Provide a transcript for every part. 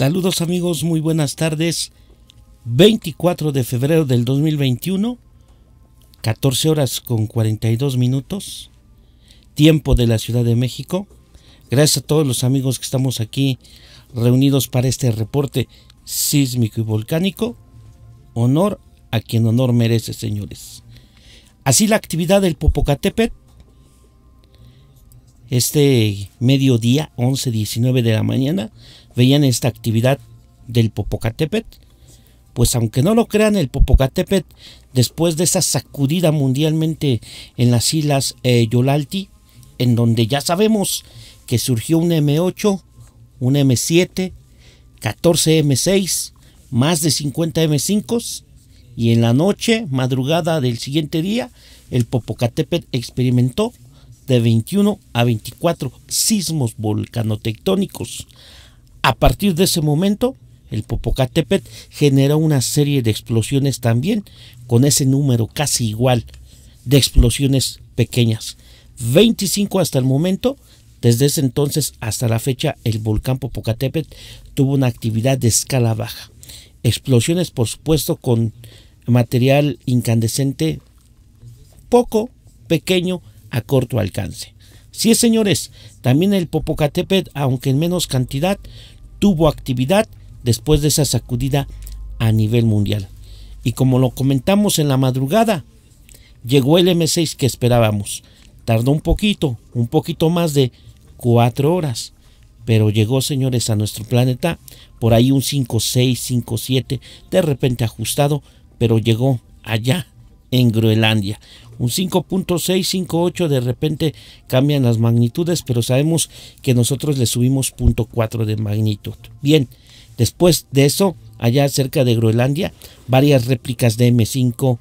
Saludos amigos, muy buenas tardes. 24 de febrero del 2021, 14 horas con 42 minutos, tiempo de la Ciudad de México. Gracias a todos los amigos que estamos aquí reunidos para este reporte sísmico y volcánico. Honor a quien honor merece, señores. Así la actividad del Popocatépetl este mediodía, 11.19 de la mañana, veían esta actividad del Popocatépetl. Pues aunque no lo crean, el Popocatépetl, después de esa sacudida mundialmente en las islas eh, Yolalti, en donde ya sabemos que surgió un M8, un M7, 14 M6, más de 50 m 5 y en la noche, madrugada del siguiente día, el Popocatépetl experimentó de 21 a 24 sismos volcanotectónicos, a partir de ese momento, el Popocatépetl generó una serie de explosiones también, con ese número casi igual de explosiones pequeñas. 25 hasta el momento. Desde ese entonces hasta la fecha, el volcán Popocatépetl tuvo una actividad de escala baja. Explosiones, por supuesto, con material incandescente poco, pequeño, a corto alcance. Sí, señores, también el Popocatépetl, aunque en menos cantidad, tuvo actividad después de esa sacudida a nivel mundial. Y como lo comentamos en la madrugada, llegó el M6 que esperábamos. Tardó un poquito, un poquito más de cuatro horas, pero llegó, señores, a nuestro planeta por ahí un 5, 5, 7, de repente ajustado, pero llegó allá en Groenlandia un 5.658, de repente cambian las magnitudes, pero sabemos que nosotros le subimos 0.4 de magnitud. Bien, después de eso, allá cerca de Groenlandia, varias réplicas de M5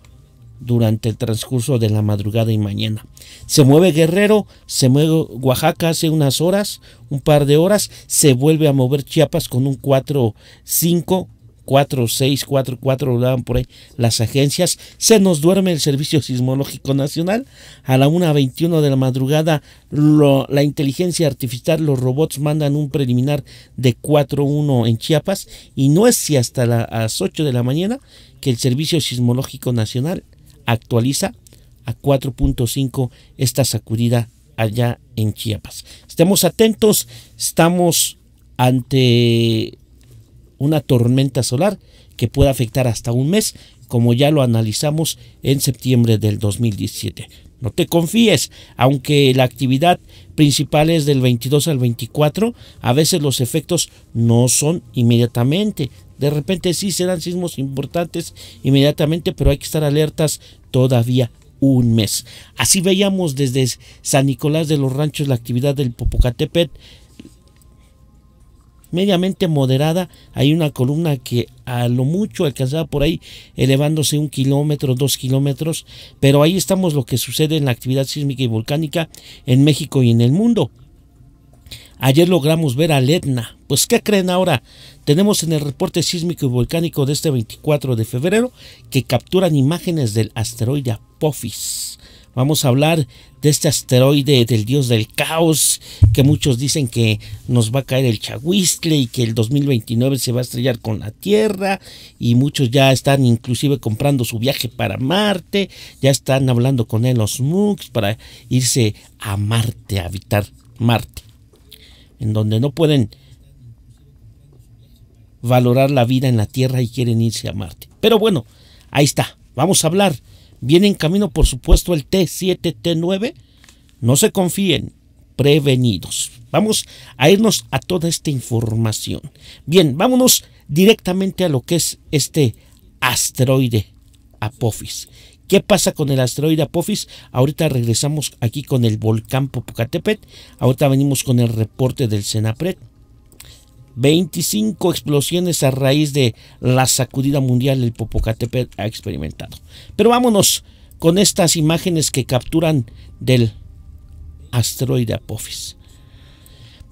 durante el transcurso de la madrugada y mañana. Se mueve Guerrero, se mueve Oaxaca hace unas horas, un par de horas, se vuelve a mover Chiapas con un 45 4, 6, 4, 4 por ahí las agencias. Se nos duerme el Servicio Sismológico Nacional. A la 1.21 de la madrugada, la inteligencia artificial, los robots mandan un preliminar de 4.1 en Chiapas. Y no es si hasta las 8 de la mañana que el Servicio Sismológico Nacional actualiza a 4.5 esta sacudida allá en Chiapas. Estemos atentos, estamos ante una tormenta solar que puede afectar hasta un mes, como ya lo analizamos en septiembre del 2017. No te confíes, aunque la actividad principal es del 22 al 24, a veces los efectos no son inmediatamente. De repente sí serán sismos importantes inmediatamente, pero hay que estar alertas todavía un mes. Así veíamos desde San Nicolás de los Ranchos la actividad del Popocatépetl, mediamente moderada. Hay una columna que a lo mucho alcanzaba por ahí, elevándose un kilómetro, dos kilómetros. Pero ahí estamos lo que sucede en la actividad sísmica y volcánica en México y en el mundo. Ayer logramos ver al Etna. Pues, ¿qué creen ahora? Tenemos en el reporte sísmico y volcánico de este 24 de febrero que capturan imágenes del asteroide Apophis. Vamos a hablar de este asteroide del dios del caos, que muchos dicen que nos va a caer el chahuistle y que el 2029 se va a estrellar con la Tierra, y muchos ya están inclusive comprando su viaje para Marte, ya están hablando con él los MOOCs para irse a Marte, a habitar Marte, en donde no pueden valorar la vida en la Tierra y quieren irse a Marte. Pero bueno, ahí está, vamos a hablar Viene en camino, por supuesto, el T7, T9. No se confíen, prevenidos. Vamos a irnos a toda esta información. Bien, vámonos directamente a lo que es este asteroide Apophis. ¿Qué pasa con el asteroide Apophis? Ahorita regresamos aquí con el volcán Popocatépetl. Ahorita venimos con el reporte del Senapret. 25 explosiones a raíz de la sacudida mundial el Popocatépetl ha experimentado. Pero vámonos con estas imágenes que capturan del asteroide Apophis.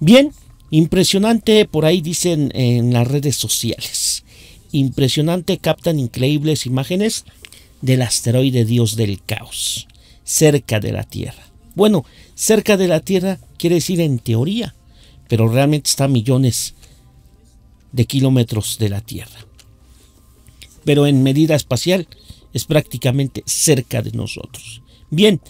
Bien, impresionante, por ahí dicen en las redes sociales. Impresionante, captan increíbles imágenes del asteroide Dios del Caos, cerca de la Tierra. Bueno, cerca de la Tierra quiere decir en teoría, pero realmente está a millones de kilómetros de la Tierra. Pero en medida espacial es prácticamente cerca de nosotros. Bien,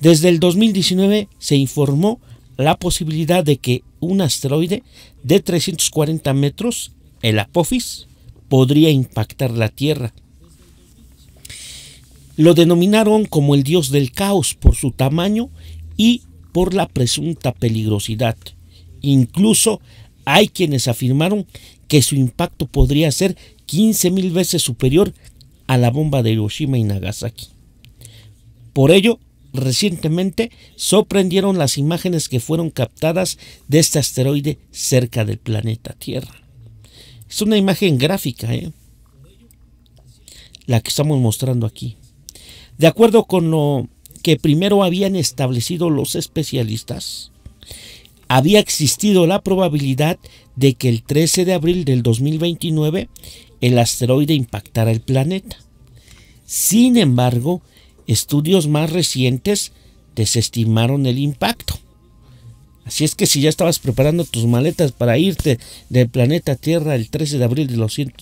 desde el 2019 se informó la posibilidad de que un asteroide de 340 metros, el Apophis, podría impactar la Tierra. Lo denominaron como el dios del caos por su tamaño y por la presunta peligrosidad. Incluso hay quienes afirmaron que su impacto podría ser 15.000 veces superior a la bomba de Hiroshima y Nagasaki. Por ello, recientemente sorprendieron las imágenes que fueron captadas de este asteroide cerca del planeta Tierra. Es una imagen gráfica, ¿eh? la que estamos mostrando aquí. De acuerdo con lo que primero habían establecido los especialistas, había existido la probabilidad de que el 13 de abril del 2029 el asteroide impactara el planeta. Sin embargo, estudios más recientes desestimaron el impacto. Así es que si ya estabas preparando tus maletas para irte del planeta Tierra el 13 de abril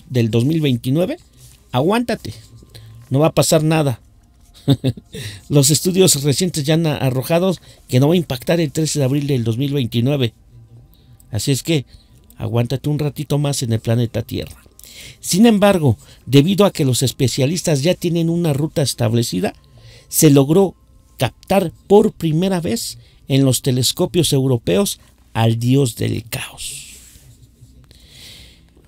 del 2029, aguántate, no va a pasar nada. Los estudios recientes ya han arrojado que no va a impactar el 13 de abril del 2029. Así es que aguántate un ratito más en el planeta Tierra. Sin embargo, debido a que los especialistas ya tienen una ruta establecida, se logró captar por primera vez en los telescopios europeos al dios del caos.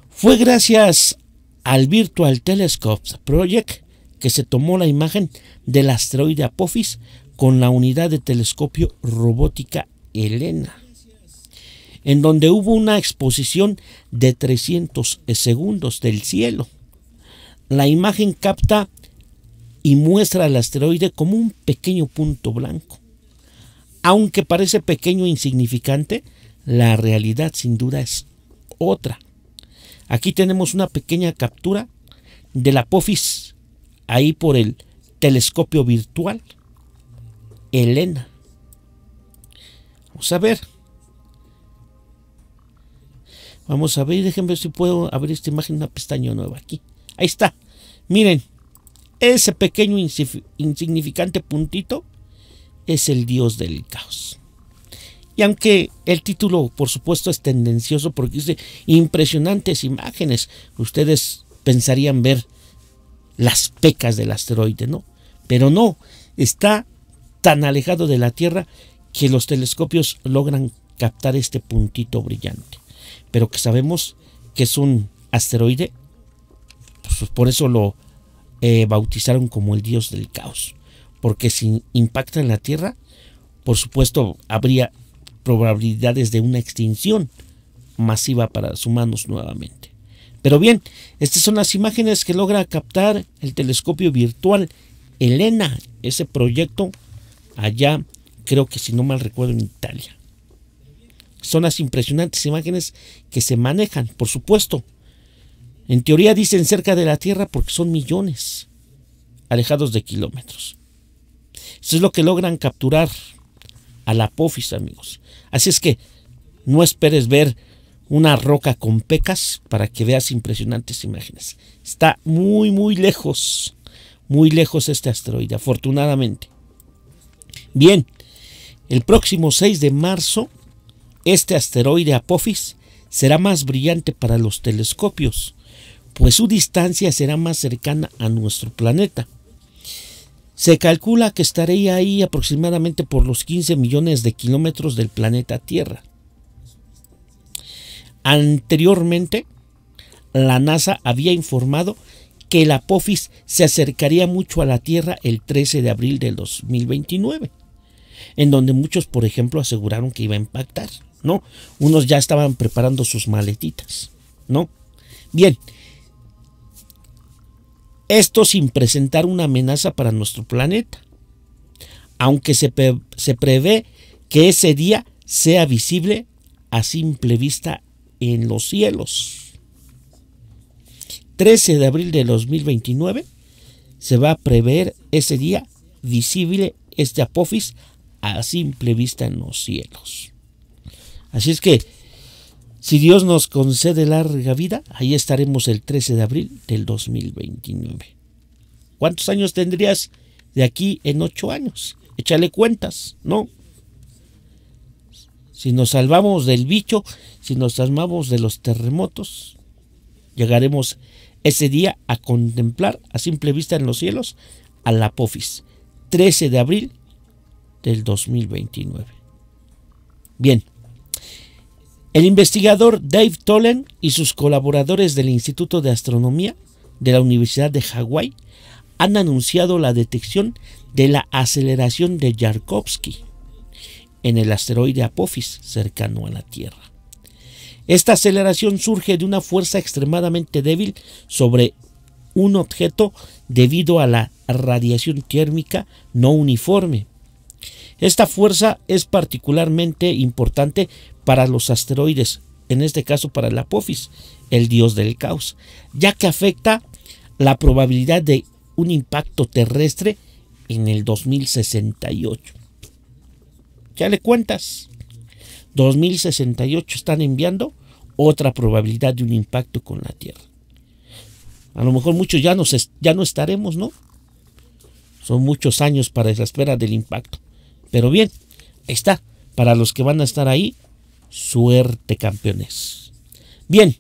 Fue gracias al Virtual Telescopes Project que se tomó la imagen del asteroide Apophis con la unidad de telescopio robótica Elena, en donde hubo una exposición de 300 segundos del cielo. La imagen capta y muestra al asteroide como un pequeño punto blanco. Aunque parece pequeño e insignificante, la realidad sin duda es otra. Aquí tenemos una pequeña captura del Apophis ahí por el telescopio virtual. Elena. Vamos a ver. Vamos a ver, déjenme ver si puedo abrir esta imagen, una pestaña nueva aquí. Ahí está. Miren, ese pequeño insignificante puntito es el dios del caos. Y aunque el título, por supuesto, es tendencioso porque dice impresionantes imágenes, ustedes pensarían ver las pecas del asteroide, ¿no? Pero no, está tan alejado de la Tierra que los telescopios logran captar este puntito brillante. Pero que sabemos que es un asteroide, pues, por eso lo eh, bautizaron como el dios del caos. Porque si impacta en la Tierra, por supuesto habría probabilidades de una extinción masiva para los humanos nuevamente. Pero bien, estas son las imágenes que logra captar el telescopio virtual Elena, ese proyecto allá, creo que si no mal recuerdo, en Italia. Son las impresionantes imágenes que se manejan, por supuesto. En teoría dicen cerca de la Tierra porque son millones, alejados de kilómetros. Eso es lo que logran capturar a la amigos. Así es que no esperes ver una roca con pecas para que veas impresionantes imágenes. Está muy, muy lejos, muy lejos este asteroide, afortunadamente. Bien, el próximo 6 de marzo, este asteroide Apophis será más brillante para los telescopios, pues su distancia será más cercana a nuestro planeta. Se calcula que estaría ahí aproximadamente por los 15 millones de kilómetros del planeta Tierra. Anteriormente, la NASA había informado que el Apophis se acercaría mucho a la Tierra el 13 de abril del 2029, en donde muchos, por ejemplo, aseguraron que iba a impactar, ¿no? Unos ya estaban preparando sus maletitas, ¿no? Bien, esto sin presentar una amenaza para nuestro planeta, aunque se, se prevé que ese día sea visible a simple vista en los cielos. 13 de abril de 2029 se va a prever ese día visible este apófis a simple vista en los cielos. Así es que si Dios nos concede larga vida, ahí estaremos el 13 de abril del 2029. ¿Cuántos años tendrías de aquí en ocho años? Échale cuentas, ¿no? Si nos salvamos del bicho, si nos salvamos de los terremotos, llegaremos ese día a contemplar a simple vista en los cielos a la Apophis, 13 de abril del 2029. Bien, el investigador Dave Tolan y sus colaboradores del Instituto de Astronomía de la Universidad de Hawái han anunciado la detección de la aceleración de Yarkovsky en el asteroide Apophis cercano a la Tierra. Esta aceleración surge de una fuerza extremadamente débil sobre un objeto debido a la radiación térmica no uniforme. Esta fuerza es particularmente importante para los asteroides, en este caso para el Apophis, el dios del caos, ya que afecta la probabilidad de un impacto terrestre en el 2068 ya le cuentas. 2068 están enviando otra probabilidad de un impacto con la Tierra. A lo mejor muchos ya, no estaremos, ¿no? Son muchos años para esa espera del impacto. Pero bien, ahí está. Para los que van a estar ahí, suerte campeones. Bien,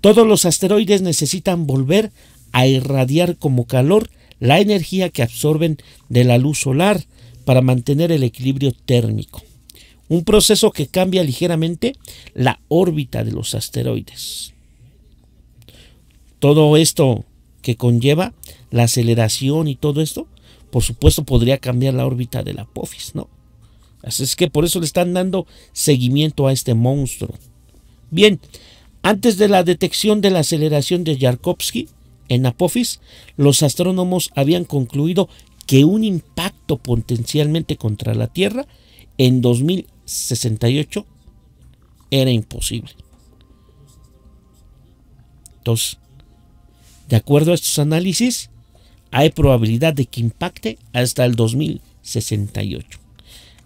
todos los asteroides necesitan volver a irradiar como calor la energía que absorben de la luz solar para mantener el equilibrio térmico, un proceso que cambia ligeramente la órbita de los asteroides. Todo esto que conlleva la aceleración y todo esto, por supuesto podría cambiar la órbita de la Apophis, ¿no? Así es que por eso le están dando seguimiento a este monstruo. Bien, antes de la detección de la aceleración de Yarkovsky en Apophis, los astrónomos habían concluido que un impacto potencialmente contra la Tierra en 2068 era imposible. Entonces, de acuerdo a estos análisis, hay probabilidad de que impacte hasta el 2068.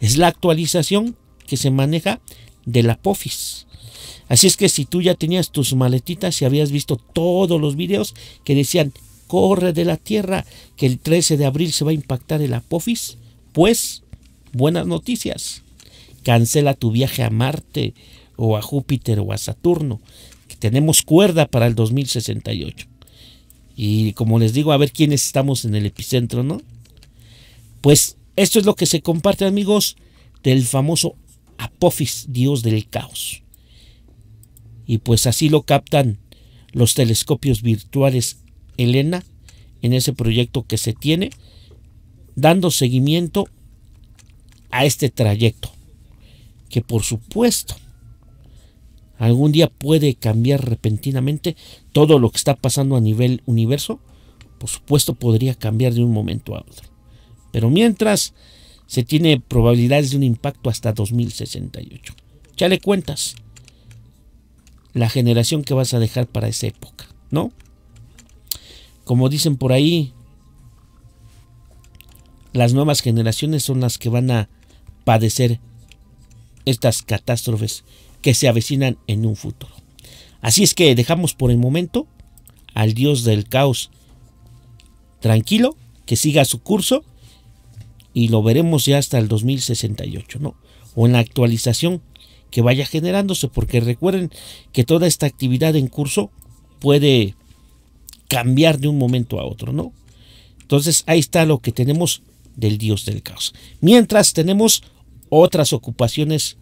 Es la actualización que se maneja de la POFIS. Así es que si tú ya tenías tus maletitas y habías visto todos los videos que decían corre de la tierra, que el 13 de abril se va a impactar el Apophis. Pues, buenas noticias. Cancela tu viaje a Marte o a Júpiter o a Saturno, que tenemos cuerda para el 2068. Y como les digo, a ver quiénes estamos en el epicentro, ¿no? Pues esto es lo que se comparte, amigos, del famoso Apophis, dios del caos. Y pues así lo captan los telescopios virtuales Elena en ese proyecto que se tiene, dando seguimiento a este trayecto, que por supuesto algún día puede cambiar repentinamente todo lo que está pasando a nivel universo, por supuesto podría cambiar de un momento a otro. Pero mientras se tiene probabilidades de un impacto hasta 2068. Ya le cuentas la generación que vas a dejar para esa época, ¿no? Como dicen por ahí, las nuevas generaciones son las que van a padecer estas catástrofes que se avecinan en un futuro. Así es que dejamos por el momento al dios del caos tranquilo, que siga su curso y lo veremos ya hasta el 2068, ¿no? O en la actualización que vaya generándose, porque recuerden que toda esta actividad en curso puede cambiar de un momento a otro, ¿no? Entonces ahí está lo que tenemos del dios del caos. Mientras tenemos otras ocupaciones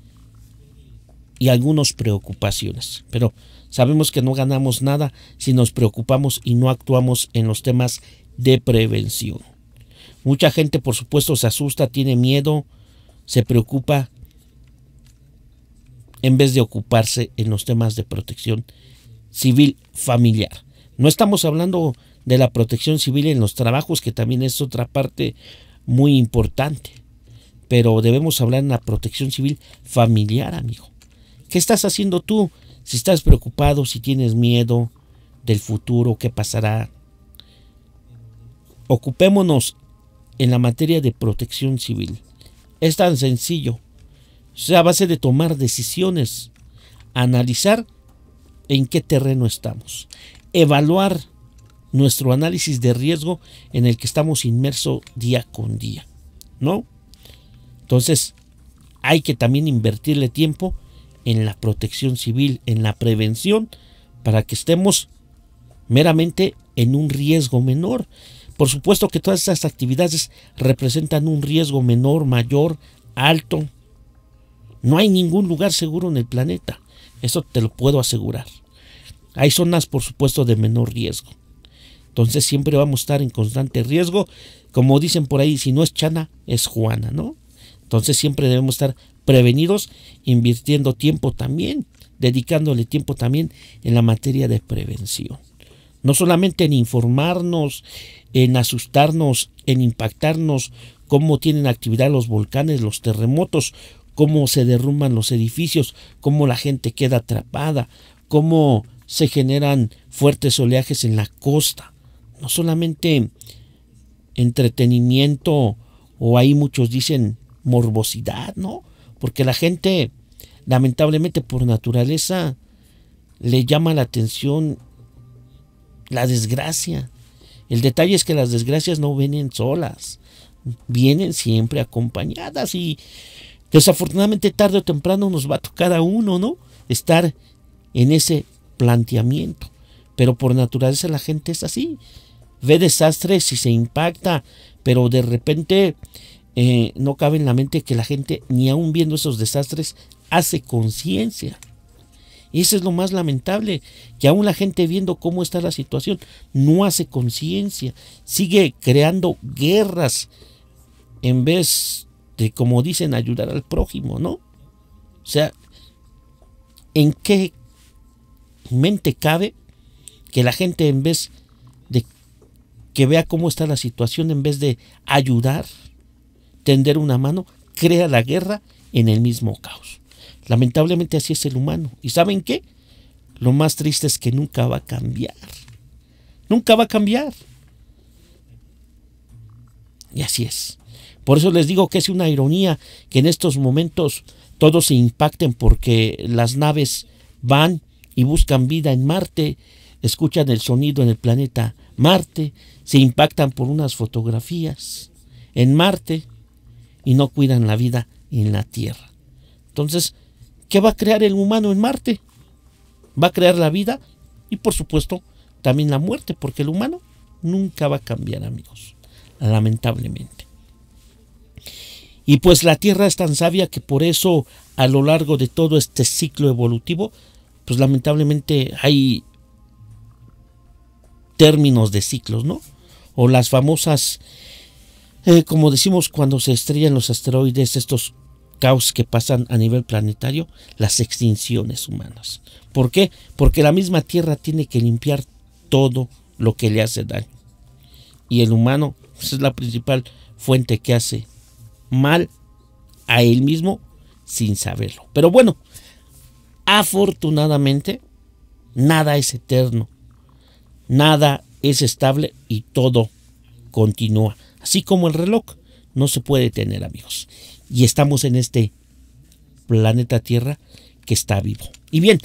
y algunas preocupaciones, pero sabemos que no ganamos nada si nos preocupamos y no actuamos en los temas de prevención. Mucha gente, por supuesto, se asusta, tiene miedo, se preocupa en vez de ocuparse en los temas de protección civil familiar. No estamos hablando de la protección civil en los trabajos, que también es otra parte muy importante. Pero debemos hablar en la protección civil familiar, amigo. ¿Qué estás haciendo tú? Si estás preocupado, si tienes miedo del futuro, qué pasará. Ocupémonos en la materia de protección civil. Es tan sencillo. Es a base de tomar decisiones, analizar en qué terreno estamos, evaluar nuestro análisis de riesgo en el que estamos inmersos día con día, ¿no? Entonces, hay que también invertirle tiempo en la protección civil, en la prevención, para que estemos meramente en un riesgo menor. Por supuesto que todas esas actividades representan un riesgo menor, mayor, alto. No hay ningún lugar seguro en el planeta. Eso te lo puedo asegurar. Hay zonas, por supuesto, de menor riesgo. Entonces siempre vamos a estar en constante riesgo. Como dicen por ahí, si no es Chana, es Juana, ¿no? Entonces siempre debemos estar prevenidos, invirtiendo tiempo también, dedicándole tiempo también en la materia de prevención. No solamente en informarnos, en asustarnos, en impactarnos, cómo tienen actividad los volcanes, los terremotos, cómo se derrumban los edificios, cómo la gente queda atrapada, cómo se generan fuertes oleajes en la costa. No solamente entretenimiento o ahí muchos dicen morbosidad, ¿no? Porque la gente, lamentablemente por naturaleza, le llama la atención la desgracia. El detalle es que las desgracias no vienen solas, vienen siempre acompañadas y desafortunadamente tarde o temprano nos va a tocar a uno, ¿no? Estar en ese planteamiento. Pero por naturaleza la gente es así. Ve desastres y se impacta, pero de repente eh, no cabe en la mente que la gente, ni aún viendo esos desastres, hace conciencia. Y eso es lo más lamentable, que aún la gente viendo cómo está la situación, no hace conciencia, sigue creando guerras en vez de, como dicen, ayudar al prójimo, ¿no? O sea, ¿en qué mente cabe que la gente en vez de que vea cómo está la situación, en vez de ayudar, tender una mano, crea la guerra en el mismo caos. Lamentablemente así es el humano. ¿Y saben qué? Lo más triste es que nunca va a cambiar. Nunca va a cambiar. Y así es. Por eso les digo que es una ironía que en estos momentos todos se impacten porque las naves van y buscan vida en Marte, escuchan el sonido en el planeta Marte, se impactan por unas fotografías en Marte y no cuidan la vida en la Tierra. Entonces, ¿qué va a crear el humano en Marte? Va a crear la vida y por supuesto también la muerte, porque el humano nunca va a cambiar, amigos, lamentablemente. Y pues la Tierra es tan sabia que por eso a lo largo de todo este ciclo evolutivo pues lamentablemente hay términos de ciclos, ¿no? O las famosas, eh, como decimos cuando se estrellan los asteroides, estos caos que pasan a nivel planetario, las extinciones humanas. ¿Por qué? Porque la misma Tierra tiene que limpiar todo lo que le hace daño. Y el humano pues, es la principal fuente que hace mal a él mismo sin saberlo. Pero bueno, Afortunadamente, nada es eterno, nada es estable y todo continúa. Así como el reloj no se puede tener, amigos. Y estamos en este planeta Tierra que está vivo. Y bien,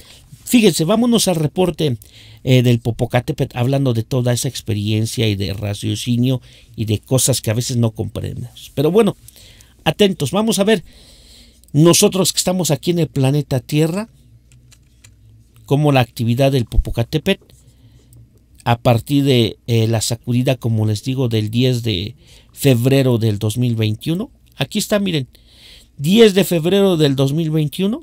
fíjense, vámonos al reporte eh, del Popocatépetl, hablando de toda esa experiencia y de raciocinio y de cosas que a veces no comprendemos. Pero bueno, atentos, vamos a ver nosotros que estamos aquí en el planeta Tierra, como la actividad del Popocatépetl a partir de eh, la sacudida, como les digo, del 10 de febrero del 2021. Aquí está, miren, 10 de febrero del 2021,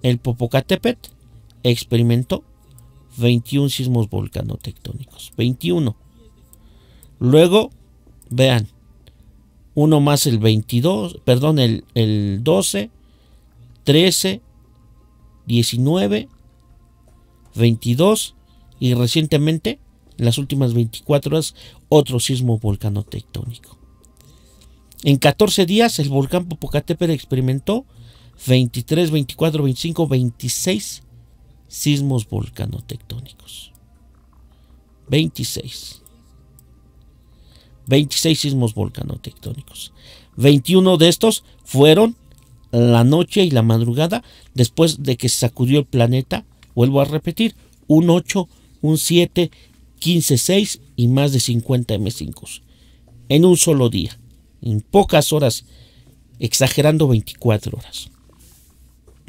el Popocatépetl experimentó 21 sismos volcanotectónicos, 21. Luego, vean, uno más el 22, perdón, el, el 12, 13, 19, 22 y recientemente, en las últimas 24 horas, otro sismo volcano-tectónico. En 14 días, el volcán Popocatépetl experimentó 23, 24, 25, 26 sismos tectónicos 26. 26 sismos tectónicos 21 de estos fueron la noche y la madrugada después de que se sacudió el planeta, vuelvo a repetir, un 8, un 7, 15, 6 y más de 50 m 5 en un solo día, en pocas horas, exagerando 24 horas.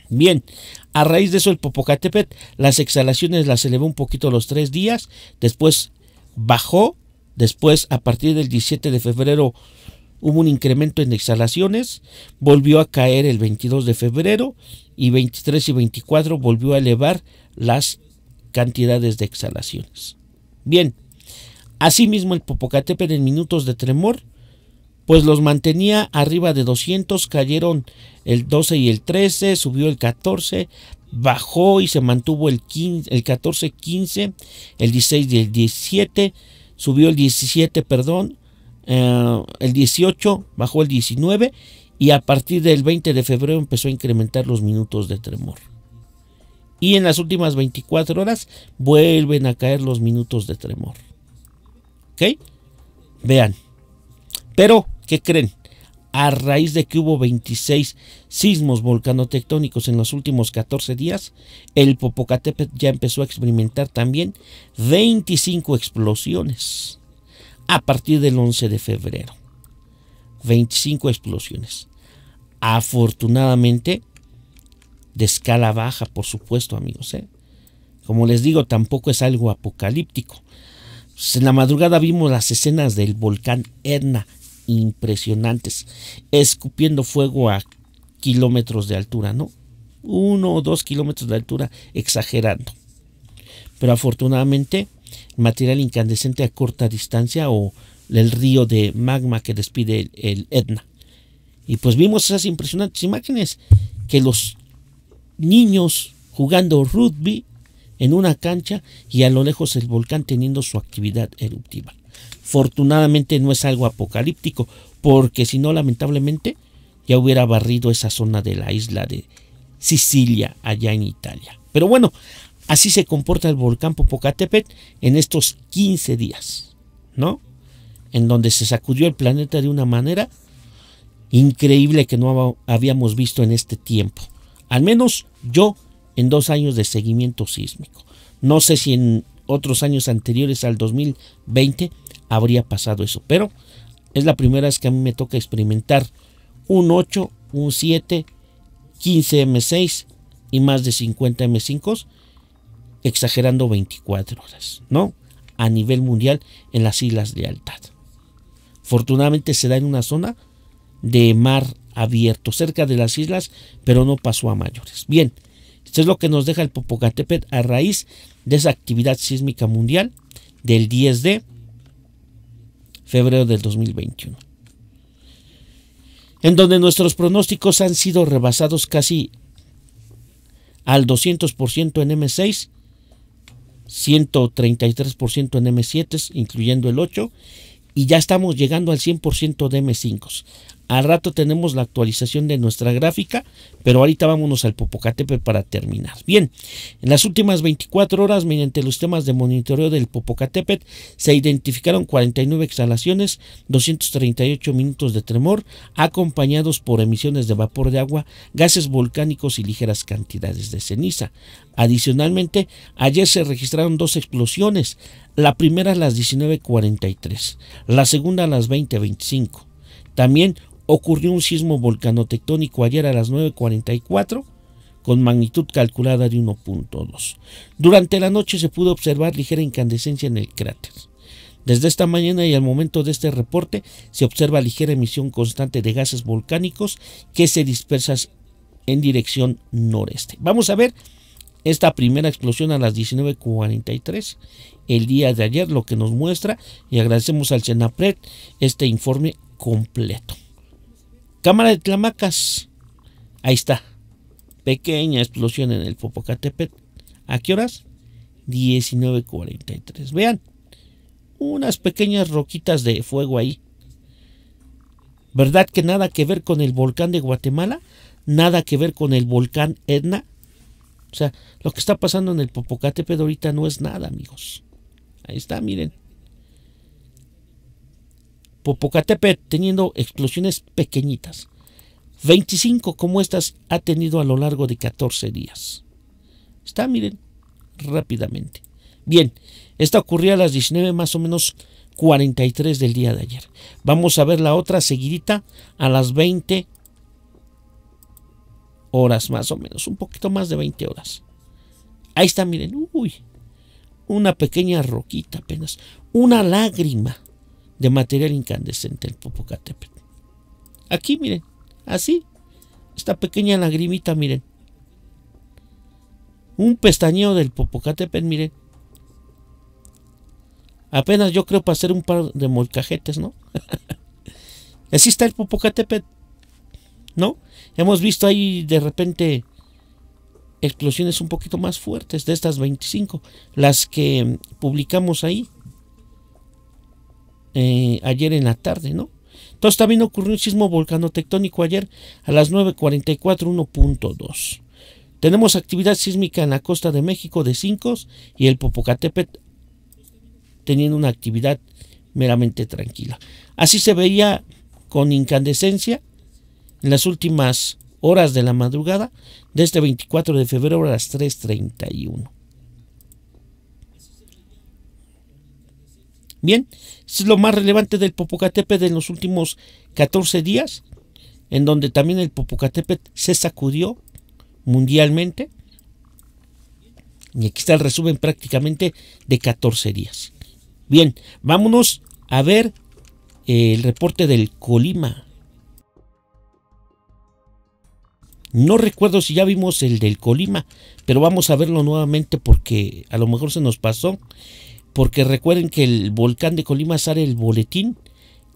Bien, a raíz de eso el Popocatépetl, las exhalaciones las elevó un poquito los tres días, después bajó, después a partir del 17 de febrero hubo un incremento en exhalaciones, volvió a caer el 22 de febrero y 23 y 24 volvió a elevar las cantidades de exhalaciones. Bien, asimismo el Popocatépetl en minutos de tremor, pues los mantenía arriba de 200, cayeron el 12 y el 13, subió el 14, bajó y se mantuvo el, el 14, 15, el 16 y el 17, subió el 17, perdón, eh, el 18, bajó el 19 y a partir del 20 de febrero empezó a incrementar los minutos de tremor. Y en las últimas 24 horas vuelven a caer los minutos de tremor. ¿Ok? Vean. Pero, ¿qué creen? A raíz de que hubo 26 sismos volcanotectónicos en los últimos 14 días, el Popocatépetl ya empezó a experimentar también 25 explosiones a partir del 11 de febrero. 25 explosiones. Afortunadamente, de escala baja, por supuesto, amigos. ¿eh? Como les digo, tampoco es algo apocalíptico. en la madrugada vimos las escenas del volcán Etna, impresionantes, escupiendo fuego a kilómetros de altura, ¿no? Uno o dos kilómetros de altura, exagerando. Pero afortunadamente, material incandescente a corta distancia o el río de magma que despide el, Etna. Y pues vimos esas impresionantes imágenes que los niños jugando rugby en una cancha y a lo lejos el volcán teniendo su actividad eruptiva. Fortunadamente no es algo apocalíptico, porque si no, lamentablemente, ya hubiera barrido esa zona de la isla de Sicilia, allá en Italia. Pero bueno, Así se comporta el volcán Popocatépetl en estos 15 días, ¿no? En donde se sacudió el planeta de una manera increíble que no habíamos visto en este tiempo. Al menos yo en dos años de seguimiento sísmico. No sé si en otros años anteriores al 2020 habría pasado eso, pero es la primera vez que a mí me toca experimentar un 8, un 7, 15 M6 y más de 50 m 5 exagerando 24 horas, ¿no? A nivel mundial en las Islas de Altad... Fortunadamente se da en una zona de mar abierto, cerca de las islas, pero no pasó a mayores. Bien, esto es lo que nos deja el Popocatépetl a raíz de esa actividad sísmica mundial del 10 de febrero del 2021. En donde nuestros pronósticos han sido rebasados casi al 200% en M6 133% en M7, incluyendo el 8, y ya estamos llegando al 100% de M5. s al rato tenemos la actualización de nuestra gráfica, pero ahorita vámonos al Popocatépetl para terminar. Bien, en las últimas 24 horas, mediante los temas de monitoreo del Popocatépetl, se identificaron 49 exhalaciones, 238 minutos de tremor, acompañados por emisiones de vapor de agua, gases volcánicos y ligeras cantidades de ceniza. Adicionalmente, ayer se registraron dos explosiones, la primera a las 19.43, la segunda a las 20.25. También ocurrió un sismo volcanotectónico ayer a las 9.44 con magnitud calculada de 1.2. Durante la noche se pudo observar ligera incandescencia en el cráter. Desde esta mañana y al momento de este reporte se observa ligera emisión constante de gases volcánicos que se dispersan en dirección noreste. Vamos a ver esta primera explosión a las 19.43 el día de ayer, lo que nos muestra y agradecemos al CENAPRED este informe completo. Cámara de Tlamacas. Ahí está. Pequeña explosión en el Popocatépetl. ¿A qué horas? 19.43. Vean. Unas pequeñas roquitas de fuego ahí. ¿Verdad que nada que ver con el volcán de Guatemala? Nada que ver con el volcán Etna. O sea, lo que está pasando en el Popocatépetl ahorita no es nada, amigos. Ahí está, miren. Popocatépetl teniendo explosiones pequeñitas. 25 como estas ha tenido a lo largo de 14 días. Está, miren, rápidamente. Bien, esta ocurrió a las 19 más o menos 43 del día de ayer. Vamos a ver la otra seguidita a las 20 horas más o menos, un poquito más de 20 horas. Ahí está, miren, uy, una pequeña roquita apenas, una lágrima de material incandescente el Popocatépetl. Aquí, miren, así, esta pequeña lagrimita, miren. Un pestañeo del Popocatépetl, miren. Apenas yo creo para hacer un par de molcajetes, ¿no? así está el Popocatépetl, ¿no? Hemos visto ahí de repente explosiones un poquito más fuertes de estas 25, las que publicamos ahí. Eh, ayer en la tarde, ¿no? Entonces también ocurrió un sismo tectónico ayer a las 9.44, 1.2. Tenemos actividad sísmica en la costa de México de 5 y el Popocatépetl teniendo una actividad meramente tranquila. Así se veía con incandescencia en las últimas horas de la madrugada de este 24 de febrero a las 3.31. Bien, esto es lo más relevante del Popocatépetl en los últimos 14 días, en donde también el Popocatépetl se sacudió mundialmente. Y aquí está el resumen prácticamente de 14 días. Bien, vámonos a ver eh, el reporte del Colima. No recuerdo si ya vimos el del Colima, pero vamos a verlo nuevamente porque a lo mejor se nos pasó porque recuerden que el volcán de Colima sale el boletín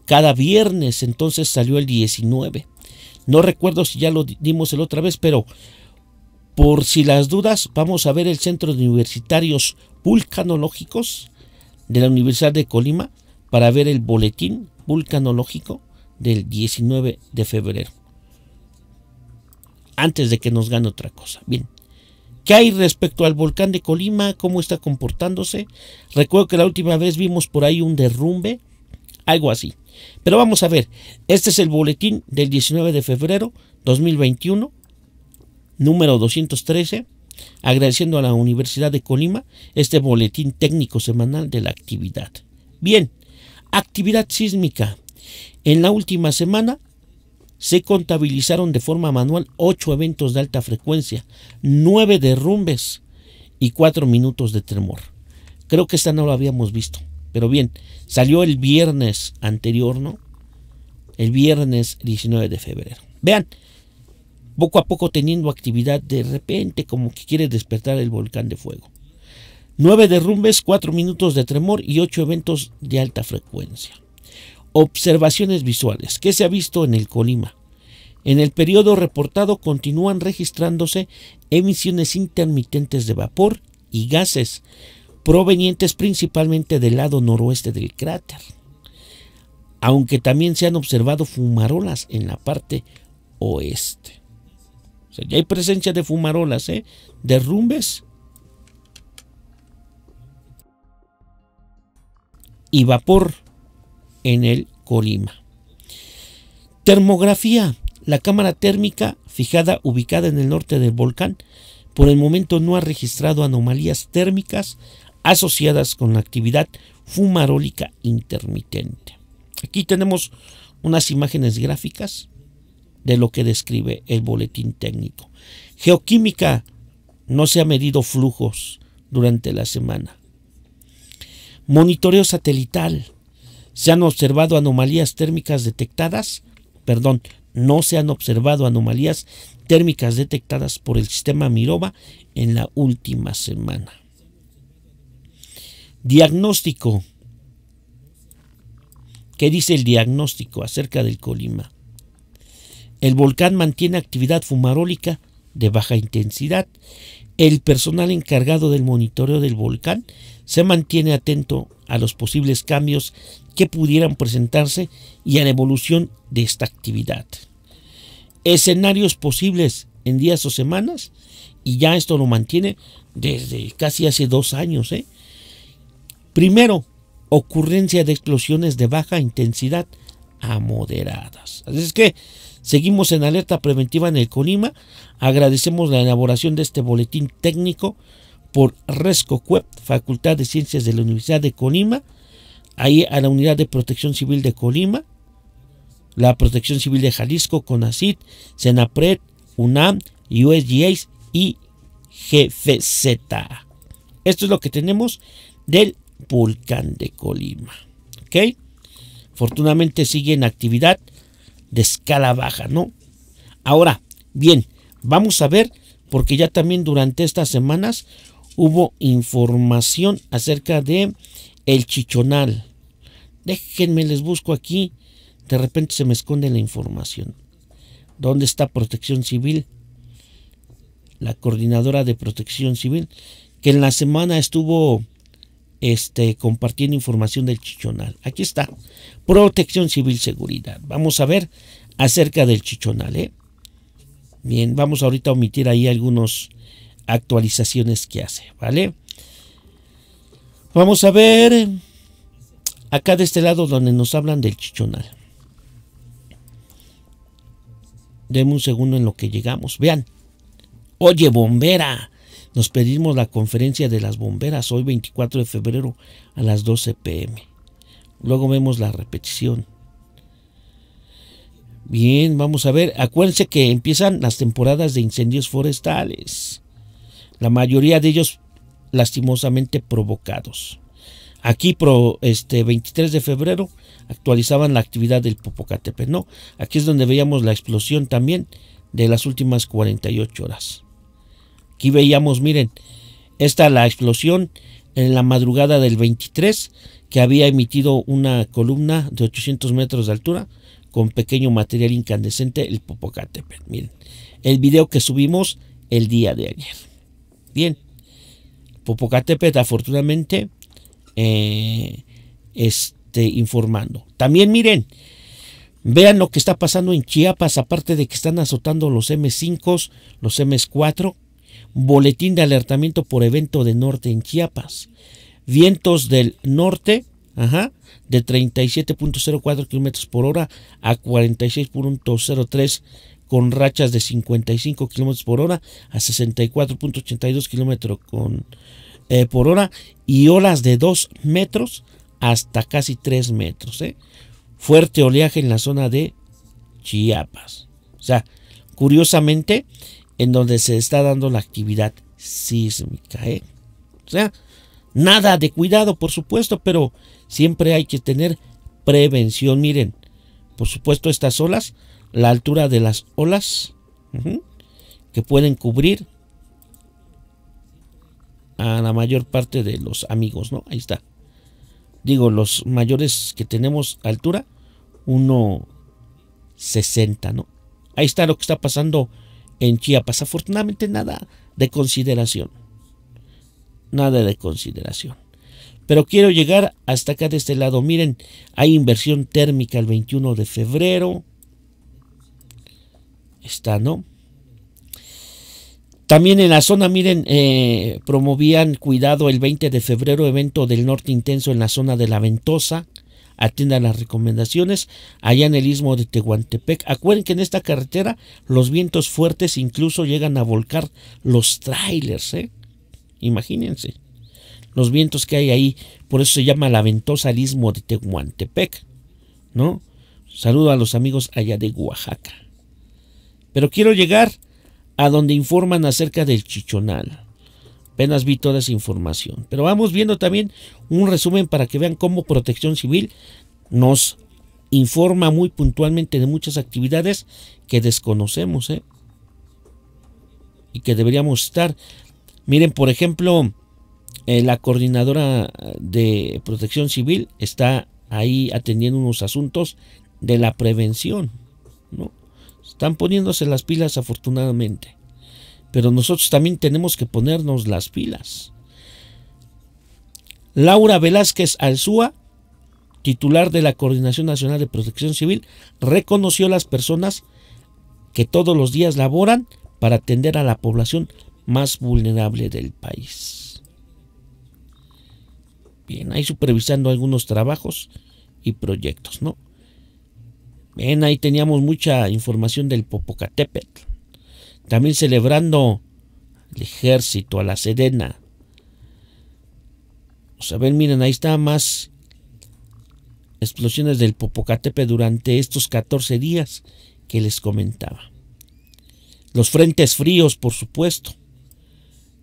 cada viernes, entonces salió el 19. No recuerdo si ya lo dimos el otra vez, pero por si las dudas, vamos a ver el Centro de Universitarios Vulcanológicos de la Universidad de Colima para ver el boletín vulcanológico del 19 de febrero. Antes de que nos gane otra cosa. Bien. ¿Qué hay respecto al volcán de Colima? ¿Cómo está comportándose? Recuerdo que la última vez vimos por ahí un derrumbe, algo así. Pero vamos a ver, este es el boletín del 19 de febrero 2021, número 213, agradeciendo a la Universidad de Colima este boletín técnico semanal de la actividad. Bien, actividad sísmica. En la última semana se contabilizaron de forma manual 8 eventos de alta frecuencia, 9 derrumbes y 4 minutos de tremor. Creo que esta no lo habíamos visto. Pero bien, salió el viernes anterior, ¿no? El viernes 19 de febrero. Vean, poco a poco teniendo actividad de repente, como que quiere despertar el volcán de fuego. 9 derrumbes, cuatro minutos de tremor y ocho eventos de alta frecuencia. Observaciones visuales. ¿Qué se ha visto en el Colima? En el periodo reportado continúan registrándose emisiones intermitentes de vapor y gases provenientes principalmente del lado noroeste del cráter, aunque también se han observado fumarolas en la parte oeste. O sea, ya hay presencia de fumarolas, ¿eh? derrumbes y vapor en el Colima. Termografía. La cámara térmica fijada ubicada en el norte del volcán por el momento no ha registrado anomalías térmicas asociadas con la actividad fumarólica intermitente. Aquí tenemos unas imágenes gráficas de lo que describe el boletín técnico. Geoquímica, no se ha medido flujos durante la semana. Monitoreo satelital, se han observado anomalías térmicas detectadas, perdón, no se han observado anomalías térmicas detectadas por el sistema Mirova en la última semana. Diagnóstico. ¿Qué dice el diagnóstico acerca del Colima? El volcán mantiene actividad fumarólica de baja intensidad. El personal encargado del monitoreo del volcán se mantiene atento a los posibles cambios que pudieran presentarse y a la evolución de esta actividad. Escenarios posibles en días o semanas, y ya esto lo mantiene desde casi hace dos años. ¿eh? Primero, ocurrencia de explosiones de baja intensidad a moderadas. Así es que seguimos en alerta preventiva en el conima Agradecemos la elaboración de este boletín técnico por Resco Cuep, Facultad de Ciencias de la Universidad de conima ahí a la unidad de protección civil de Colima, la protección civil de Jalisco, CONACIT, SENAPRED, UNAM, USGAs y GFZ. Esto es lo que tenemos del volcán de Colima. ¿Ok? Afortunadamente sigue en actividad de escala baja, ¿no? Ahora, bien, vamos a ver, porque ya también durante estas semanas hubo información acerca de el Chichonal. Déjenme, les busco aquí. De repente se me esconde la información. ¿Dónde está Protección Civil? La coordinadora de Protección Civil, que en la semana estuvo este, compartiendo información del Chichonal. Aquí está. Protección Civil Seguridad. Vamos a ver acerca del Chichonal. ¿eh? Bien, vamos ahorita a omitir ahí algunas actualizaciones que hace. ¿Vale? Vamos a ver acá de este lado donde nos hablan del chichonal. Deme un segundo en lo que llegamos. Vean. Oye, bombera. Nos pedimos la conferencia de las bomberas hoy 24 de febrero a las 12 pm. Luego vemos la repetición. Bien, vamos a ver. Acuérdense que empiezan las temporadas de incendios forestales. La mayoría de ellos lastimosamente provocados. Aquí, pro, este 23 de febrero, actualizaban la actividad del Popocatépetl. No, aquí es donde veíamos la explosión también de las últimas 48 horas. Aquí veíamos, miren, esta la explosión en la madrugada del 23 que había emitido una columna de 800 metros de altura con pequeño material incandescente, el Popocatépetl. Miren, el video que subimos el día de ayer. Bien, Popocatépetl afortunadamente eh, este, informando. También miren, vean lo que está pasando en Chiapas, aparte de que están azotando los M5, los M4, boletín de alertamiento por evento de norte en Chiapas, vientos del norte, ajá, de 37.04 kilómetros por hora a 46.03 con rachas de 55 kilómetros por hora a 64.82 kilómetros con eh, por hora y olas de 2 metros hasta casi 3 metros. ¿eh? Fuerte oleaje en la zona de Chiapas. O sea, curiosamente, en donde se está dando la actividad sísmica. ¿eh? O sea, nada de cuidado, por supuesto, pero siempre hay que tener prevención. Miren, por supuesto, estas olas, la altura de las olas, que pueden cubrir a la mayor parte de los amigos, ¿no? Ahí está. Digo, los mayores que tenemos altura, 1,60, ¿no? Ahí está lo que está pasando en Chiapas. Afortunadamente nada de consideración. Nada de consideración. Pero quiero llegar hasta acá de este lado. Miren, hay inversión térmica el 21 de febrero. Está, ¿no? También en la zona, miren, eh, promovían cuidado el 20 de febrero, evento del norte intenso en la zona de la Ventosa. Atiendan las recomendaciones allá en el istmo de Tehuantepec. Acuerden que en esta carretera los vientos fuertes incluso llegan a volcar los trailers. ¿eh? Imagínense los vientos que hay ahí. Por eso se llama la ventosa el istmo de Tehuantepec. ¿No? Saludo a los amigos allá de Oaxaca. Pero quiero llegar a donde informan acerca del Chichonal. Apenas vi toda esa información. Pero vamos viendo también un resumen para que vean cómo Protección Civil nos informa muy puntualmente de muchas actividades que desconocemos ¿eh? y que deberíamos estar. Miren, por ejemplo, eh, la coordinadora de protección civil está ahí atendiendo unos asuntos de la prevención. ¿no? Están poniéndose las pilas afortunadamente. Pero nosotros también tenemos que ponernos las pilas. Laura Velázquez Alzúa, titular de la Coordinación Nacional de Protección Civil, reconoció a las personas que todos los días laboran para atender a la población más vulnerable del país. Bien, ahí supervisando algunos trabajos y proyectos, ¿no? Ven, ahí teníamos mucha información del Popocatépetl. También celebrando el ejército a la Sedena. O sea, ven, miren, ahí está más explosiones del Popocatépetl durante estos 14 días que les comentaba. Los frentes fríos, por supuesto.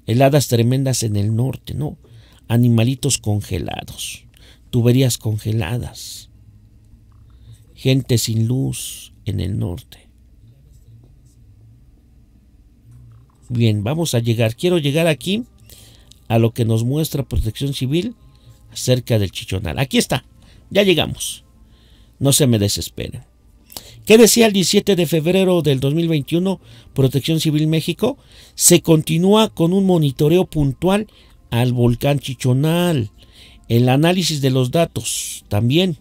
Heladas tremendas en el norte, ¿no? Animalitos congelados, tuberías congeladas gente sin luz en el norte. Bien, vamos a llegar. Quiero llegar aquí a lo que nos muestra Protección Civil acerca del Chichonal. Aquí está, ya llegamos. No se me desesperen. ¿Qué decía el 17 de febrero del 2021 Protección Civil México? Se continúa con un monitoreo puntual al volcán Chichonal, el análisis de los datos también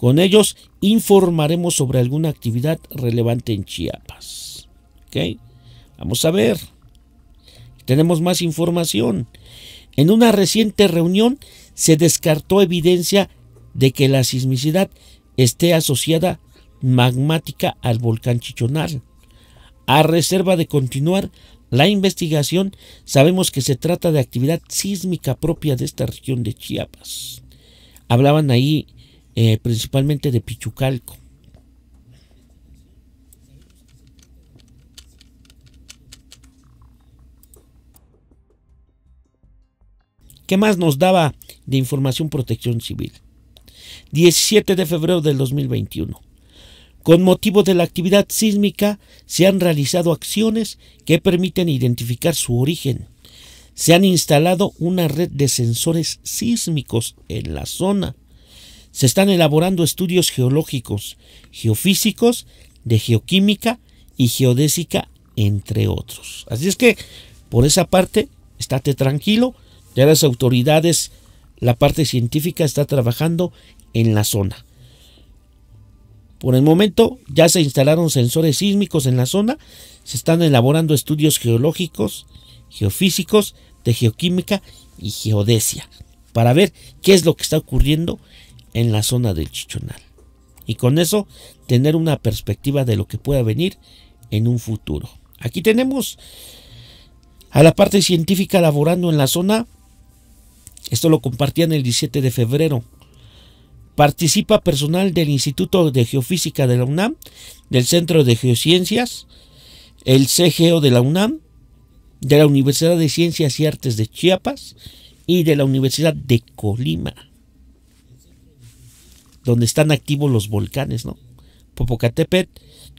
con ellos informaremos sobre alguna actividad relevante en Chiapas. Vamos a ver. Tenemos más información. En una reciente reunión se descartó evidencia de que la sismicidad esté asociada magmática al volcán Chichonal. A reserva de continuar la investigación, sabemos que se trata de actividad sísmica propia de esta región de Chiapas. Hablaban ahí eh, principalmente de Pichucalco. ¿Qué más nos daba de información protección civil? 17 de febrero del 2021. Con motivo de la actividad sísmica se han realizado acciones que permiten identificar su origen. Se han instalado una red de sensores sísmicos en la zona se están elaborando estudios geológicos, geofísicos, de geoquímica y geodésica, entre otros. Así es que, por esa parte, estate tranquilo, ya las autoridades, la parte científica está trabajando en la zona. Por el momento ya se instalaron sensores sísmicos en la zona, se están elaborando estudios geológicos, geofísicos, de geoquímica y geodesia, para ver qué es lo que está ocurriendo en la zona del Chichonal. Y con eso tener una perspectiva de lo que pueda venir en un futuro. Aquí tenemos a la parte científica laborando en la zona. Esto lo compartían el 17 de febrero. Participa personal del Instituto de Geofísica de la UNAM, del Centro de Geociencias, el CGO de la UNAM, de la Universidad de Ciencias y Artes de Chiapas y de la Universidad de Colima donde están activos los volcanes, ¿no? Popocatépetl,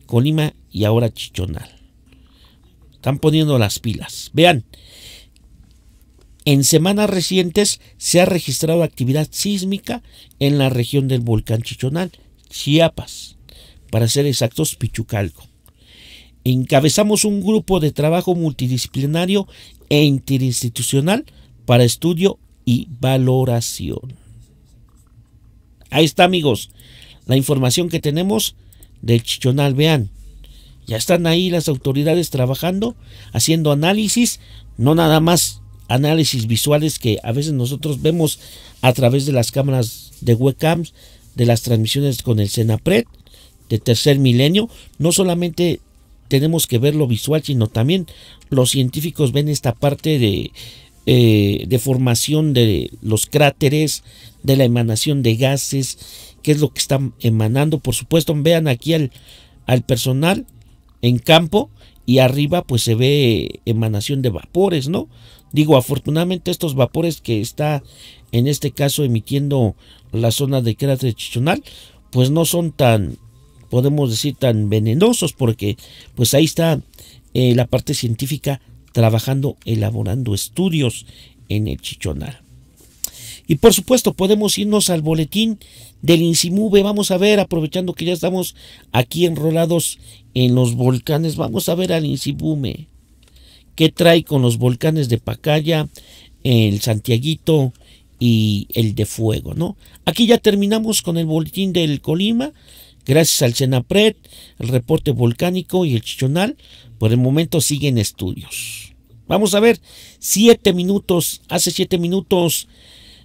Colima y ahora Chichonal. Están poniendo las pilas. Vean, en semanas recientes se ha registrado actividad sísmica en la región del volcán Chichonal, Chiapas, para ser exactos, Pichucalco. Encabezamos un grupo de trabajo multidisciplinario e interinstitucional para estudio y valoración. Ahí está, amigos. La información que tenemos del Chichonal, vean. Ya están ahí las autoridades trabajando, haciendo análisis, no nada más análisis visuales que a veces nosotros vemos a través de las cámaras de webcams, de las transmisiones con el Senapred de tercer milenio. No solamente tenemos que ver lo visual, sino también los científicos ven esta parte de, eh, de formación de los cráteres, de la emanación de gases, qué es lo que están emanando. Por supuesto, vean aquí al, al personal en campo y arriba pues se ve emanación de vapores, ¿no? Digo, afortunadamente estos vapores que está en este caso emitiendo la zona de cráter Chichonal, pues no son tan, podemos decir, tan venenosos porque pues ahí está eh, la parte científica trabajando, elaborando estudios en el Chichonal. Y por supuesto, podemos irnos al boletín del Insimube. Vamos a ver, aprovechando que ya estamos aquí enrolados en los volcanes, vamos a ver al INSIMUBE ¿Qué trae con los volcanes de Pacaya, el Santiaguito y el de Fuego? ¿no? Aquí ya terminamos con el boletín del Colima. Gracias al Senapred, el reporte volcánico y el Chichonal, por el momento siguen estudios. Vamos a ver, siete minutos, hace siete minutos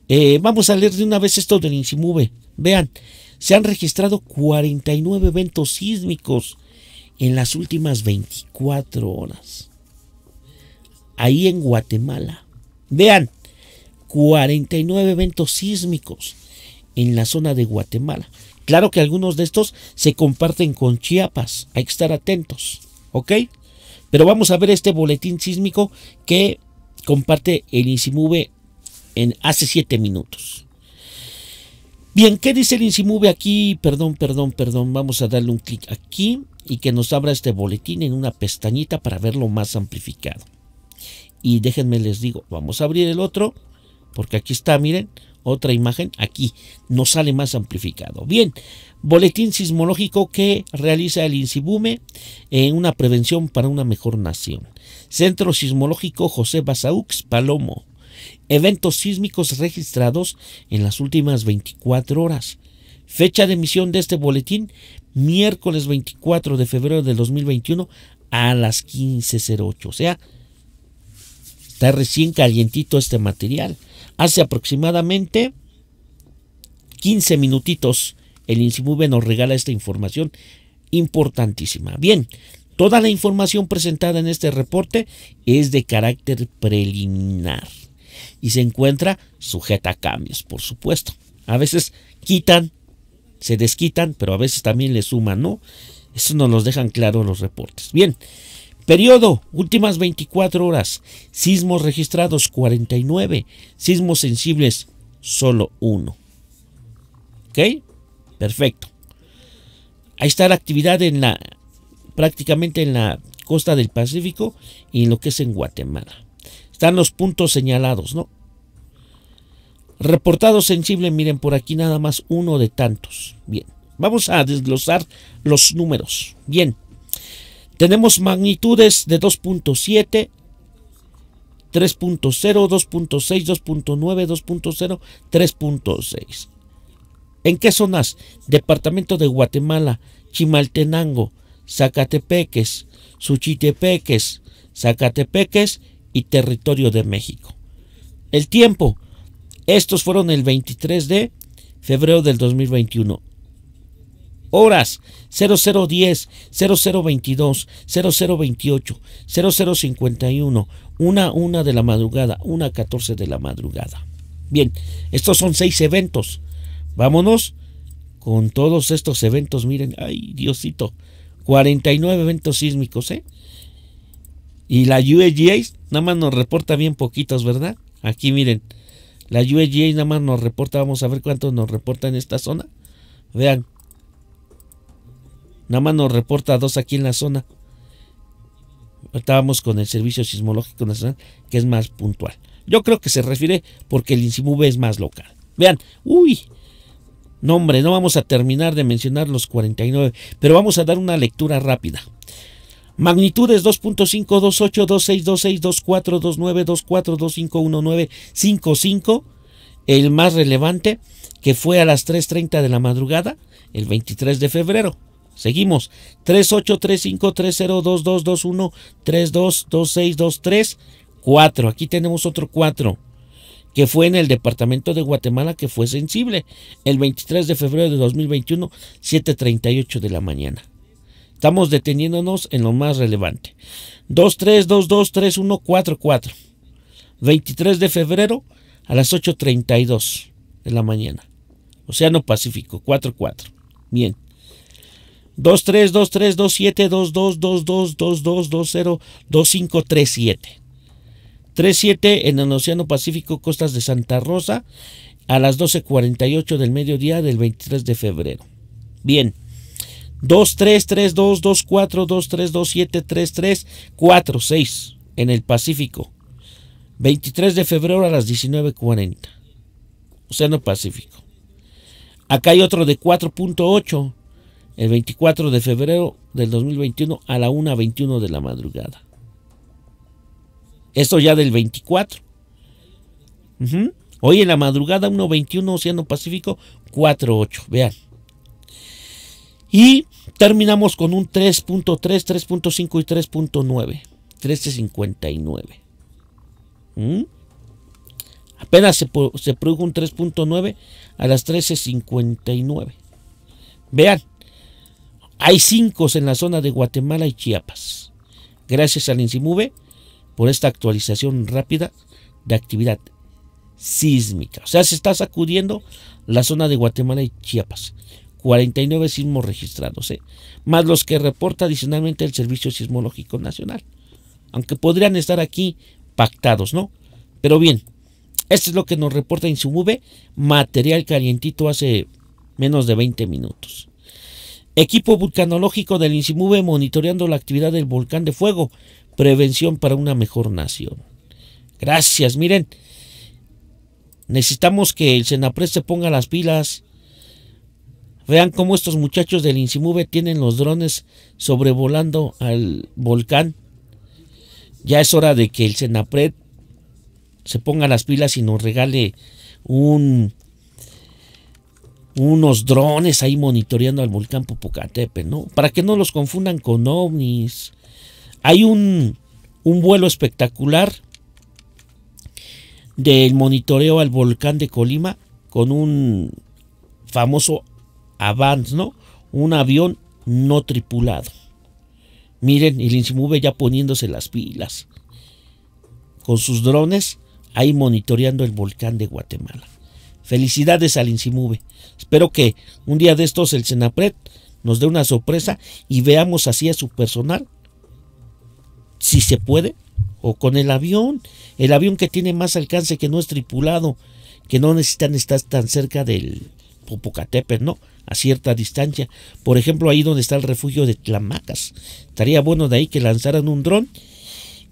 eh, vamos a leer de una vez esto del Insimube. Vean, se han registrado 49 eventos sísmicos en las últimas 24 horas. Ahí en Guatemala. Vean, 49 eventos sísmicos en la zona de Guatemala. Claro que algunos de estos se comparten con Chiapas. Hay que estar atentos. ¿Ok? Pero vamos a ver este boletín sísmico que comparte el INSIMUV hace siete minutos. Bien, ¿qué dice el Insimube aquí? Perdón, perdón, perdón. Vamos a darle un clic aquí y que nos abra este boletín en una pestañita para verlo más amplificado. Y déjenme les digo, vamos a abrir el otro, porque aquí está, miren, otra imagen, aquí nos sale más amplificado. Bien, boletín sismológico que realiza el Insibume en una prevención para una mejor nación. Centro Sismológico José Basaux Palomo eventos sísmicos registrados en las últimas 24 horas. Fecha de emisión de este boletín, miércoles 24 de febrero de 2021 a las 15.08. O sea, está recién calientito este material. Hace aproximadamente 15 minutitos el Insimube nos regala esta información importantísima. Bien, toda la información presentada en este reporte es de carácter preliminar y se encuentra sujeta a cambios, por supuesto. A veces quitan, se desquitan, pero a veces también le suman, ¿no? Eso nos lo dejan claro los reportes. Bien, periodo, últimas 24 horas, sismos registrados 49, sismos sensibles solo uno. ¿Ok? Perfecto. Ahí está la actividad en la prácticamente en la costa del Pacífico y en lo que es en Guatemala. Están los puntos señalados, ¿no? Reportado sensible, miren, por aquí nada más uno de tantos. Bien, vamos a desglosar los números. Bien, tenemos magnitudes de 2.7, 3.0, 2.6, 2.9, 2.0, 3.6. ¿En qué zonas? Departamento de Guatemala, Chimaltenango, Zacatepeques, Suchitepeques, Zacatepeques y territorio de México. El tiempo. Estos fueron el 23 de febrero del 2021. Horas 0010, 0022, 0028, 0051, 1 a 1 de la madrugada, 1 14 de la madrugada. Bien, estos son seis eventos. Vámonos con todos estos eventos. Miren, ay Diosito, 49 eventos sísmicos, ¿eh? Y la USGA Nada más nos reporta bien poquitos, ¿verdad? Aquí miren, la USGA nada más nos reporta, vamos a ver cuántos nos reporta en esta zona. Vean, nada más nos reporta dos aquí en la zona. Estábamos con el Servicio Sismológico Nacional, que es más puntual. Yo creo que se refiere porque el INSIMUV es más local. Vean, uy, no hombre, no vamos a terminar de mencionar los 49, pero vamos a dar una lectura rápida. Magnitudes 2.5, 2.8, 2.6, 2.6, 2.4, 2.9, 2.4, 2.5, 1.9, 5.5. El más relevante que fue a las 3.30 de la madrugada, el 23 de febrero. Seguimos. 4. Aquí tenemos otro 4 que fue en el departamento de Guatemala que fue sensible el 23 de febrero de 2021, 7:38 de la mañana. Estamos deteniéndonos en lo más relevante. 23223144. 23 de febrero a las 8.32 de la mañana. Océano Pacífico, 44. Bien. 232327222222202537. 37 en el Océano Pacífico, costas de Santa Rosa, a las 12.48 del mediodía del 23 de febrero. Bien. 2 3 2 4 7 3 3 en el Pacífico. 23 de febrero a las 19.40. Océano Pacífico. Acá hay otro de 4.8 el 24 de febrero del 2021 a la 1.21 de la madrugada. Esto ya del 24. Hoy en la madrugada 1.21 Océano Pacífico 4.8. Vean. Y terminamos con un 3.3, 3.5 y 3.9. 13.59. ¿Mm? Apenas se, produjo un 3.9 a las 13.59. Vean, hay 5 en la zona de Guatemala y Chiapas. Gracias al INSIMUVE por esta actualización rápida de actividad sísmica. O sea, se está sacudiendo la zona de Guatemala y Chiapas. 49 sismos registrados, ¿eh? más los que reporta adicionalmente el Servicio Sismológico Nacional. Aunque podrían estar aquí pactados, ¿no? Pero bien, esto es lo que nos reporta Insumube, material calientito hace menos de 20 minutos. Equipo vulcanológico del Insumube monitoreando la actividad del volcán de fuego, prevención para una mejor nación. Gracias, miren. Necesitamos que el Senapres se ponga las pilas Vean cómo estos muchachos del Insimube tienen los drones sobrevolando al volcán. Ya es hora de que el Senapred se ponga las pilas y nos regale un unos drones ahí monitoreando al volcán Popocatépetl, ¿no? Para que no los confundan con ovnis. Hay un, un vuelo espectacular del monitoreo al volcán de Colima con un famoso Avance, ¿no? Un avión no tripulado. Miren, el Insimube ya poniéndose las pilas. Con sus drones ahí monitoreando el volcán de Guatemala. Felicidades al Insimube. Espero que un día de estos el Senapret nos dé una sorpresa y veamos así a su personal. Si se puede. O con el avión. El avión que tiene más alcance, que no es tripulado. Que no necesitan estar tan cerca del, Popocatépetl, ¿no? A cierta distancia. Por ejemplo, ahí donde está el refugio de Tlamacas. Estaría bueno de ahí que lanzaran un dron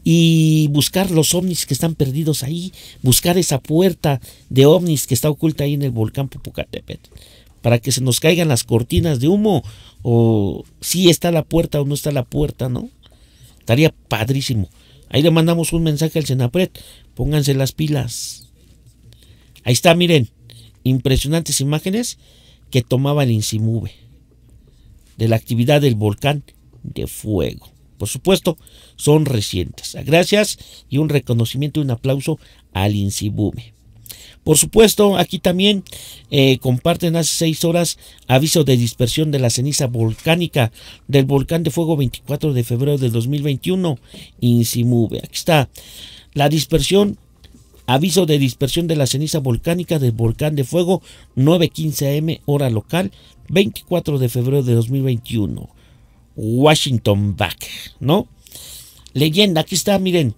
y buscar los ovnis que están perdidos ahí, buscar esa puerta de ovnis que está oculta ahí en el volcán Popocatépetl, para que se nos caigan las cortinas de humo o si está la puerta o no está la puerta, ¿no? Estaría padrísimo. Ahí le mandamos un mensaje al Senapret, pónganse las pilas. Ahí está, miren, impresionantes imágenes que tomaba el Insimube de la actividad del volcán de fuego. Por supuesto, son recientes. Gracias y un reconocimiento y un aplauso al Insibume. Por supuesto, aquí también eh, comparten hace seis horas aviso de dispersión de la ceniza volcánica del volcán de fuego 24 de febrero del 2021, Insimuve. Aquí está. La dispersión Aviso de dispersión de la ceniza volcánica del volcán de fuego 9.15 am hora local 24 de febrero de 2021. Washington Back, ¿no? Leyenda, aquí está, miren.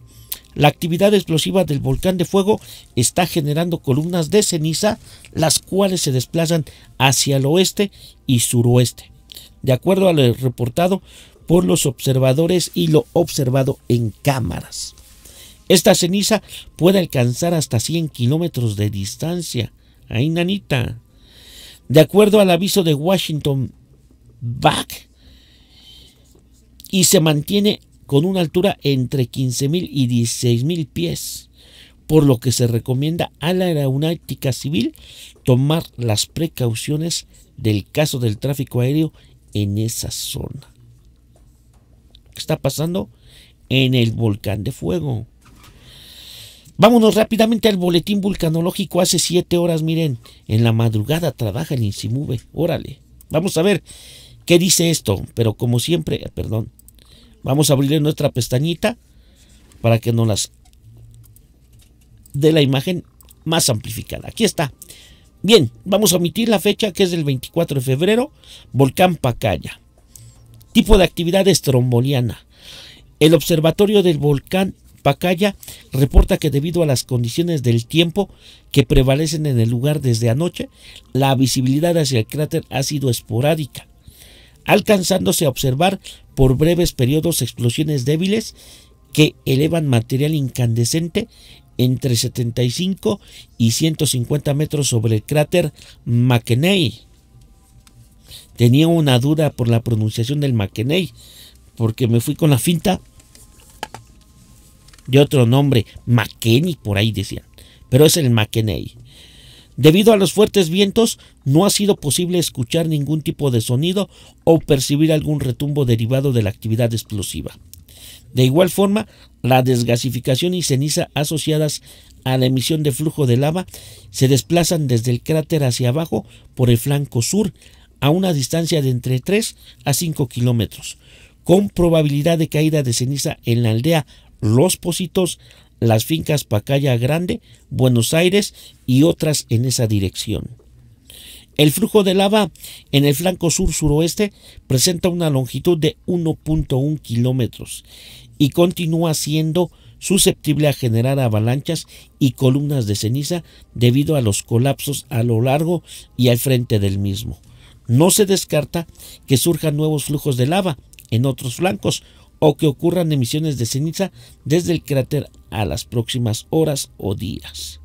La actividad explosiva del volcán de fuego está generando columnas de ceniza, las cuales se desplazan hacia el oeste y suroeste, de acuerdo a lo reportado por los observadores y lo observado en cámaras. Esta ceniza puede alcanzar hasta 100 kilómetros de distancia. Ahí, nanita. De acuerdo al aviso de Washington Back, y se mantiene con una altura entre 15.000 y 16.000 pies, por lo que se recomienda a la aeronáutica civil tomar las precauciones del caso del tráfico aéreo en esa zona. ¿Qué está pasando? En el volcán de fuego. Vámonos rápidamente al boletín vulcanológico. Hace siete horas, miren, en la madrugada trabaja el Insimube. Órale. Vamos a ver qué dice esto. Pero como siempre, eh, perdón, vamos a abrir nuestra pestañita para que nos las dé la imagen más amplificada. Aquí está. Bien, vamos a omitir la fecha que es del 24 de febrero, volcán Pacaya. Tipo de actividad estromboliana. El observatorio del volcán Pacaya reporta que debido a las condiciones del tiempo que prevalecen en el lugar desde anoche, la visibilidad hacia el cráter ha sido esporádica, alcanzándose a observar por breves periodos explosiones débiles que elevan material incandescente entre 75 y 150 metros sobre el cráter McKinney. Tenía una duda por la pronunciación del McKinney, porque me fui con la finta de otro nombre, McKenney, por ahí decían, pero es el McKenney. Debido a los fuertes vientos, no ha sido posible escuchar ningún tipo de sonido o percibir algún retumbo derivado de la actividad explosiva. De igual forma, la desgasificación y ceniza asociadas a la emisión de flujo de lava se desplazan desde el cráter hacia abajo por el flanco sur a una distancia de entre 3 a 5 kilómetros, con probabilidad de caída de ceniza en la aldea los Positos, las fincas Pacaya Grande, Buenos Aires y otras en esa dirección. El flujo de lava en el flanco sur-suroeste presenta una longitud de 1.1 kilómetros y continúa siendo susceptible a generar avalanchas y columnas de ceniza debido a los colapsos a lo largo y al frente del mismo. No se descarta que surjan nuevos flujos de lava en otros flancos, o que ocurran emisiones de ceniza desde el cráter a las próximas horas o días.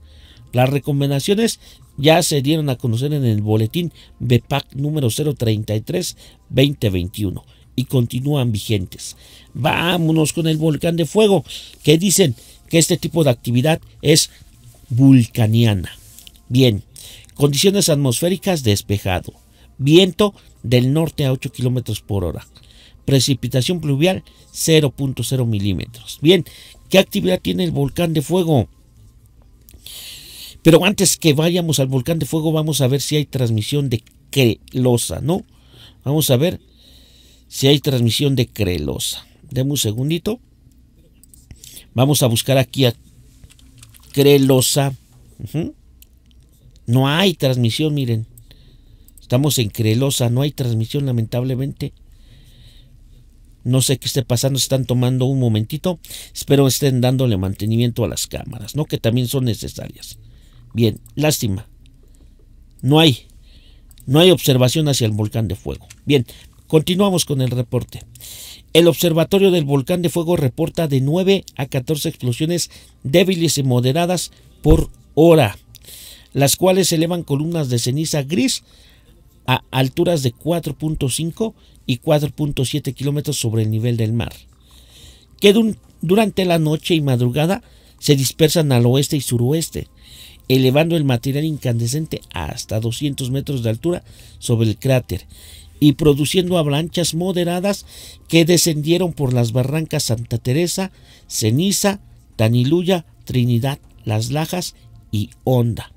Las recomendaciones ya se dieron a conocer en el boletín BEPAC número 033-2021 y continúan vigentes. Vámonos con el volcán de fuego, que dicen que este tipo de actividad es vulcaniana. Bien, condiciones atmosféricas despejado, viento del norte a 8 km por hora, precipitación pluvial 0.0 milímetros. Bien, ¿qué actividad tiene el volcán de fuego? Pero antes que vayamos al volcán de fuego, vamos a ver si hay transmisión de crelosa, ¿no? Vamos a ver si hay transmisión de crelosa. Demos un segundito. Vamos a buscar aquí a crelosa. No hay transmisión, miren. Estamos en crelosa, no hay transmisión, lamentablemente. No sé qué esté pasando, están tomando un momentito. Espero estén dándole mantenimiento a las cámaras, ¿no? Que también son necesarias. Bien, lástima. No hay, no hay observación hacia el volcán de fuego. Bien, continuamos con el reporte. El observatorio del volcán de fuego reporta de 9 a 14 explosiones débiles y moderadas por hora, las cuales elevan columnas de ceniza gris a alturas de 4.5 y 4.7 kilómetros sobre el nivel del mar, que durante la noche y madrugada se dispersan al oeste y suroeste, elevando el material incandescente hasta 200 metros de altura sobre el cráter y produciendo avalanchas moderadas que descendieron por las barrancas Santa Teresa, Ceniza, Taniluya, Trinidad, Las Lajas y Honda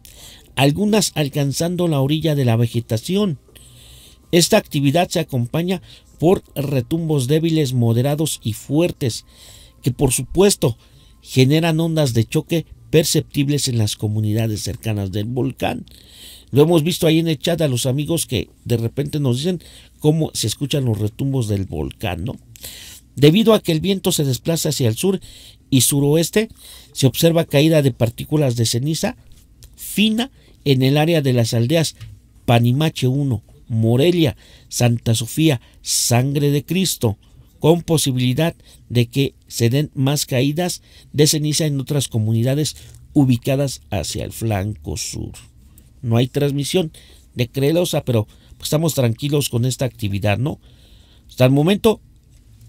algunas alcanzando la orilla de la vegetación. Esta actividad se acompaña por retumbos débiles, moderados y fuertes, que por supuesto generan ondas de choque perceptibles en las comunidades cercanas del volcán. Lo hemos visto ahí en el chat a los amigos que de repente nos dicen cómo se escuchan los retumbos del volcán, Debido a que el viento se desplaza hacia el sur y suroeste, se observa caída de partículas de ceniza fina en el área de las aldeas Panimache 1, Morelia, Santa Sofía, Sangre de Cristo, con posibilidad de que se den más caídas de ceniza en otras comunidades ubicadas hacia el flanco sur. No hay transmisión de Crelosa, pero estamos tranquilos con esta actividad, ¿no? Hasta el momento,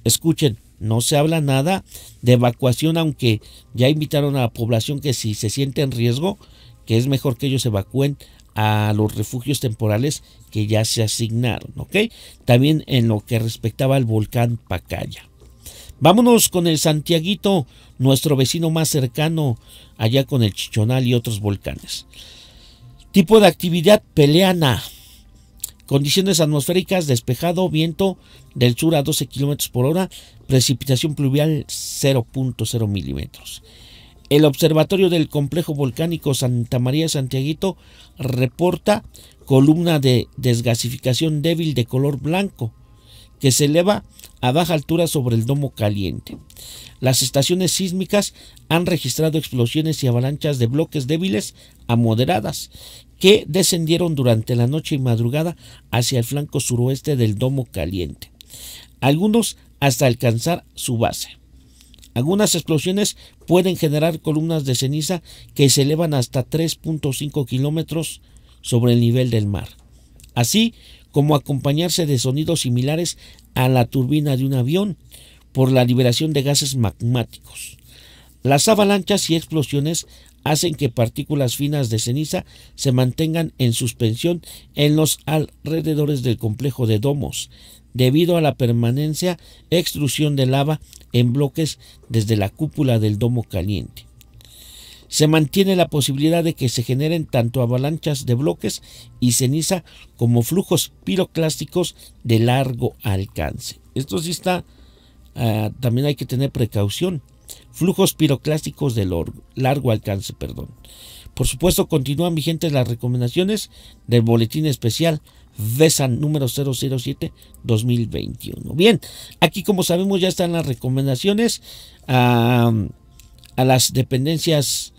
escuchen, no se habla nada de evacuación, aunque ya invitaron a la población que si se siente en riesgo, que es mejor que ellos evacúen a los refugios temporales que ya se asignaron, ¿ok? También en lo que respectaba al volcán Pacaya. Vámonos con el Santiaguito, nuestro vecino más cercano, allá con el Chichonal y otros volcanes. Tipo de actividad peleana. Condiciones atmosféricas, despejado, viento del sur a 12 km por hora, precipitación pluvial 0.0 milímetros. El observatorio del complejo volcánico Santa María Santiaguito reporta columna de desgasificación débil de color blanco que se eleva a baja altura sobre el domo caliente. Las estaciones sísmicas han registrado explosiones y avalanchas de bloques débiles a moderadas que descendieron durante la noche y madrugada hacia el flanco suroeste del domo caliente, algunos hasta alcanzar su base. Algunas explosiones pueden generar columnas de ceniza que se elevan hasta 3.5 kilómetros sobre el nivel del mar, así como acompañarse de sonidos similares a la turbina de un avión por la liberación de gases magmáticos. Las avalanchas y explosiones hacen que partículas finas de ceniza se mantengan en suspensión en los alrededores del complejo de domos, debido a la permanencia extrusión de lava en bloques desde la cúpula del domo caliente. Se mantiene la posibilidad de que se generen tanto avalanchas de bloques y ceniza como flujos piroclásticos de largo alcance. Esto sí está, ah, también hay que tener precaución. Flujos piroclásticos de largo alcance, perdón. Por supuesto, continúan vigentes las recomendaciones del boletín especial VESA número 007-2021. Bien, aquí como sabemos ya están las recomendaciones a, a las dependencias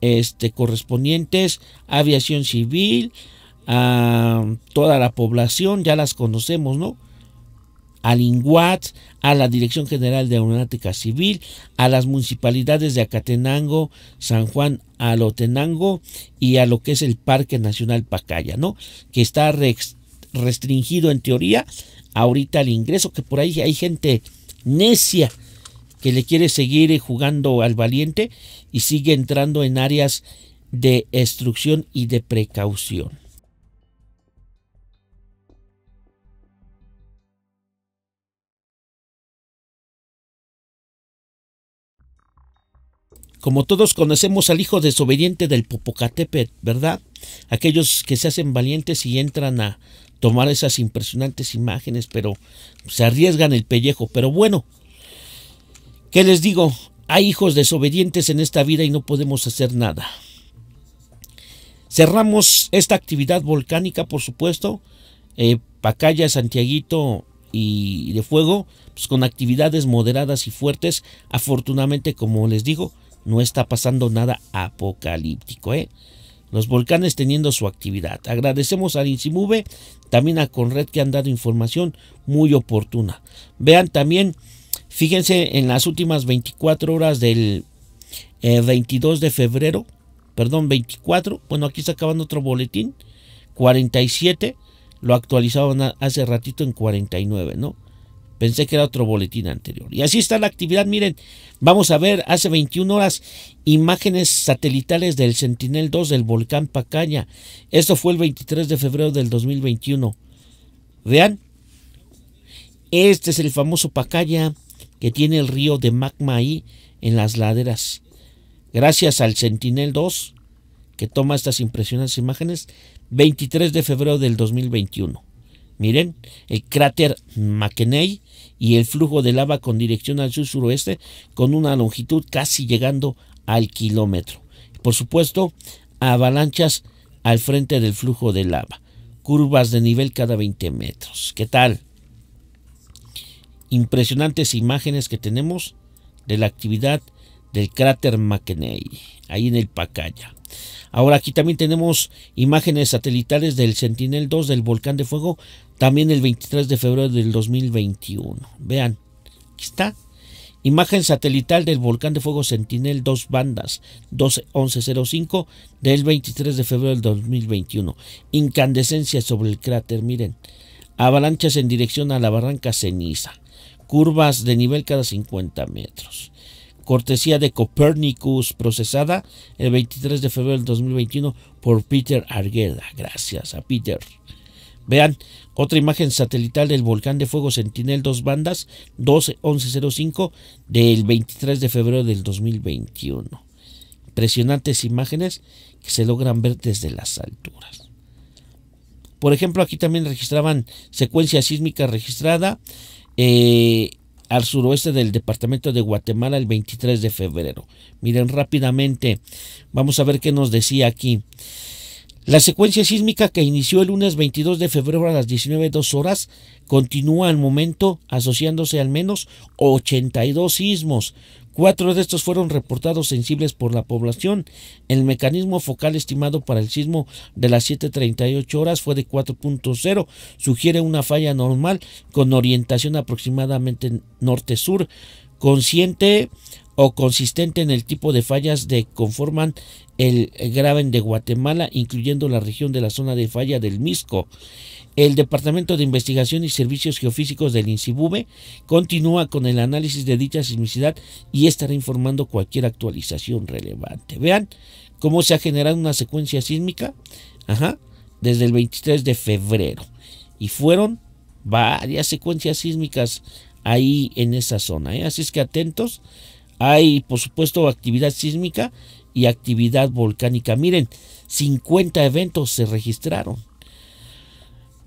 este, correspondientes, aviación civil, a toda la población, ya las conocemos, ¿no? al INGUAT, a la Dirección General de Aeronáutica Civil, a las municipalidades de Acatenango, San Juan Alotenango y a lo que es el Parque Nacional Pacaya, ¿no? Que está restringido en teoría ahorita al ingreso, que por ahí hay gente necia que le quiere seguir eh, jugando al valiente y sigue entrando en áreas de destrucción y de precaución. Como todos conocemos al hijo desobediente del Popocatépetl, ¿verdad? Aquellos que se hacen valientes y entran a tomar esas impresionantes imágenes, pero se arriesgan el pellejo. Pero bueno, ¿qué les digo? Hay hijos desobedientes en esta vida y no podemos hacer nada. Cerramos esta actividad volcánica, por supuesto, eh, Pacaya, Santiaguito y de Fuego, pues, con actividades moderadas y fuertes. Afortunadamente, como les digo, no está pasando nada apocalíptico. ¿eh? Los volcanes teniendo su actividad. Agradecemos a Insimube, también a Conred que han dado información muy oportuna. Vean también, fíjense en las últimas 24 horas del 22 eh, de febrero, perdón, 24, bueno, aquí está acabando otro boletín, 47, lo actualizaban hace ratito en 49, ¿no? Pensé que era otro boletín anterior. Y así está la actividad. Miren, vamos a ver hace 21 horas imágenes satelitales del Sentinel-2 del volcán Pacaya. Esto fue el 23 de febrero del 2021. Vean. Este es el famoso Pacaya, que tiene el río de magma ahí en las laderas. Gracias al Sentinel-2 que toma estas impresionantes imágenes. 23 de febrero del 2021. Miren, el cráter McKinney y el flujo de lava con dirección al sur-suroeste con una longitud casi llegando al kilómetro. Por supuesto, avalanchas al frente del flujo de lava, curvas de nivel cada 20 metros. ¿Qué tal? Impresionantes imágenes que tenemos de la actividad del cráter McKinney, ahí en el Pacaya. Ahora aquí también tenemos imágenes satelitales del Sentinel-2 del volcán de fuego, también el 23 de febrero del 2021. Vean, aquí está. Imagen satelital del volcán de fuego Sentinel, 2 bandas, 1105 del 23 de febrero del 2021. Incandescencia sobre el cráter, miren. Avalanchas en dirección a la barranca ceniza. Curvas de nivel cada 50 metros cortesía de Copernicus, procesada el 23 de febrero del 2021 por Peter Argueda. Gracias a Peter. Vean, otra imagen satelital del volcán de fuego Sentinel, dos bandas, 12-1105, del 23 de febrero del 2021. Impresionantes imágenes que se logran ver desde las alturas. Por ejemplo, aquí también registraban secuencia sísmica registrada. Eh, al suroeste del departamento de Guatemala el 23 de febrero. Miren rápidamente, vamos a ver qué nos decía aquí. La secuencia sísmica que inició el lunes 22 de febrero a las 19.02 horas continúa al momento asociándose al menos 82 sismos, Cuatro de estos fueron reportados sensibles por la población. El mecanismo focal estimado para el sismo de las 7.38 horas fue de 4.0. Sugiere una falla normal con orientación aproximadamente norte-sur, consciente o consistente en el tipo de fallas que conforman el graven de Guatemala, incluyendo la región de la zona de falla del Misco. El Departamento de Investigación y Servicios Geofísicos del INSIBUBE continúa con el análisis de dicha sismicidad y estará informando cualquier actualización relevante. Vean cómo se ha generado una secuencia sísmica ajá, desde el 23 de febrero. Y fueron varias secuencias sísmicas ahí en esa zona. ¿eh? Así es que atentos. Hay, por supuesto, actividad sísmica y actividad volcánica. Miren, 50 eventos se registraron.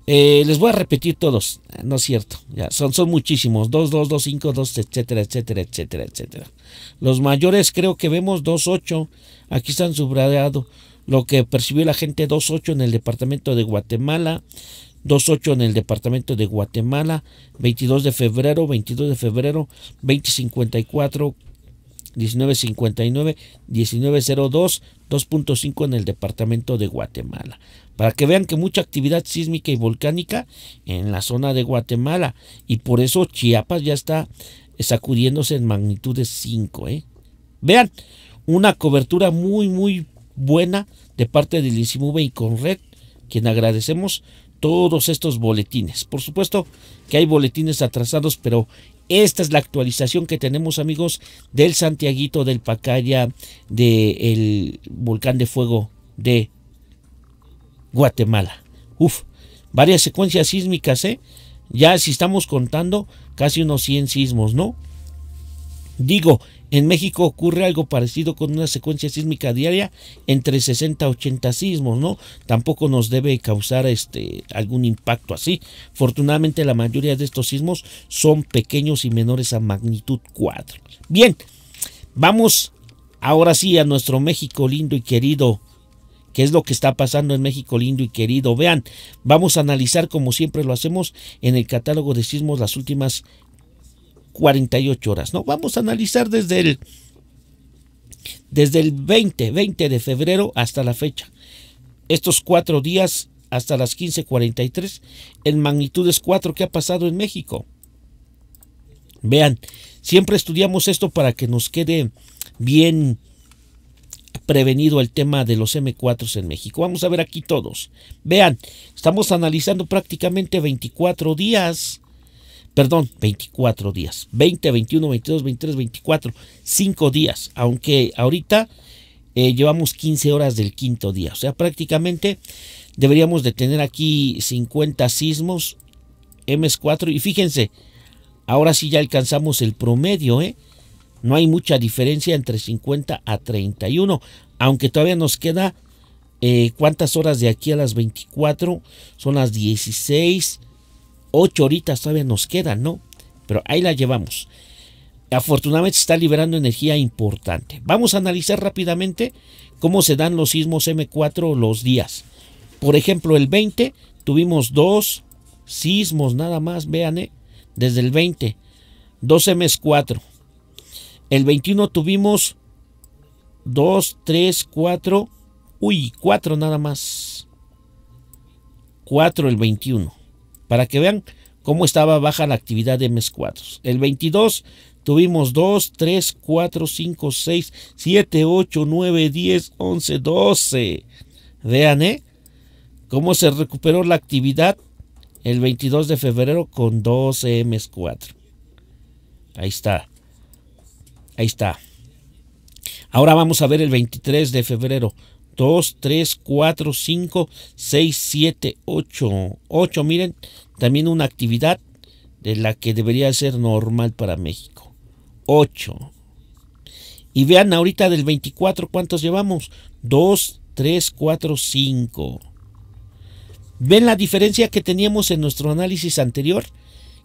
Eh, les voy a repetir todos, eh, no es cierto, ya, son, son muchísimos, 2, 2, 2, 5, 2, etcétera, etcétera, etcétera, etcétera. Los mayores creo que vemos 2, 8, aquí están subrayado lo que percibió la gente 2, 8 en el departamento de Guatemala, 2, 8 en el departamento de Guatemala, 22 de febrero, 22 de febrero, 2054, 1959, 1902, 2.5 en el departamento de Guatemala. Para que vean que mucha actividad sísmica y volcánica en la zona de Guatemala. Y por eso Chiapas ya está eh, sacudiéndose en de 5. ¿eh? Vean, una cobertura muy, muy buena de parte del ICIMUVE y Conred, quien agradecemos todos estos boletines. Por supuesto que hay boletines atrasados, pero esta es la actualización que tenemos amigos del Santiaguito del Pacaya del volcán de fuego de Guatemala. Uf, varias secuencias sísmicas, ¿eh? Ya si estamos contando casi unos 100 sismos, ¿no? Digo, en México ocurre algo parecido con una secuencia sísmica diaria entre 60 a 80 sismos, ¿no? Tampoco nos debe causar este algún impacto así. Fortunadamente la mayoría de estos sismos son pequeños y menores a magnitud 4. Bien, vamos ahora sí a nuestro México lindo y querido qué es lo que está pasando en México lindo y querido. Vean, vamos a analizar como siempre lo hacemos en el catálogo de sismos las últimas 48 horas, ¿no? Vamos a analizar desde el, desde el 20, 20 de febrero hasta la fecha. Estos cuatro días hasta las 15.43 en magnitudes 4 que ha pasado en México. Vean, siempre estudiamos esto para que nos quede bien prevenido el tema de los M4s en México. Vamos a ver aquí todos. Vean, estamos analizando prácticamente 24 días perdón, 24 días. 20, 21, 22, 23, 24, 5 días. Aunque ahorita eh, llevamos 15 horas del quinto día. O sea, prácticamente deberíamos de tener aquí 50 sismos M4. Y fíjense, ahora sí ya alcanzamos el promedio, ¿eh? No hay mucha diferencia entre 50 a 31, aunque todavía nos queda eh, cuántas horas de aquí a las 24, son las 16, Ocho horitas todavía nos quedan, ¿no? Pero ahí la llevamos. Afortunadamente se está liberando energía importante. Vamos a analizar rápidamente cómo se dan los sismos M4 los días. Por ejemplo, el 20 tuvimos dos sismos nada más, vean, eh, desde el 20. Dos M4. El 21 tuvimos 2, 3, 4. Uy, 4 nada más. 4 el 21 para que vean cómo estaba baja la actividad de mes 4. El 22 tuvimos 2, 3, 4, 5, 6, 7, 8, 9, 10, 11, 12. Vean, ¿eh? Cómo se recuperó la actividad el 22 de febrero con 12 M4. Ahí está. Ahí está. Ahora vamos a ver el 23 de febrero. 2, 3, 4, 5, 6, 7, 8. 8, miren, también una actividad de la que debería ser normal para México. 8. Y vean ahorita del 24 cuántos llevamos. 2, 3, 4, 5. ¿Ven la diferencia que teníamos en nuestro análisis anterior?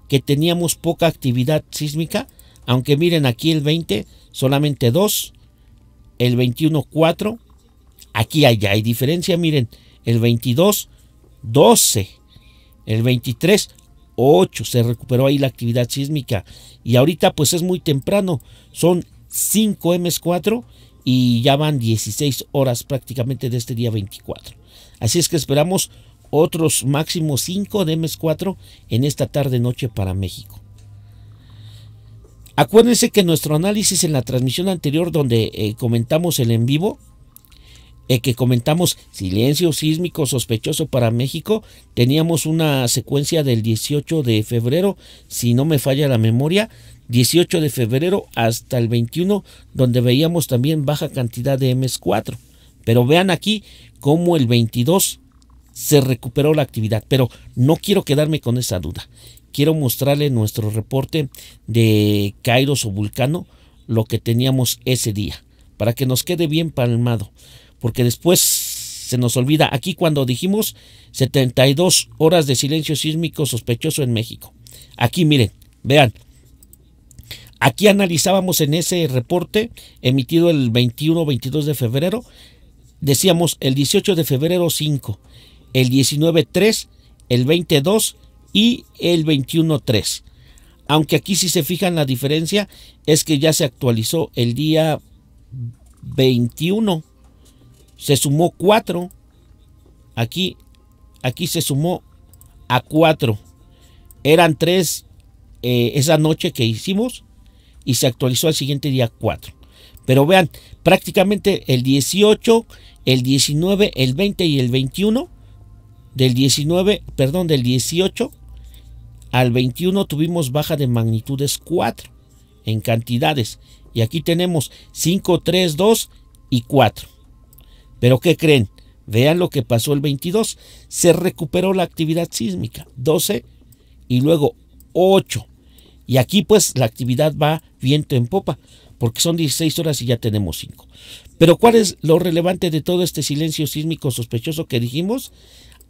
Que teníamos poca actividad sísmica. Aunque miren aquí el 20, solamente 2. El 21, 4 Aquí allá hay diferencia, miren, el 22, 12, el 23, 8, se recuperó ahí la actividad sísmica. Y ahorita pues es muy temprano, son 5 M4 y ya van 16 horas prácticamente de este día 24. Así es que esperamos otros máximos 5 de M4 en esta tarde-noche para México. Acuérdense que nuestro análisis en la transmisión anterior donde eh, comentamos el en vivo, eh, que comentamos, silencio sísmico sospechoso para México, teníamos una secuencia del 18 de febrero, si no me falla la memoria, 18 de febrero hasta el 21, donde veíamos también baja cantidad de MS4. Pero vean aquí cómo el 22 se recuperó la actividad, pero no quiero quedarme con esa duda. Quiero mostrarle nuestro reporte de Kairos o Vulcano, lo que teníamos ese día, para que nos quede bien palmado porque después se nos olvida. Aquí cuando dijimos 72 horas de silencio sísmico sospechoso en México. Aquí miren, vean. Aquí analizábamos en ese reporte emitido el 21-22 de febrero, decíamos el 18 de febrero 5, el 19 3, el 22 y el 21 3. Aunque aquí si se fijan la diferencia es que ya se actualizó el día 21 se sumó 4. Aquí, aquí se sumó a 4. Eran 3 eh, esa noche que hicimos y se actualizó al siguiente día 4. Pero vean, prácticamente el 18, el 19, el 20 y el 21 del 19, perdón, del 18 al 21 tuvimos baja de magnitudes 4 en cantidades. Y aquí tenemos 5, 3, 2 y 4. Pero ¿qué creen? Vean lo que pasó el 22. Se recuperó la actividad sísmica, 12 y luego 8. Y aquí pues la actividad va viento en popa, porque son 16 horas y ya tenemos 5. Pero ¿cuál es lo relevante de todo este silencio sísmico sospechoso que dijimos?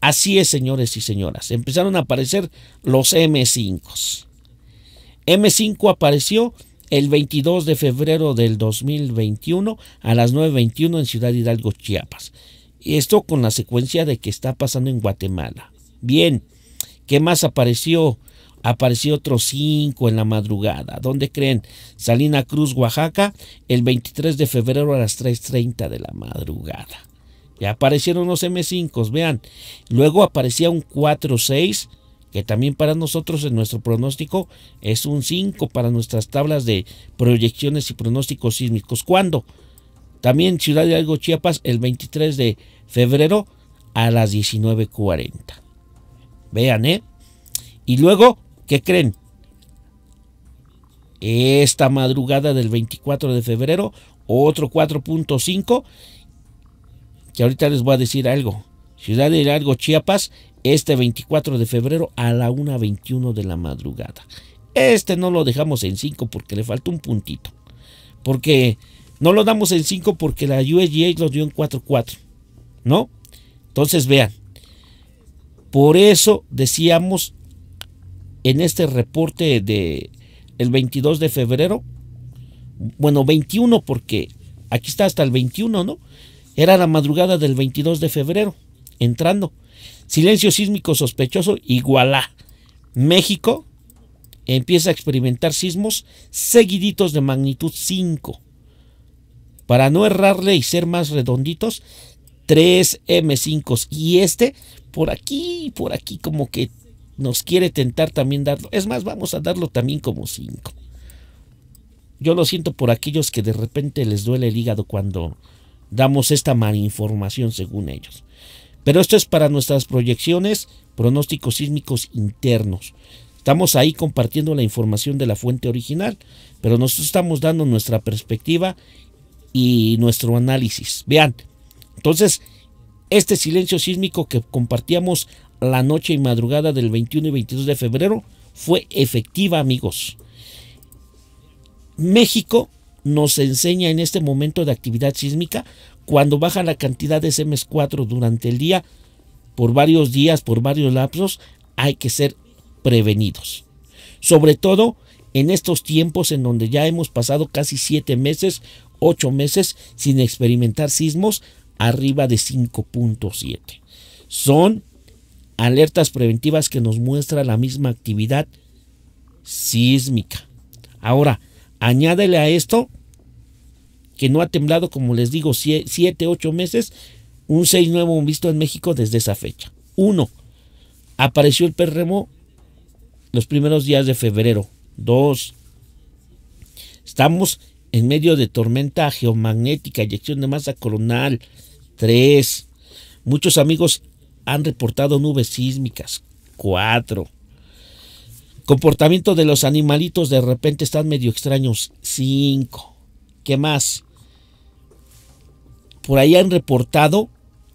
Así es, señores y señoras. Empezaron a aparecer los M5. M5 apareció el 22 de febrero del 2021 a las 9.21 en Ciudad Hidalgo, Chiapas. Esto con la secuencia de que está pasando en Guatemala. Bien, ¿qué más apareció? Apareció otro 5 en la madrugada. ¿Dónde creen? Salina Cruz, Oaxaca, el 23 de febrero a las 3.30 de la madrugada. Ya aparecieron los M5, vean. Luego aparecía un 4.6, 6 que también para nosotros en nuestro pronóstico es un 5 para nuestras tablas de proyecciones y pronósticos sísmicos. ¿Cuándo? También Ciudad de Algo, Chiapas, el 23 de febrero a las 19.40. Vean, ¿eh? Y luego, ¿qué creen? Esta madrugada del 24 de febrero, otro 4.5, que ahorita les voy a decir algo. Ciudad de Hidalgo, Chiapas, este 24 de febrero a la 1.21 de la madrugada. Este no lo dejamos en 5 porque le faltó un puntito. Porque no lo damos en 5 porque la USGA lo dio en 4.4. ¿No? Entonces vean. Por eso decíamos en este reporte de el 22 de febrero, bueno, 21 porque aquí está hasta el 21, ¿no? Era la madrugada del 22 de febrero, entrando. Silencio sísmico sospechoso, Iguala, México empieza a experimentar sismos seguiditos de magnitud 5. Para no errarle y ser más redonditos, 3 m 5 Y este, por aquí, por aquí, como que nos quiere tentar también darlo. Es más, vamos a darlo también como 5. Yo lo siento por aquellos que de repente les duele el hígado cuando damos esta mala información según ellos. Pero esto es para nuestras proyecciones, pronósticos sísmicos internos. Estamos ahí compartiendo la información de la fuente original, pero nosotros estamos dando nuestra perspectiva y nuestro análisis. Vean, entonces, este silencio sísmico que compartíamos la noche y madrugada del 21 y 22 de febrero fue efectiva, amigos. México nos enseña en este momento de actividad sísmica cuando baja la cantidad de SMS4 durante el día, por varios días, por varios lapsos, hay que ser prevenidos. Sobre todo en estos tiempos en donde ya hemos pasado casi 7 meses, 8 meses sin experimentar sismos arriba de 5.7. Son alertas preventivas que nos muestra la misma actividad sísmica. Ahora, añádele a esto que no ha temblado, como les digo, siete, ocho meses, un 6 nuevo visto en México desde esa fecha. 1. Apareció el perremo los primeros días de febrero. 2. Estamos en medio de tormenta geomagnética, eyección de masa coronal. 3. Muchos amigos han reportado nubes sísmicas. 4. Comportamiento de los animalitos de repente están medio extraños. 5. ¿Qué más? Por ahí han reportado,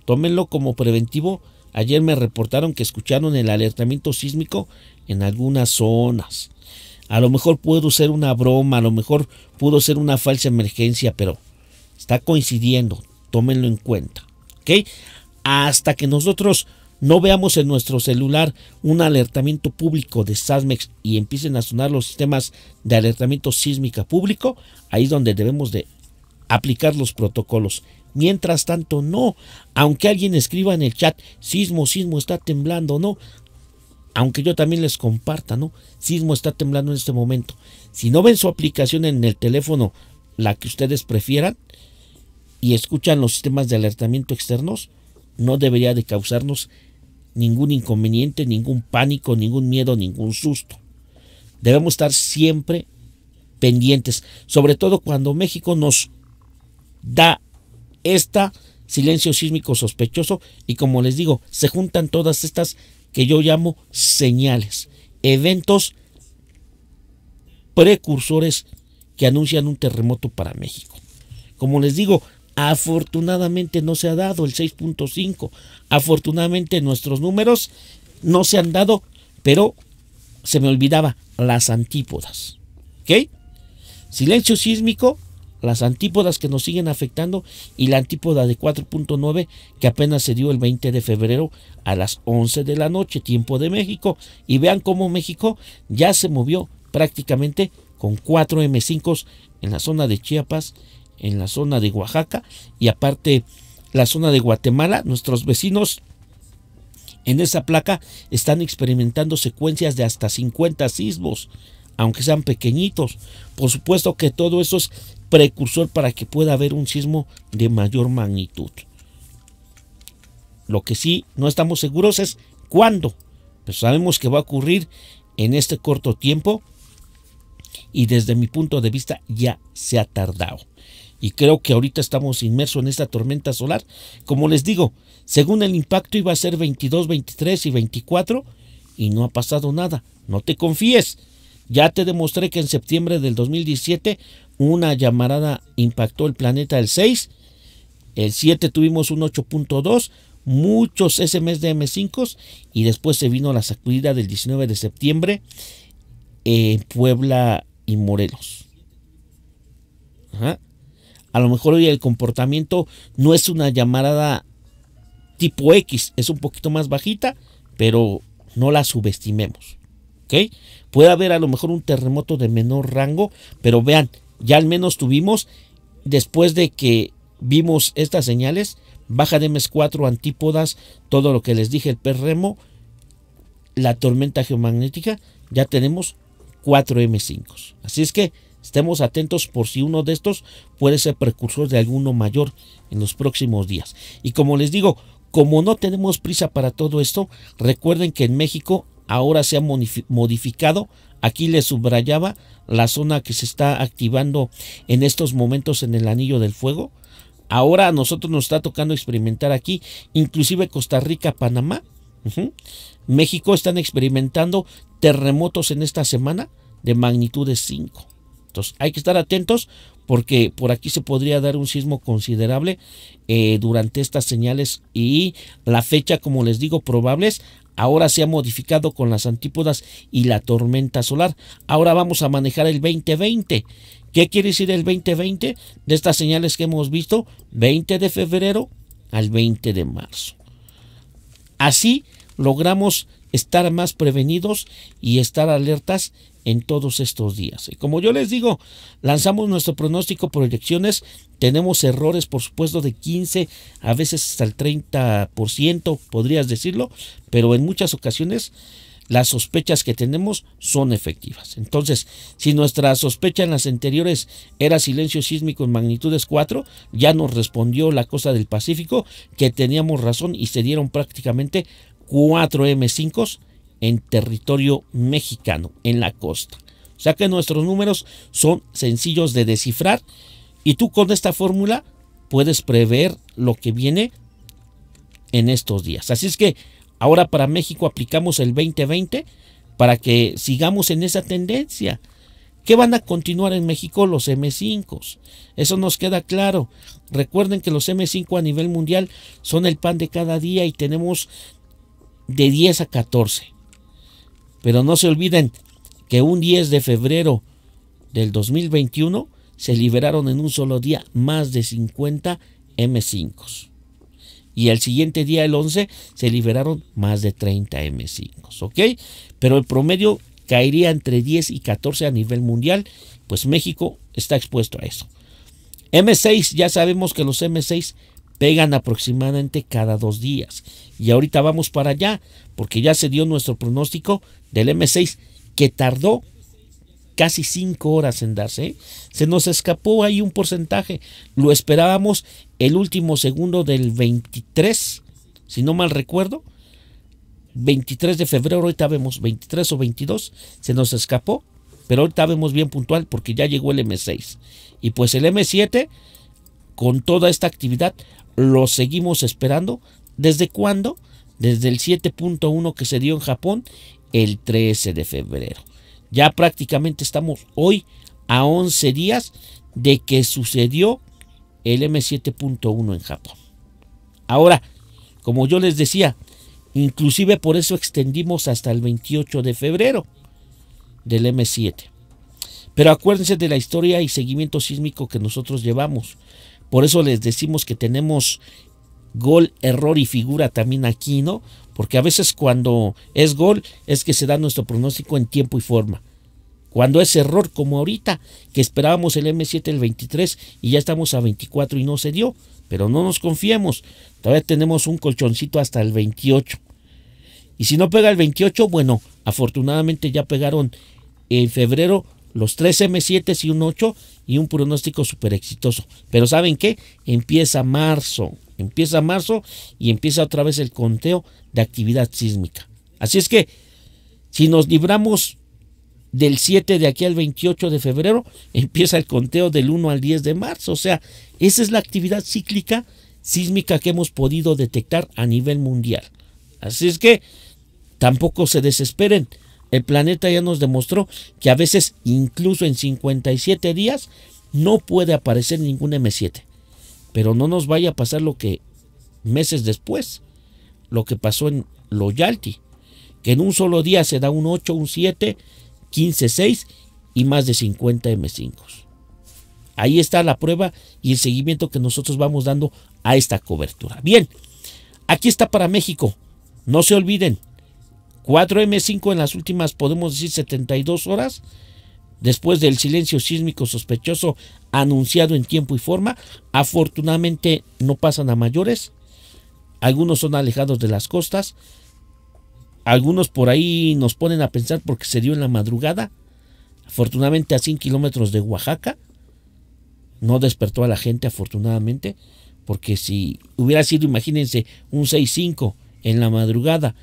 tómenlo como preventivo, ayer me reportaron que escucharon el alertamiento sísmico en algunas zonas. A lo mejor pudo ser una broma, a lo mejor pudo ser una falsa emergencia, pero está coincidiendo, tómenlo en cuenta. ¿Ok? Hasta que nosotros no veamos en nuestro celular un alertamiento público de SASMEX y empiecen a sonar los sistemas de alertamiento sísmica público, ahí es donde debemos de aplicar los protocolos. Mientras tanto, no. Aunque alguien escriba en el chat, sismo, sismo, está temblando, no. Aunque yo también les comparta, ¿no? Sismo está temblando en este momento. Si no ven su aplicación en el teléfono, la que ustedes prefieran, y escuchan los sistemas de alertamiento externos, no debería de causarnos ningún inconveniente, ningún pánico, ningún miedo, ningún susto. Debemos estar siempre pendientes, sobre todo cuando México nos da esta, silencio sísmico sospechoso y como les digo, se juntan todas estas que yo llamo señales, eventos precursores que anuncian un terremoto para México. Como les digo, afortunadamente no se ha dado el 6.5, afortunadamente nuestros números no se han dado, pero se me olvidaba las antípodas. ¿Ok? Silencio sísmico las antípodas que nos siguen afectando y la antípoda de 4.9 que apenas se dio el 20 de febrero a las 11 de la noche, tiempo de México. Y vean cómo México ya se movió prácticamente con 4 M5 en la zona de Chiapas, en la zona de Oaxaca y aparte la zona de Guatemala, nuestros vecinos. En esa placa están experimentando secuencias de hasta 50 sismos aunque sean pequeñitos. Por supuesto que todo eso es precursor para que pueda haber un sismo de mayor magnitud. Lo que sí no estamos seguros es cuándo, pero sabemos que va a ocurrir en este corto tiempo y desde mi punto de vista ya se ha tardado. Y creo que ahorita estamos inmersos en esta tormenta solar. Como les digo, según el impacto iba a ser 22, 23 y 24 y no ha pasado nada. No te confíes. Ya te demostré que en septiembre del 2017 una llamarada impactó el planeta el 6, el 7 tuvimos un 8.2, muchos ese mes de M5 y después se vino la sacudida del 19 de septiembre en Puebla y Morelos. Ajá. A lo mejor hoy el comportamiento no es una llamarada tipo X, es un poquito más bajita, pero no la subestimemos. ¿Ok? Puede haber a lo mejor un terremoto de menor rango, pero vean, ya al menos tuvimos, después de que vimos estas señales, baja de m 4 antípodas, todo lo que les dije, el perremo, la tormenta geomagnética, ya tenemos 4 M5. Así es que estemos atentos por si uno de estos puede ser precursor de alguno mayor en los próximos días. Y como les digo, como no tenemos prisa para todo esto, recuerden que en México ahora se ha modificado. Aquí le subrayaba la zona que se está activando en estos momentos en el anillo del fuego. Ahora a nosotros nos está tocando experimentar aquí, inclusive Costa Rica, Panamá, México están experimentando terremotos en esta semana de magnitudes 5. Entonces hay que estar atentos porque por aquí se podría dar un sismo considerable eh, durante estas señales y la fecha, como les digo, probables. Ahora se ha modificado con las antípodas y la tormenta solar. Ahora vamos a manejar el 2020. ¿Qué quiere decir el 2020? De estas señales que hemos visto, 20 de febrero al 20 de marzo. Así logramos estar más prevenidos y estar alertas en todos estos días. Y como yo les digo, lanzamos nuestro pronóstico proyecciones tenemos errores por supuesto de 15, a veces hasta el 30%, podrías decirlo, pero en muchas ocasiones las sospechas que tenemos son efectivas. Entonces, si nuestra sospecha en las anteriores era silencio sísmico en magnitudes 4, ya nos respondió la costa del Pacífico que teníamos razón y se dieron prácticamente 4 M5s en territorio mexicano, en la costa. O sea que nuestros números son sencillos de descifrar y tú con esta fórmula puedes prever lo que viene en estos días. Así es que ahora para México aplicamos el 2020 para que sigamos en esa tendencia. ¿Qué van a continuar en México los M5? Eso nos queda claro. Recuerden que los M5 a nivel mundial son el pan de cada día y tenemos de 10 a 14. Pero no se olviden que un 10 de febrero del 2021 se liberaron en un solo día más de 50 M5s. Y el siguiente día, el 11, se liberaron más de 30 M5s, ¿ok? Pero el promedio caería entre 10 y 14 a nivel mundial, pues México está expuesto a eso. M6, ya sabemos que los M6 pegan aproximadamente cada dos días. Y ahorita vamos para allá, porque ya se dio nuestro pronóstico del M6, que tardó casi cinco horas en darse. ¿eh? Se nos escapó ahí un porcentaje. Lo esperábamos el último segundo del 23, si no mal recuerdo. 23 de febrero, ahorita vemos 23 o 22, se nos escapó, pero ahorita vemos bien puntual porque ya llegó el M6. Y pues el M7 con toda esta actividad. Lo seguimos esperando. ¿Desde cuándo? Desde el 7.1 que se dio en Japón el 13 de febrero. Ya prácticamente estamos hoy a 11 días de que sucedió el M7.1 en Japón. Ahora, como yo les decía, inclusive por eso extendimos hasta el 28 de febrero del M7. Pero acuérdense de la historia y seguimiento sísmico que nosotros llevamos. Por eso les decimos que tenemos gol, error y figura también aquí, ¿no? Porque a veces cuando es gol es que se da nuestro pronóstico en tiempo y forma. Cuando es error, como ahorita, que esperábamos el M7 el 23 y ya estamos a 24 y no se dio. Pero no nos confiemos, todavía tenemos un colchoncito hasta el 28. Y si no pega el 28, bueno, afortunadamente ya pegaron en febrero los tres M7 y un 8 y un pronóstico súper exitoso. Pero ¿saben qué? Empieza marzo, empieza marzo y empieza otra vez el conteo de actividad sísmica. Así es que si nos libramos del 7 de aquí al 28 de febrero, empieza el conteo del 1 al 10 de marzo. O sea, esa es la actividad cíclica sísmica que hemos podido detectar a nivel mundial. Así es que tampoco se desesperen. El planeta ya nos demostró que a veces, incluso en 57 días, no puede aparecer ningún M7. Pero no nos vaya a pasar lo que meses después, lo que pasó en Loyalty, que en un solo día se da un 8, un 7, 15, 6 y más de 50 M5. Ahí está la prueba y el seguimiento que nosotros vamos dando a esta cobertura. Bien, aquí está para México. No se olviden, 4M5 en las últimas, podemos decir, 72 horas, después del silencio sísmico sospechoso anunciado en tiempo y forma. Afortunadamente no pasan a mayores. Algunos son alejados de las costas. Algunos por ahí nos ponen a pensar porque se dio en la madrugada. Afortunadamente a 100 kilómetros de Oaxaca. No despertó a la gente, afortunadamente. Porque si hubiera sido, imagínense, un 6-5 en la madrugada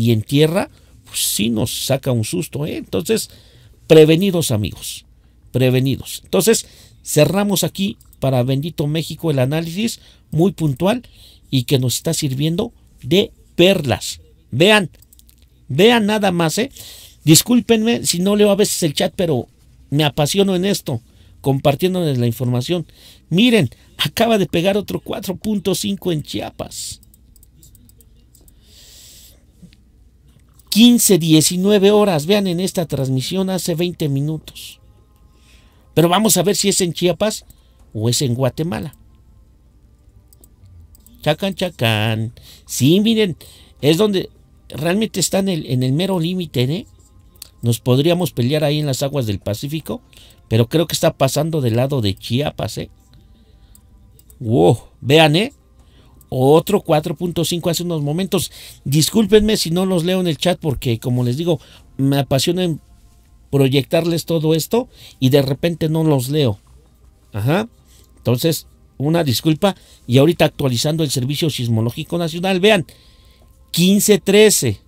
y en tierra, pues sí nos saca un susto. ¿eh? Entonces, prevenidos amigos, prevenidos. Entonces, cerramos aquí para Bendito México el análisis muy puntual y que nos está sirviendo de perlas. Vean, vean nada más. ¿eh? Discúlpenme si no leo a veces el chat, pero me apasiono en esto, compartiéndoles la información. Miren, acaba de pegar otro 4.5 en Chiapas. 15, 19 horas. Vean en esta transmisión hace 20 minutos. Pero vamos a ver si es en Chiapas o es en Guatemala. Chacán, chacán. Sí, miren, es donde realmente están en, el, mero límite, ¿eh? Nos podríamos pelear ahí en las aguas del Pacífico, pero creo que está pasando del lado de Chiapas, ¿eh? Wow, vean, ¿eh? otro 4.5 hace unos momentos. Discúlpenme si no los leo en el chat porque, como les digo, me apasiona proyectarles todo esto y de repente no los leo. Ajá. Entonces, una disculpa. Y ahorita actualizando el Servicio Sismológico Nacional, vean, 15.13.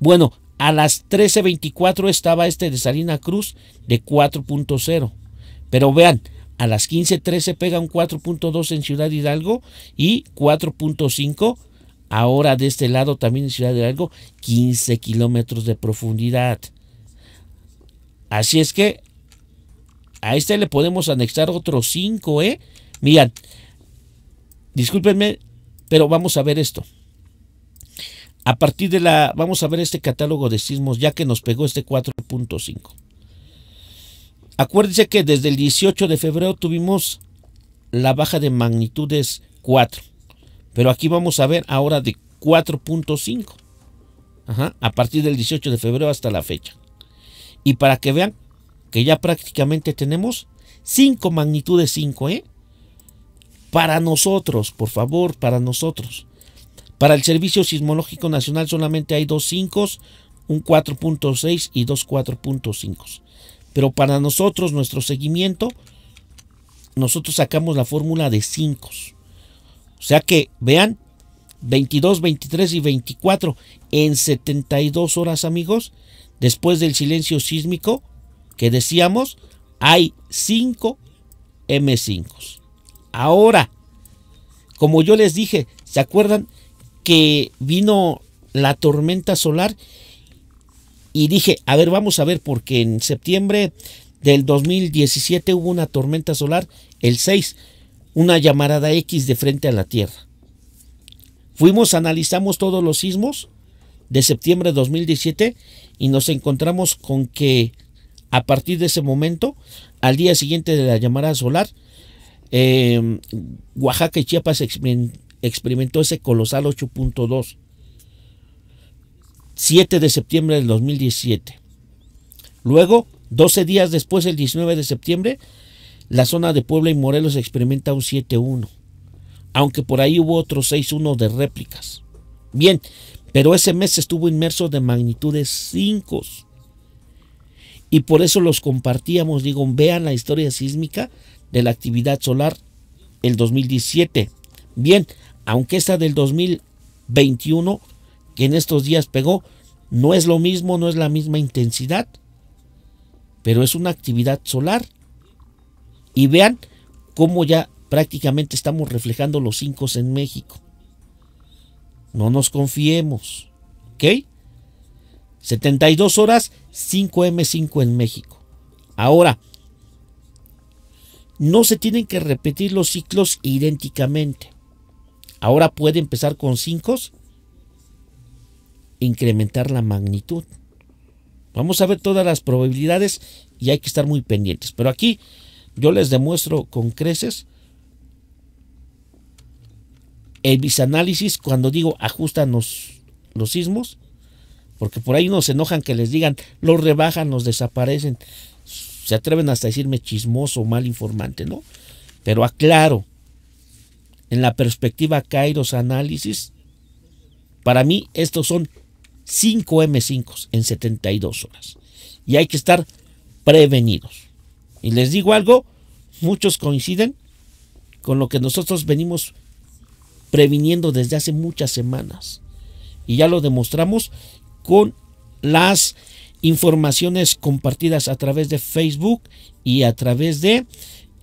Bueno, a las 13.24 estaba este de Salina Cruz de 4.0. Pero vean, a las 15.13 pega un 4.2 en Ciudad Hidalgo y 4.5 ahora de este lado también en Ciudad Hidalgo, 15 kilómetros de profundidad. Así es que a este le podemos anexar otro 5, ¿eh? Miren, discúlpenme, pero vamos a ver esto. A partir de la, vamos a ver este catálogo de sismos, ya que nos pegó este 4.5. Acuérdense que desde el 18 de febrero tuvimos la baja de magnitudes 4. Pero aquí vamos a ver ahora de 4.5. A partir del 18 de febrero hasta la fecha. Y para que vean que ya prácticamente tenemos 5 magnitudes 5, ¿eh? Para nosotros, por favor, para nosotros. Para el Servicio Sismológico Nacional solamente hay dos 5, un 4.6 y dos 4.5. Pero para nosotros, nuestro seguimiento, nosotros sacamos la fórmula de 5. O sea que, vean, 22, 23 y 24 en 72 horas, amigos, después del silencio sísmico que decíamos, hay 5 M5. Ahora, como yo les dije, ¿se acuerdan que vino la tormenta solar y dije, a ver, vamos a ver, porque en septiembre del 2017 hubo una tormenta solar, el 6, una llamarada X de frente a la Tierra. Fuimos, analizamos todos los sismos de septiembre de 2017 y nos encontramos con que a partir de ese momento, al día siguiente de la llamada solar, eh, Oaxaca y Chiapas experimentó ese colosal 8.2 7 de septiembre del 2017. Luego, 12 días después, el 19 de septiembre, la zona de Puebla y Morelos experimenta un 7-1, aunque por ahí hubo otros 6-1 de réplicas. Bien, pero ese mes estuvo inmerso de magnitudes 5. Y por eso los compartíamos, digo, vean la historia sísmica de la actividad solar el 2017. Bien, aunque esta del 2021 que en estos días pegó, no es lo mismo, no es la misma intensidad, pero es una actividad solar. Y vean cómo ya prácticamente estamos reflejando los 5 en México. No nos confiemos, ¿ok? 72 horas, 5M5 en México. Ahora, no se tienen que repetir los ciclos idénticamente. Ahora puede empezar con 5 incrementar la magnitud. Vamos a ver todas las probabilidades y hay que estar muy pendientes. Pero aquí yo les demuestro con creces el bisanálisis cuando digo ajustan los, sismos, porque por ahí nos enojan que les digan, los rebajan, los desaparecen. Se atreven hasta a decirme chismoso, mal informante, ¿no? Pero aclaro, en la perspectiva Kairos Análisis, para mí estos son 5 M5 en 72 horas. Y hay que estar prevenidos. Y les digo algo, muchos coinciden con lo que nosotros venimos previniendo desde hace muchas semanas. Y ya lo demostramos con las informaciones compartidas a través de Facebook y a través de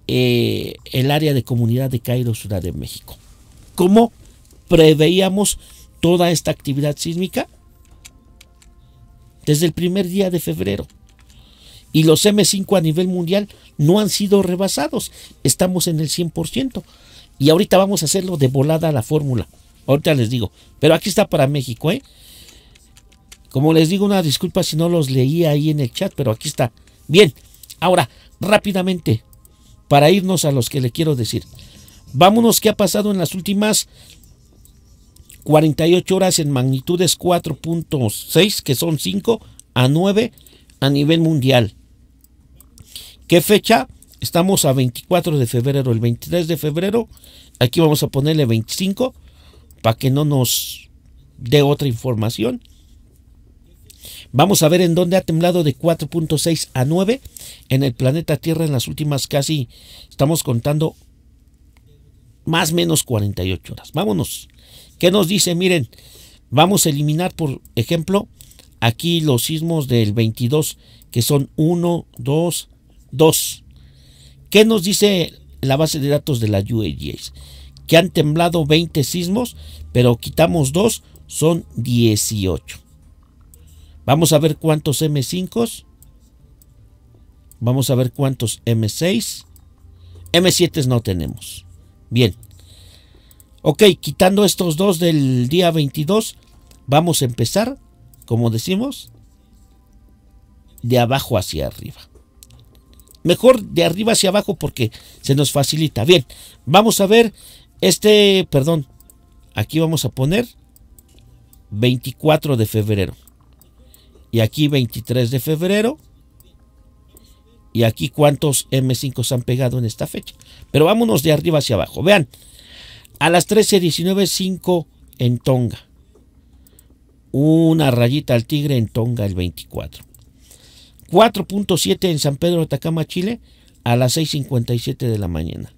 eh, el área de comunidad de Cairo, Ciudad de México. ¿Cómo preveíamos toda esta actividad sísmica? desde el primer día de febrero. Y los M5 a nivel mundial no han sido rebasados. Estamos en el 100%. Y ahorita vamos a hacerlo de volada a la fórmula. Ahorita les digo. Pero aquí está para México, ¿eh? Como les digo, una disculpa si no los leí ahí en el chat, pero aquí está. Bien, ahora, rápidamente, para irnos a los que le quiero decir. Vámonos qué ha pasado en las últimas 48 horas en magnitudes 4.6, que son 5 a 9 a nivel mundial. ¿Qué fecha? Estamos a 24 de febrero, el 23 de febrero. Aquí vamos a ponerle 25 para que no nos dé otra información. Vamos a ver en dónde ha temblado de 4.6 a 9 en el planeta Tierra en las últimas casi, estamos contando más o menos 48 horas. Vámonos. ¿Qué nos dice? Miren, vamos a eliminar, por ejemplo, aquí los sismos del 22, que son 1, 2, 2. ¿Qué nos dice la base de datos de la UAGs? Que han temblado 20 sismos, pero quitamos 2, son 18. Vamos a ver cuántos m 5 Vamos a ver cuántos M6. M7 no tenemos. Bien, Ok, quitando estos dos del día 22, vamos a empezar, como decimos, de abajo hacia arriba. Mejor de arriba hacia abajo porque se nos facilita. Bien, vamos a ver este, perdón, aquí vamos a poner 24 de febrero. Y aquí 23 de febrero. Y aquí cuántos M5 se han pegado en esta fecha. Pero vámonos de arriba hacia abajo. Vean, a las 13.19, en Tonga. Una rayita al Tigre en Tonga el 24. 4.7 en San Pedro de Atacama, Chile, a las 6.57 de la mañana.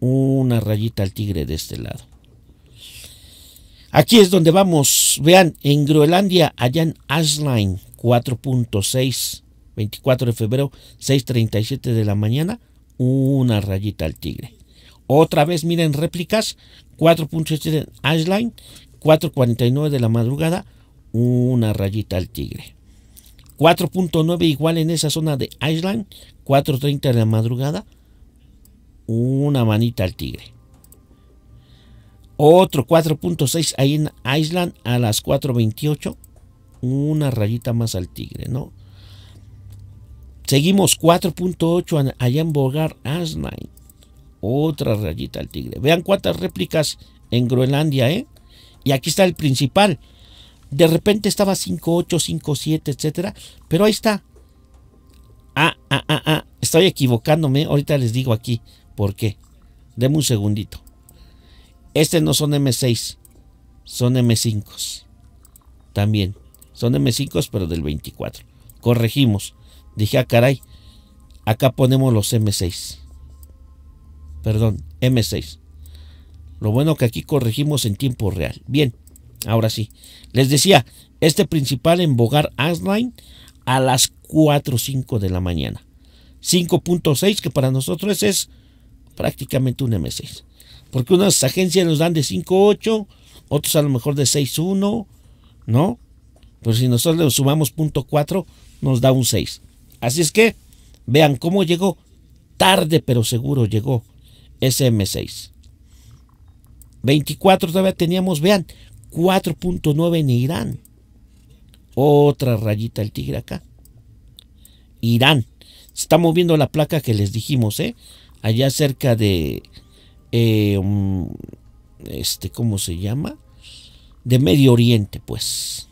Una rayita al Tigre de este lado. Aquí es donde vamos. Vean, en Groenlandia, allá en Asline, 4.6, 24 de febrero, 6.37 de la mañana, una rayita al Tigre. Otra vez miren réplicas, 4.7 Island, 4.49 de la madrugada, una rayita al tigre. 4.9 igual en esa zona de Island, 4.30 de la madrugada, una manita al tigre. Otro 4.6 ahí en iceland a las 4.28, una rayita más al tigre, ¿no? Seguimos 4.8 allá en Bogar, Iceland, otra rayita al tigre. Vean cuántas réplicas en Groenlandia, ¿eh? Y aquí está el principal. De repente estaba 5.8, 5.7, etcétera. Pero ahí está. Ah, ah, ah, ah. Estoy equivocándome. Ahorita les digo aquí por qué. Deme un segundito. Este no son M6. Son M5. También. Son M5, pero del 24. Corregimos. Dije, ah, caray. Acá ponemos los M6 perdón, M6. Lo bueno que aquí corregimos en tiempo real. Bien, ahora sí. Les decía, este principal en Bogar Asline a las 4 5 de la mañana. 5.6 que para nosotros es prácticamente un M6. Porque unas agencias nos dan de 5.8, otros a lo mejor de 6.1, ¿no? Pero si nosotros le sumamos .4 nos da un 6. Así es que vean cómo llegó tarde pero seguro llegó SM6. 24 todavía teníamos, vean, 4.9 en Irán. Otra rayita el tigre acá. Irán. está moviendo la placa que les dijimos, ¿eh? Allá cerca de... Eh, um, este, ¿cómo se llama? De Medio Oriente, pues.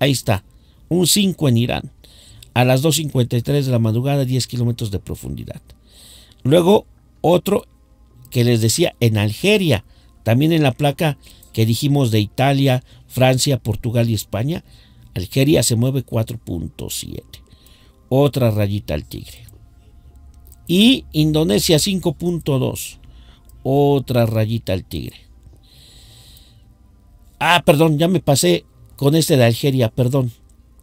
Ahí está. Un 5 en Irán. A las 2.53 de la madrugada, 10 kilómetros de profundidad. Luego, otro que les decía, en Algeria, también en la placa que dijimos de Italia, Francia, Portugal y España, Algeria se mueve 4.7. Otra rayita al tigre. Y Indonesia 5.2. Otra rayita al tigre. Ah, perdón, ya me pasé con este de Algeria, perdón.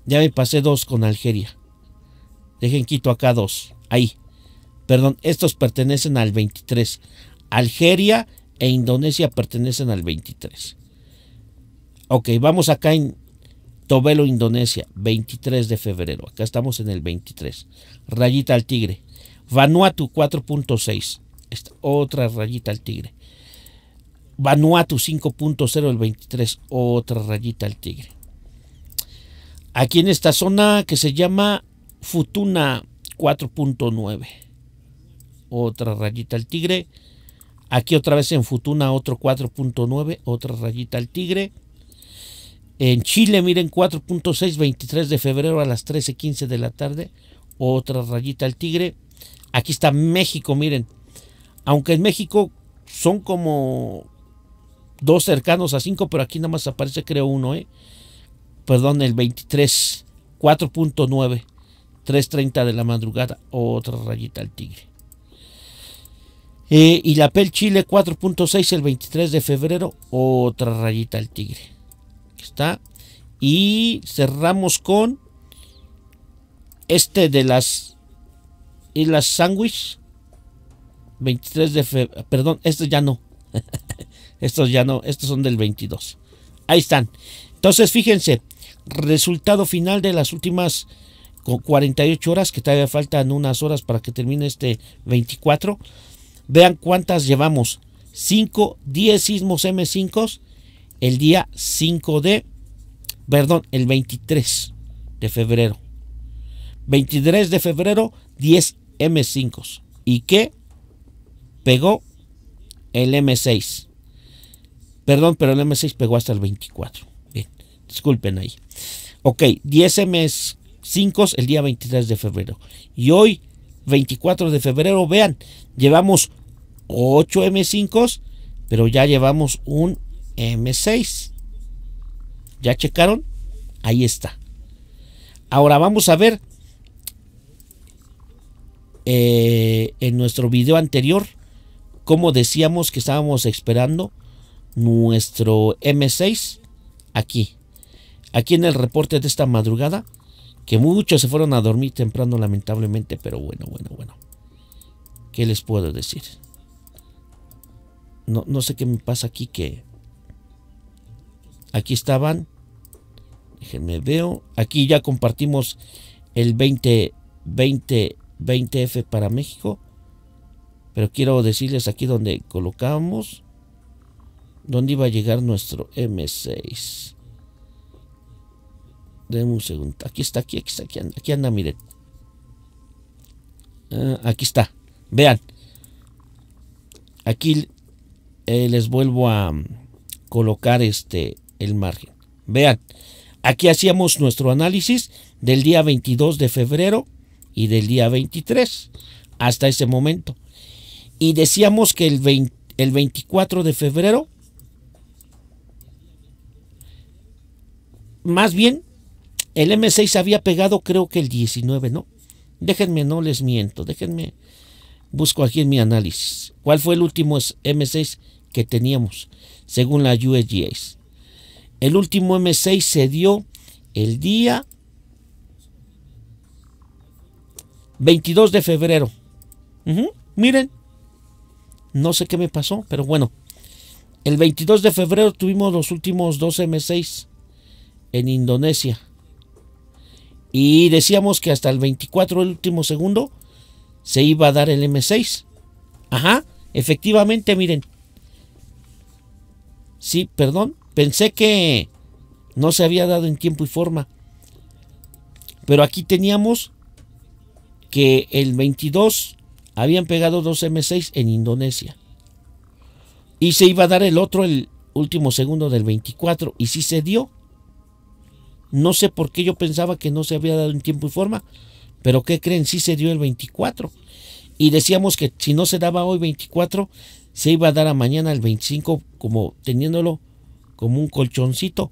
Ya me pasé dos con Algeria. Dejen quito acá dos. Ahí. Perdón, estos pertenecen al 23. Algeria e Indonesia pertenecen al 23. Ok, vamos acá en Tobelo, Indonesia, 23 de febrero. Acá estamos en el 23. Rayita al tigre. Vanuatu 4.6. Otra rayita al tigre. Vanuatu 5.0 el 23. Otra rayita al tigre. Aquí en esta zona que se llama Futuna 4.9. Otra rayita al tigre. Aquí otra vez en Futuna otro 4.9, otra rayita al tigre. En Chile, miren, 4.6, 23 de febrero a las 13.15 de la tarde, otra rayita al tigre. Aquí está México, miren. Aunque en México son como dos cercanos a cinco, pero aquí nada más aparece creo uno, ¿eh? Perdón, el 23, 4.9, 3.30 de la madrugada, otra rayita al tigre. Eh, y la PEL Chile 4.6 el 23 de febrero. Otra rayita el tigre. Aquí está. Y cerramos con este de las Islas Sandwich. 23 de febrero. Perdón, estos ya no. estos ya no. Estos son del 22. Ahí están. Entonces, fíjense. Resultado final de las últimas 48 horas, que todavía faltan unas horas para que termine este 24. Vean cuántas llevamos. 5, 10 sismos M5 el día 5 de, perdón, el 23 de febrero. 23 de febrero, 10 M5. ¿Y qué? Pegó el M6. Perdón, pero el M6 pegó hasta el 24. Bien, disculpen ahí. Ok, 10 M5 el día 23 de febrero. Y hoy 24 de febrero, vean, llevamos 8 M5s, pero ya llevamos un M6. ¿Ya checaron? Ahí está. Ahora vamos a ver eh, en nuestro video anterior como decíamos que estábamos esperando nuestro M6 aquí. Aquí en el reporte de esta madrugada que muchos se fueron a dormir temprano, lamentablemente, pero bueno, bueno, bueno. ¿Qué les puedo decir? No, sé qué me pasa aquí que... Aquí estaban. Déjenme veo. Aquí ya compartimos el 20, 20, 20F para México. Pero quiero decirles aquí donde colocamos. Dónde iba a llegar nuestro M6. Denme un segundo. Aquí está, aquí, está, aquí anda, miren. Ah, aquí está. Vean. Aquí eh, les vuelvo a mm, colocar este el margen. Vean, aquí hacíamos nuestro análisis del día 22 de febrero y del día 23 hasta ese momento. Y decíamos que el 24 de febrero, más bien, el M6 había pegado creo que el 19, ¿no? Déjenme, no les miento, déjenme, busco aquí en mi análisis. ¿Cuál fue el último M6 que teníamos según la USGS? El último M6 se dio el día 22 de febrero. Miren, no sé qué me pasó, pero bueno. El 22 de febrero tuvimos los últimos dos M6 en Indonesia. Y decíamos que hasta el 24, el último segundo, se iba a dar el M6. Ajá, efectivamente, miren. Sí, perdón, pensé que no se había dado en tiempo y forma. Pero aquí teníamos que el 22 habían pegado dos M6 en Indonesia. Y se iba a dar el otro el último segundo del 24. Y sí se dio. No sé por qué yo pensaba que no se había dado en tiempo y forma, pero ¿qué creen? Sí se dio el 24. Y decíamos que si no se daba hoy 24, se iba a dar a mañana el 25 como teniéndolo como un colchoncito.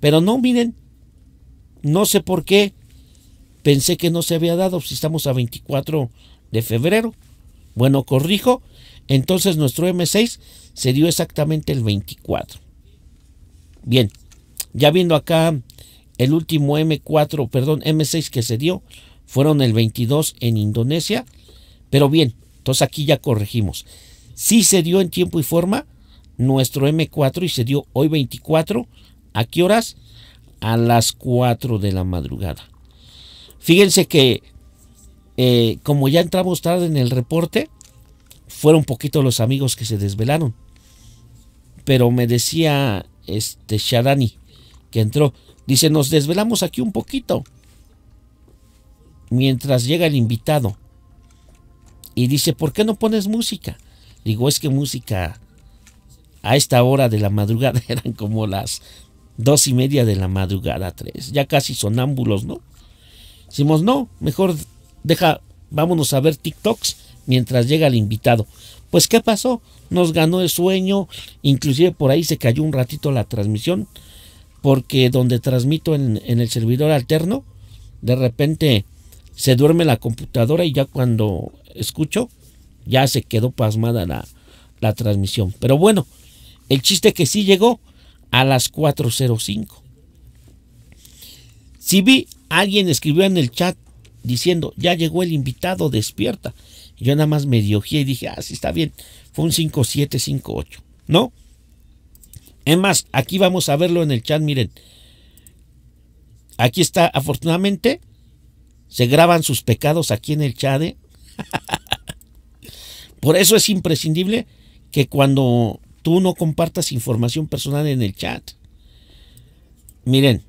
Pero no, miren, no sé por qué pensé que no se había dado si estamos a 24 de febrero. Bueno, corrijo, entonces nuestro M6 se dio exactamente el 24. Bien. Ya viendo acá el último M4, perdón, M6 que se dio, fueron el 22 en Indonesia. Pero bien, entonces aquí ya corregimos. Sí se dio en tiempo y forma nuestro M4 y se dio hoy 24. ¿A qué horas? A las 4 de la madrugada. Fíjense que eh, como ya entramos tarde en el reporte, fueron poquito los amigos que se desvelaron. Pero me decía este Shadani que entró. Dice, nos desvelamos aquí un poquito. Mientras llega el invitado. Y dice, ¿por qué no pones música? Digo, es que música a esta hora de la madrugada eran como las dos y media de la madrugada, tres. Ya casi sonámbulos, ¿no? Decimos, no, mejor deja, vámonos a ver TikToks mientras llega el invitado. Pues, ¿qué pasó? Nos ganó el sueño, inclusive por ahí se cayó un ratito la transmisión porque donde transmito en, el servidor alterno, de repente se duerme la computadora y ya cuando escucho, ya se quedó pasmada la, transmisión. Pero bueno, el chiste que sí llegó a las 4.05. Si vi, alguien escribió en el chat diciendo, ya llegó el invitado, despierta. Yo nada más me dioje y dije, ah, sí está bien, fue un 5758, ¿no? Es más, aquí vamos a verlo en el chat, miren. Aquí está, afortunadamente, se graban sus pecados aquí en el chat. ¿eh? Por eso es imprescindible que cuando tú no compartas información personal en el chat. Miren,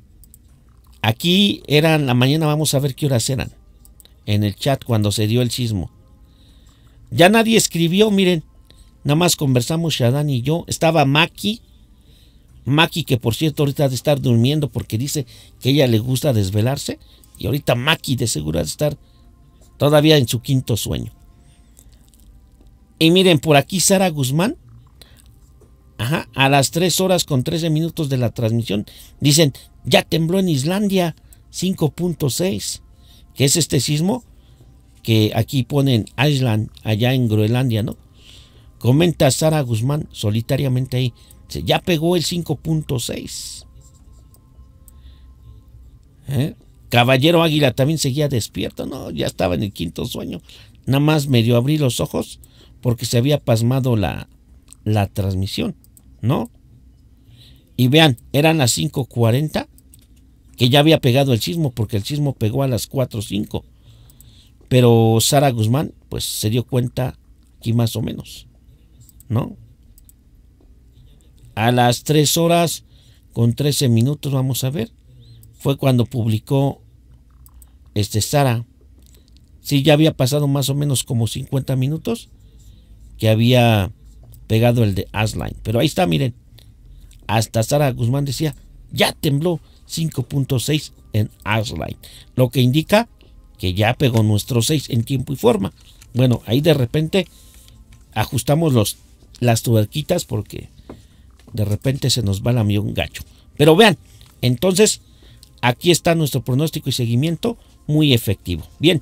aquí eran, la mañana vamos a ver qué horas eran. En el chat cuando se dio el sismo. Ya nadie escribió, miren. Nada más conversamos Shadan y yo. Estaba Maki, Maki, que por cierto ahorita ha de estar durmiendo porque dice que ella le gusta desvelarse. Y ahorita Maki de seguro ha de estar todavía en su quinto sueño. Y miren, por aquí Sara Guzmán. Ajá, a las 3 horas con 13 minutos de la transmisión. Dicen, ya tembló en Islandia 5.6. Que es este sismo que aquí ponen Island, allá en Groenlandia, ¿no? Comenta Sara Guzmán solitariamente ahí. Ya pegó el 5.6. ¿Eh? Caballero Águila también seguía despierto, no, ya estaba en el quinto sueño. Nada más medio abrí los ojos porque se había pasmado la, la transmisión, ¿no? Y vean, eran las 5.40 que ya había pegado el sismo porque el sismo pegó a las 4.05. Pero Sara Guzmán pues se dio cuenta aquí más o menos, ¿no? A las 3 horas con 13 minutos, vamos a ver, fue cuando publicó este Sara. Sí, ya había pasado más o menos como 50 minutos que había pegado el de Asline. Pero ahí está, miren. Hasta Sara Guzmán decía, ya tembló 5.6 en Asline. Lo que indica que ya pegó nuestro 6 en tiempo y forma. Bueno, ahí de repente ajustamos los, las tuberquitas porque de repente se nos va la un gacho. Pero vean, entonces aquí está nuestro pronóstico y seguimiento muy efectivo. Bien,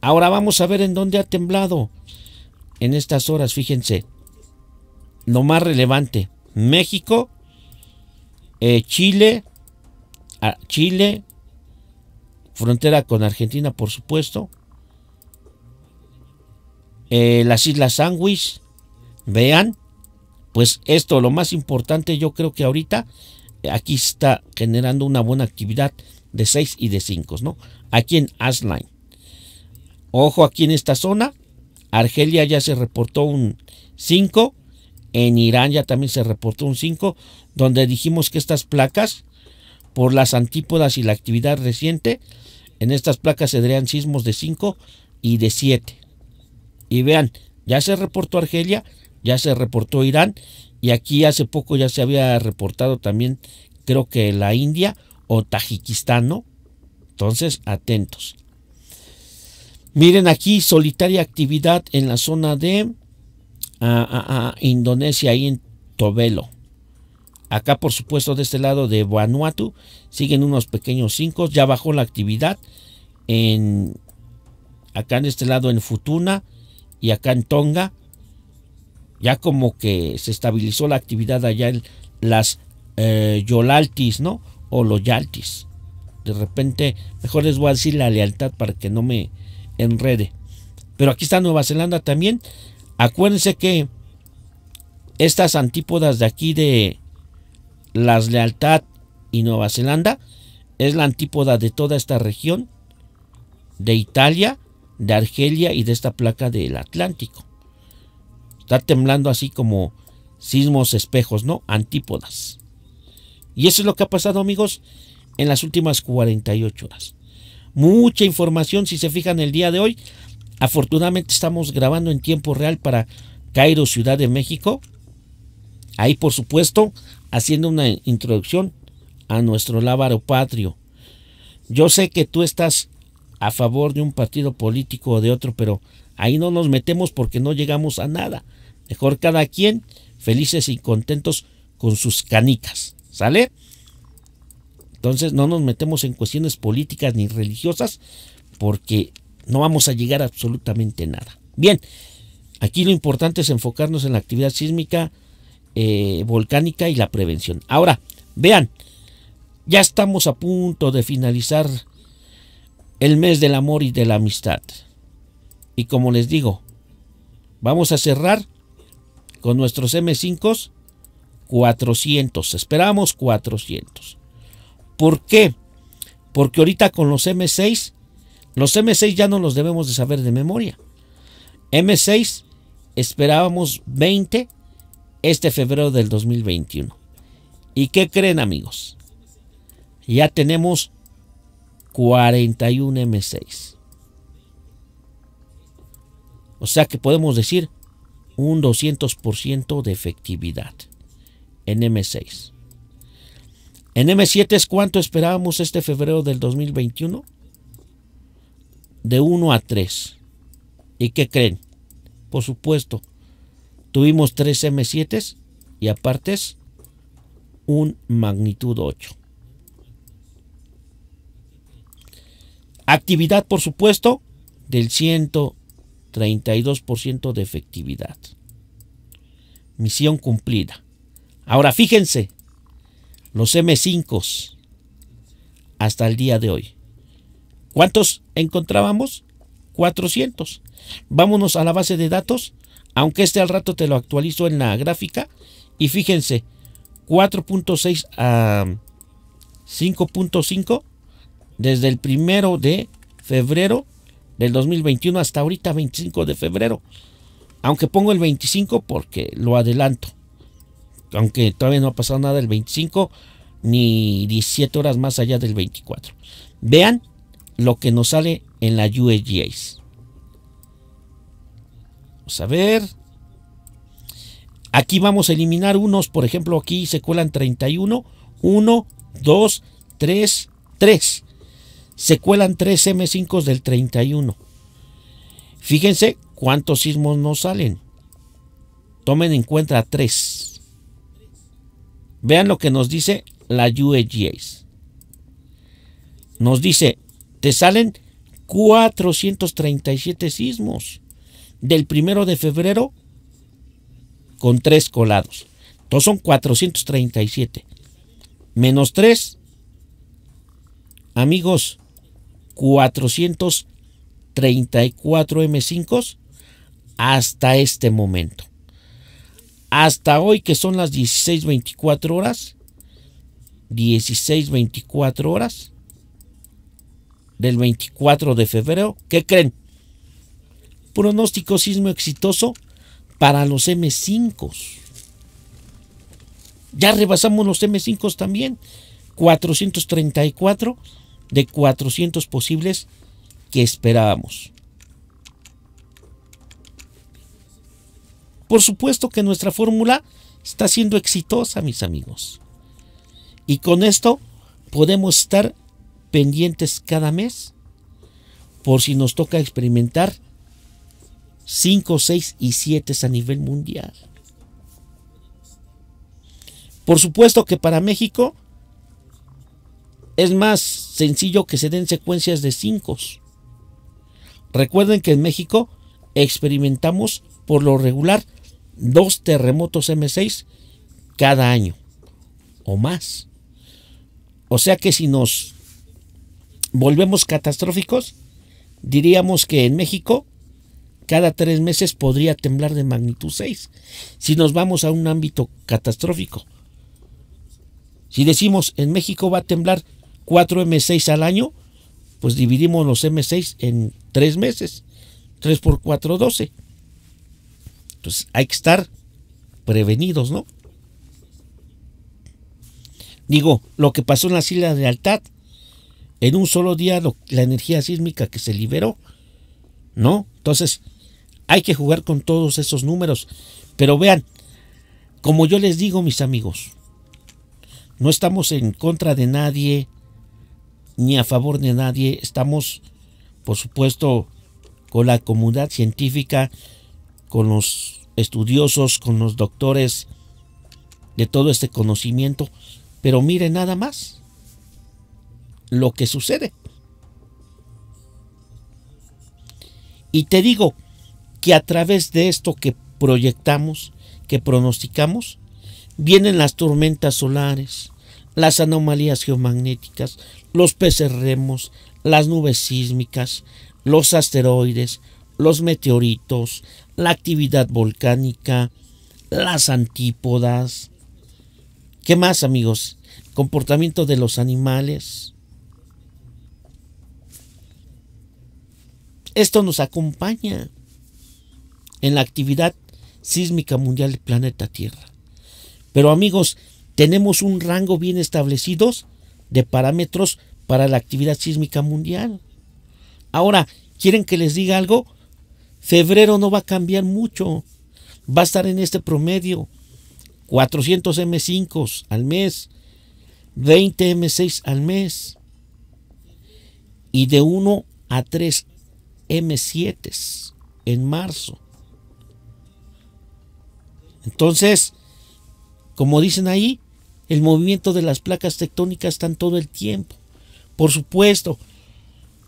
ahora vamos a ver en dónde ha temblado en estas horas, fíjense. Lo más relevante, México, eh, Chile, ah, Chile, frontera con Argentina, por supuesto. Eh, las Islas Sandwich, vean, pues esto, lo más importante yo creo que ahorita eh, aquí está generando una buena actividad de 6 y de 5, ¿no? Aquí en Asline. Ojo aquí en esta zona. Argelia ya se reportó un 5. En Irán ya también se reportó un 5. Donde dijimos que estas placas, por las antípodas y la actividad reciente, en estas placas se darían sismos de 5 y de 7. Y vean, ya se reportó Argelia ya se reportó Irán y aquí hace poco ya se había reportado también creo que la India o Tajikistán, ¿no? Entonces, atentos. Miren aquí, solitaria actividad en la zona de ah, ah, ah, Indonesia, ahí en Tobelo. Acá, por supuesto, de este lado de Vanuatu, siguen unos pequeños cinco Ya bajó la actividad en acá en este lado en Futuna y acá en Tonga ya como que se estabilizó la actividad allá en las eh, Yolaltis, ¿no? O los Yaltis. De repente, mejor les voy a decir la lealtad para que no me enrede. Pero aquí está Nueva Zelanda también. Acuérdense que estas antípodas de aquí de las lealtad y Nueva Zelanda es la antípoda de toda esta región, de Italia, de Argelia y de esta placa del Atlántico. Está temblando así como sismos espejos, ¿no? Antípodas. Y eso es lo que ha pasado, amigos, en las últimas 48 horas. Mucha información, si se fijan el día de hoy. Afortunadamente estamos grabando en tiempo real para Cairo, Ciudad de México. Ahí, por supuesto, haciendo una introducción a nuestro lábaro patrio. Yo sé que tú estás a favor de un partido político o de otro, pero ahí no nos metemos porque no llegamos a nada. Mejor cada quien felices y contentos con sus canicas. ¿Sale? Entonces no nos metemos en cuestiones políticas ni religiosas porque no vamos a llegar a absolutamente nada. Bien, aquí lo importante es enfocarnos en la actividad sísmica, eh, volcánica y la prevención. Ahora, vean, ya estamos a punto de finalizar el mes del amor y de la amistad. Y como les digo, vamos a cerrar con nuestros M5s 400, esperamos 400. ¿Por qué? Porque ahorita con los M6, los M6 ya no los debemos de saber de memoria. M6 esperábamos 20 este febrero del 2021. ¿Y qué creen amigos? Ya tenemos 41 M6. O sea que podemos decir un 200% de efectividad en M6. En M7 es cuánto esperábamos este febrero del 2021? De 1 a 3. ¿Y qué creen? Por supuesto, tuvimos 3 M7s y aparte es un magnitud 8. Actividad, por supuesto, del 100 32% de efectividad. Misión cumplida. Ahora fíjense, los M5 hasta el día de hoy. ¿Cuántos encontrábamos? 400. Vámonos a la base de datos, aunque este al rato te lo actualizo en la gráfica. Y fíjense, 4.6 a 5.5 desde el primero de febrero del 2021 hasta ahorita 25 de febrero. Aunque pongo el 25 porque lo adelanto. Aunque todavía no ha pasado nada el 25 ni 17 horas más allá del 24. Vean lo que nos sale en la USGS. Vamos a ver. Aquí vamos a eliminar unos, por ejemplo, aquí se cuelan 31, 1, 2, 3, 3 se cuelan tres m 5 del 31. Fíjense cuántos sismos no salen. Tomen en cuenta tres. Vean lo que nos dice la UEGAs. Nos dice, te salen 437 sismos del primero de febrero con tres colados. Entonces son 437. Menos 3. Amigos, 434 M5s hasta este momento. Hasta hoy que son las 16.24 horas. 16.24 horas del 24 de febrero. ¿Qué creen? Pronóstico sismo exitoso para los M5. s Ya rebasamos los M5 s también. 434 de 400 posibles que esperábamos. Por supuesto que nuestra fórmula está siendo exitosa, mis amigos. Y con esto podemos estar pendientes cada mes por si nos toca experimentar 5, 6 y 7 a nivel mundial. Por supuesto que para México es más sencillo que se den secuencias de cinco. Recuerden que en México experimentamos por lo regular dos terremotos M6 cada año o más. O sea que si nos volvemos catastróficos, diríamos que en México cada tres meses podría temblar de magnitud 6, si nos vamos a un ámbito catastrófico. Si decimos en México va a temblar 4 M6 al año, pues dividimos los M6 en 3 meses. 3 por 4, 12. Entonces hay que estar prevenidos, ¿no? Digo, lo que pasó en la isla de Altad, en un solo día la energía sísmica que se liberó, ¿no? Entonces, hay que jugar con todos esos números. Pero vean, como yo les digo, mis amigos, no estamos en contra de nadie, ni a favor de nadie. Estamos, por supuesto, con la comunidad científica, con los estudiosos, con los doctores de todo este conocimiento. Pero mire nada más lo que sucede. Y te digo que a través de esto que proyectamos, que pronosticamos, vienen las tormentas solares, las anomalías geomagnéticas, los peces remos, las nubes sísmicas, los asteroides, los meteoritos, la actividad volcánica, las antípodas. ¿Qué más, amigos? Comportamiento de los animales. Esto nos acompaña en la actividad sísmica mundial del planeta Tierra. Pero amigos, tenemos un rango bien establecido de parámetros para la actividad sísmica mundial. Ahora, ¿quieren que les diga algo? Febrero no va a cambiar mucho. Va a estar en este promedio. 400 M5 al mes, 20 M6 al mes y de 1 a 3 M7 en marzo. Entonces, como dicen ahí, el movimiento de las placas tectónicas están todo el tiempo. Por supuesto,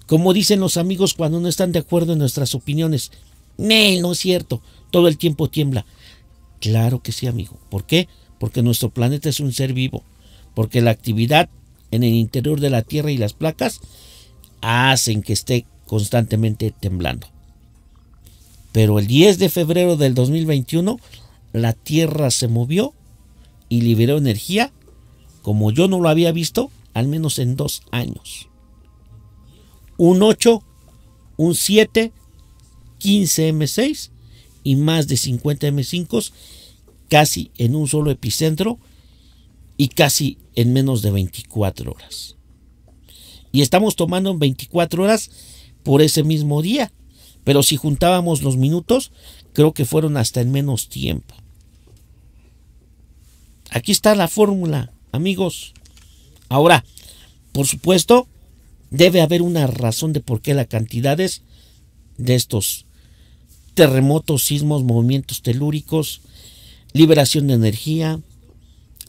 como dicen los amigos cuando no están de acuerdo en nuestras opiniones, no es cierto, todo el tiempo tiembla. Claro que sí, amigo. ¿Por qué? Porque nuestro planeta es un ser vivo. Porque la actividad en el interior de la Tierra y las placas hacen que esté constantemente temblando. Pero el 10 de febrero del 2021, la Tierra se movió y liberó energía como yo no lo había visto, al menos en dos años. Un 8, un 7, 15 M6 y más de 50 M5 casi en un solo epicentro y casi en menos de 24 horas. Y estamos tomando en 24 horas por ese mismo día. Pero si juntábamos los minutos, creo que fueron hasta en menos tiempo. Aquí está la fórmula, amigos. Ahora, por supuesto, debe haber una razón de por qué las cantidades de estos terremotos, sismos, movimientos telúricos, liberación de energía,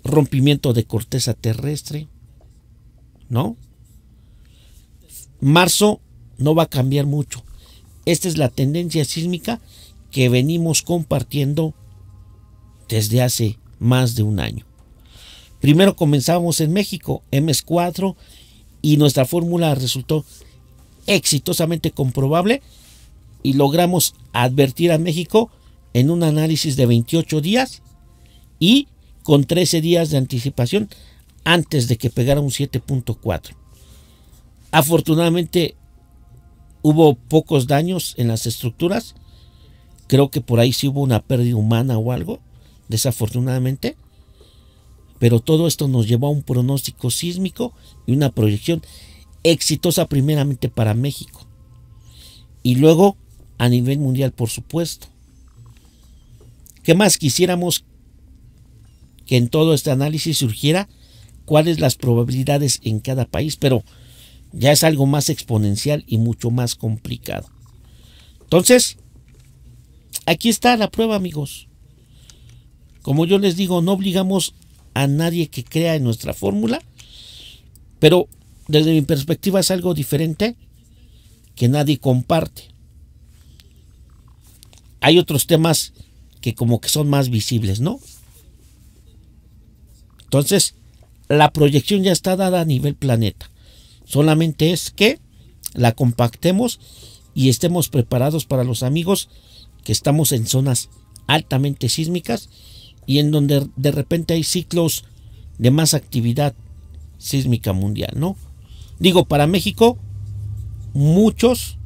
rompimiento de corteza terrestre, ¿no? Marzo no va a cambiar mucho. Esta es la tendencia sísmica que venimos compartiendo desde hace más de un año. Primero comenzamos en México, MS4, y nuestra fórmula resultó exitosamente comprobable y logramos advertir a México en un análisis de 28 días y con 13 días de anticipación antes de que pegara un 7.4. Afortunadamente hubo pocos daños en las estructuras. Creo que por ahí sí hubo una pérdida humana o algo desafortunadamente. Pero todo esto nos llevó a un pronóstico sísmico y una proyección exitosa primeramente para México. Y luego a nivel mundial, por supuesto. ¿Qué más quisiéramos que en todo este análisis surgiera cuáles las probabilidades en cada país? Pero ya es algo más exponencial y mucho más complicado. Entonces, aquí está la prueba, amigos. Como yo les digo, no obligamos a nadie que crea en nuestra fórmula, pero desde mi perspectiva es algo diferente que nadie comparte. Hay otros temas que como que son más visibles, ¿no? Entonces, la proyección ya está dada a nivel planeta. Solamente es que la compactemos y estemos preparados para los amigos que estamos en zonas altamente sísmicas y en donde de repente hay ciclos de más actividad sísmica mundial, ¿no? Digo, para México, muchos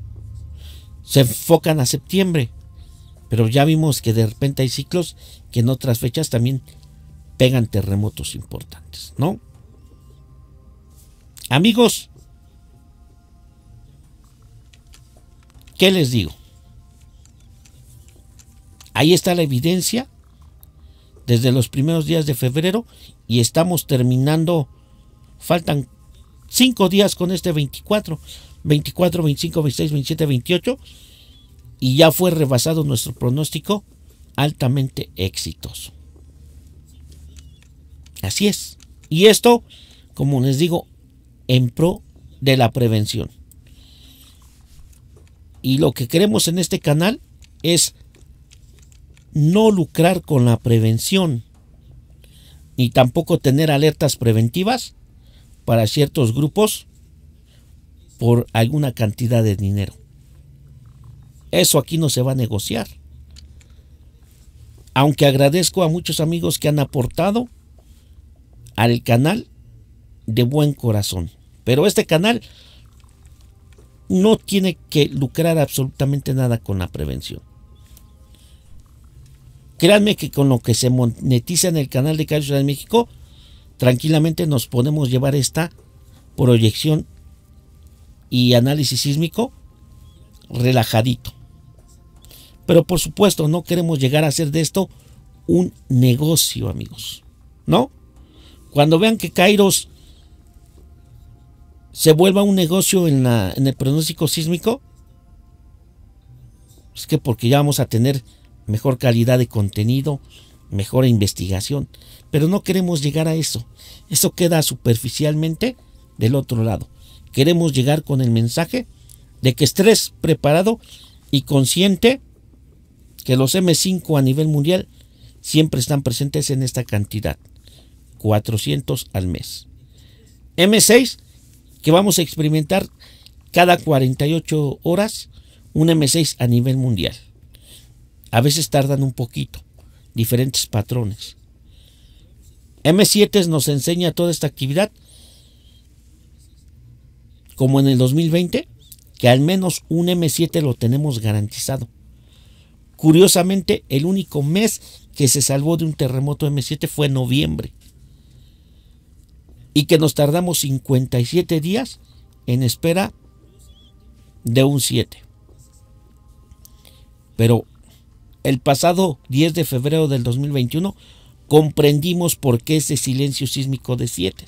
se enfocan a septiembre, pero ya vimos que de repente hay ciclos que en otras fechas también pegan terremotos importantes, ¿no? Amigos, ¿qué les digo? Ahí está la evidencia desde los primeros días de febrero y estamos terminando, faltan cinco días con este 24, 24, 25, 26, 27, 28 y ya fue rebasado nuestro pronóstico altamente exitoso. Así es. Y esto, como les digo, en pro de la prevención. Y lo que queremos en este canal es no lucrar con la prevención Ni tampoco tener alertas preventivas para ciertos grupos por alguna cantidad de dinero. Eso aquí no se va a negociar. Aunque agradezco a muchos amigos que han aportado al canal de buen corazón. Pero este canal no tiene que lucrar absolutamente nada con la prevención. Créanme que con lo que se monetiza en el canal de Kairos Ciudad de México, tranquilamente nos podemos llevar esta proyección y análisis sísmico relajadito. Pero por supuesto, no queremos llegar a hacer de esto un negocio, amigos. ¿No? Cuando vean que Kairos se vuelva un negocio en, en el pronóstico sísmico, es que porque ya vamos a tener mejor calidad de contenido, mejor investigación. Pero no queremos llegar a eso. Eso queda superficialmente del otro lado. Queremos llegar con el mensaje de que estés preparado y consciente que los M5 a nivel mundial siempre están presentes en esta cantidad. 400 al mes. M6 que vamos a experimentar cada 48 horas un M6 a nivel mundial. A veces tardan un poquito. Diferentes patrones. M7 nos enseña toda esta actividad. Como en el 2020, que al menos un M7 lo tenemos garantizado. Curiosamente, el único mes que se salvó de un terremoto M7 fue noviembre. Y que nos tardamos 57 días en espera de un 7. Pero el pasado 10 de febrero del 2021 comprendimos por qué ese silencio sísmico de 7.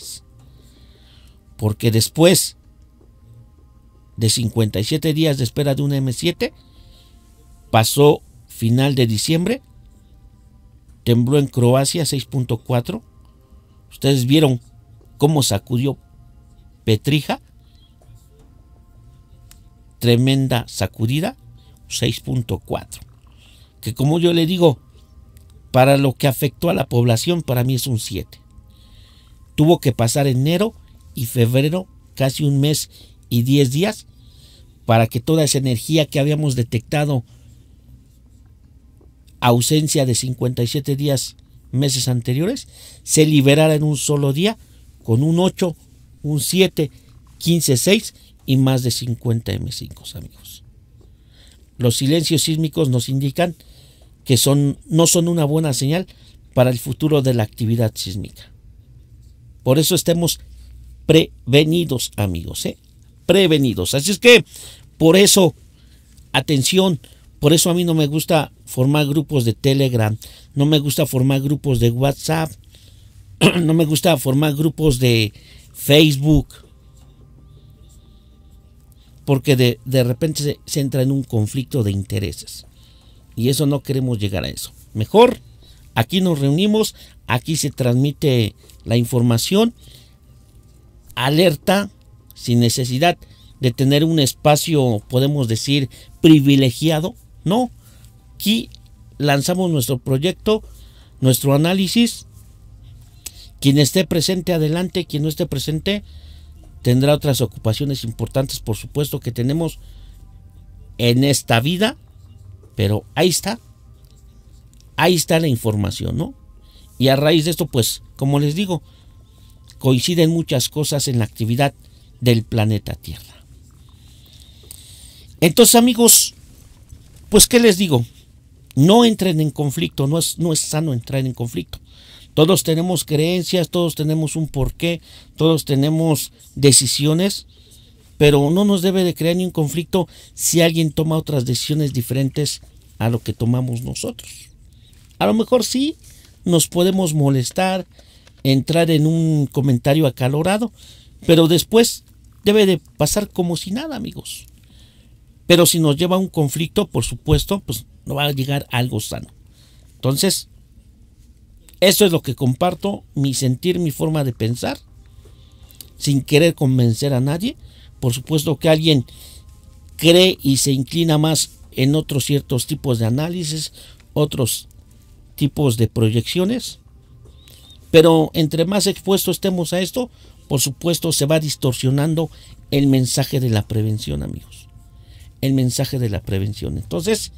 Porque después de 57 días de espera de un M7, pasó final de diciembre, tembló en Croacia 6.4. Ustedes vieron cómo sacudió Petrija. Tremenda sacudida 6.4 que como yo le digo, para lo que afectó a la población, para mí es un 7. Tuvo que pasar enero y febrero, casi un mes y 10 días, para que toda esa energía que habíamos detectado, ausencia de 57 días, meses anteriores, se liberara en un solo día con un 8, un 7, 15, 6 y más de 50 M5, amigos. Los silencios sísmicos nos indican que son, no son una buena señal para el futuro de la actividad sísmica. Por eso estemos prevenidos, amigos, ¿eh? prevenidos. Así es que, por eso, atención, por eso a mí no me gusta formar grupos de Telegram, no me gusta formar grupos de WhatsApp, no me gusta formar grupos de Facebook, porque de, repente se entra en un conflicto de intereses. Y eso no queremos llegar a eso. Mejor, aquí nos reunimos, aquí se transmite la información, alerta, sin necesidad de tener un espacio, podemos decir, privilegiado. No, aquí lanzamos nuestro proyecto, nuestro análisis. Quien esté presente, adelante. Quien no esté presente, tendrá otras ocupaciones importantes, por supuesto, que tenemos en esta vida pero ahí está. Ahí está la información, ¿no? Y a raíz de esto, pues, como les digo, coinciden muchas cosas en la actividad del planeta Tierra. Entonces, amigos, pues, ¿qué les digo? No entren en conflicto, no es, no es sano entrar en conflicto. Todos tenemos creencias, todos tenemos un porqué, todos tenemos decisiones pero no nos debe de crear ni un conflicto si alguien toma otras decisiones diferentes a lo que tomamos nosotros. A lo mejor sí nos podemos molestar, entrar en un comentario acalorado, pero después debe de pasar como si nada, amigos. Pero si nos lleva a un conflicto, por supuesto, pues no va a llegar algo sano. Entonces, eso es lo que comparto, mi sentir, mi forma de pensar, sin querer convencer a nadie, por supuesto que alguien cree y se inclina más en otros ciertos tipos de análisis, otros tipos de proyecciones. Pero entre más expuesto estemos a esto, por supuesto se va distorsionando el mensaje de la prevención, amigos. El mensaje de la prevención. Entonces,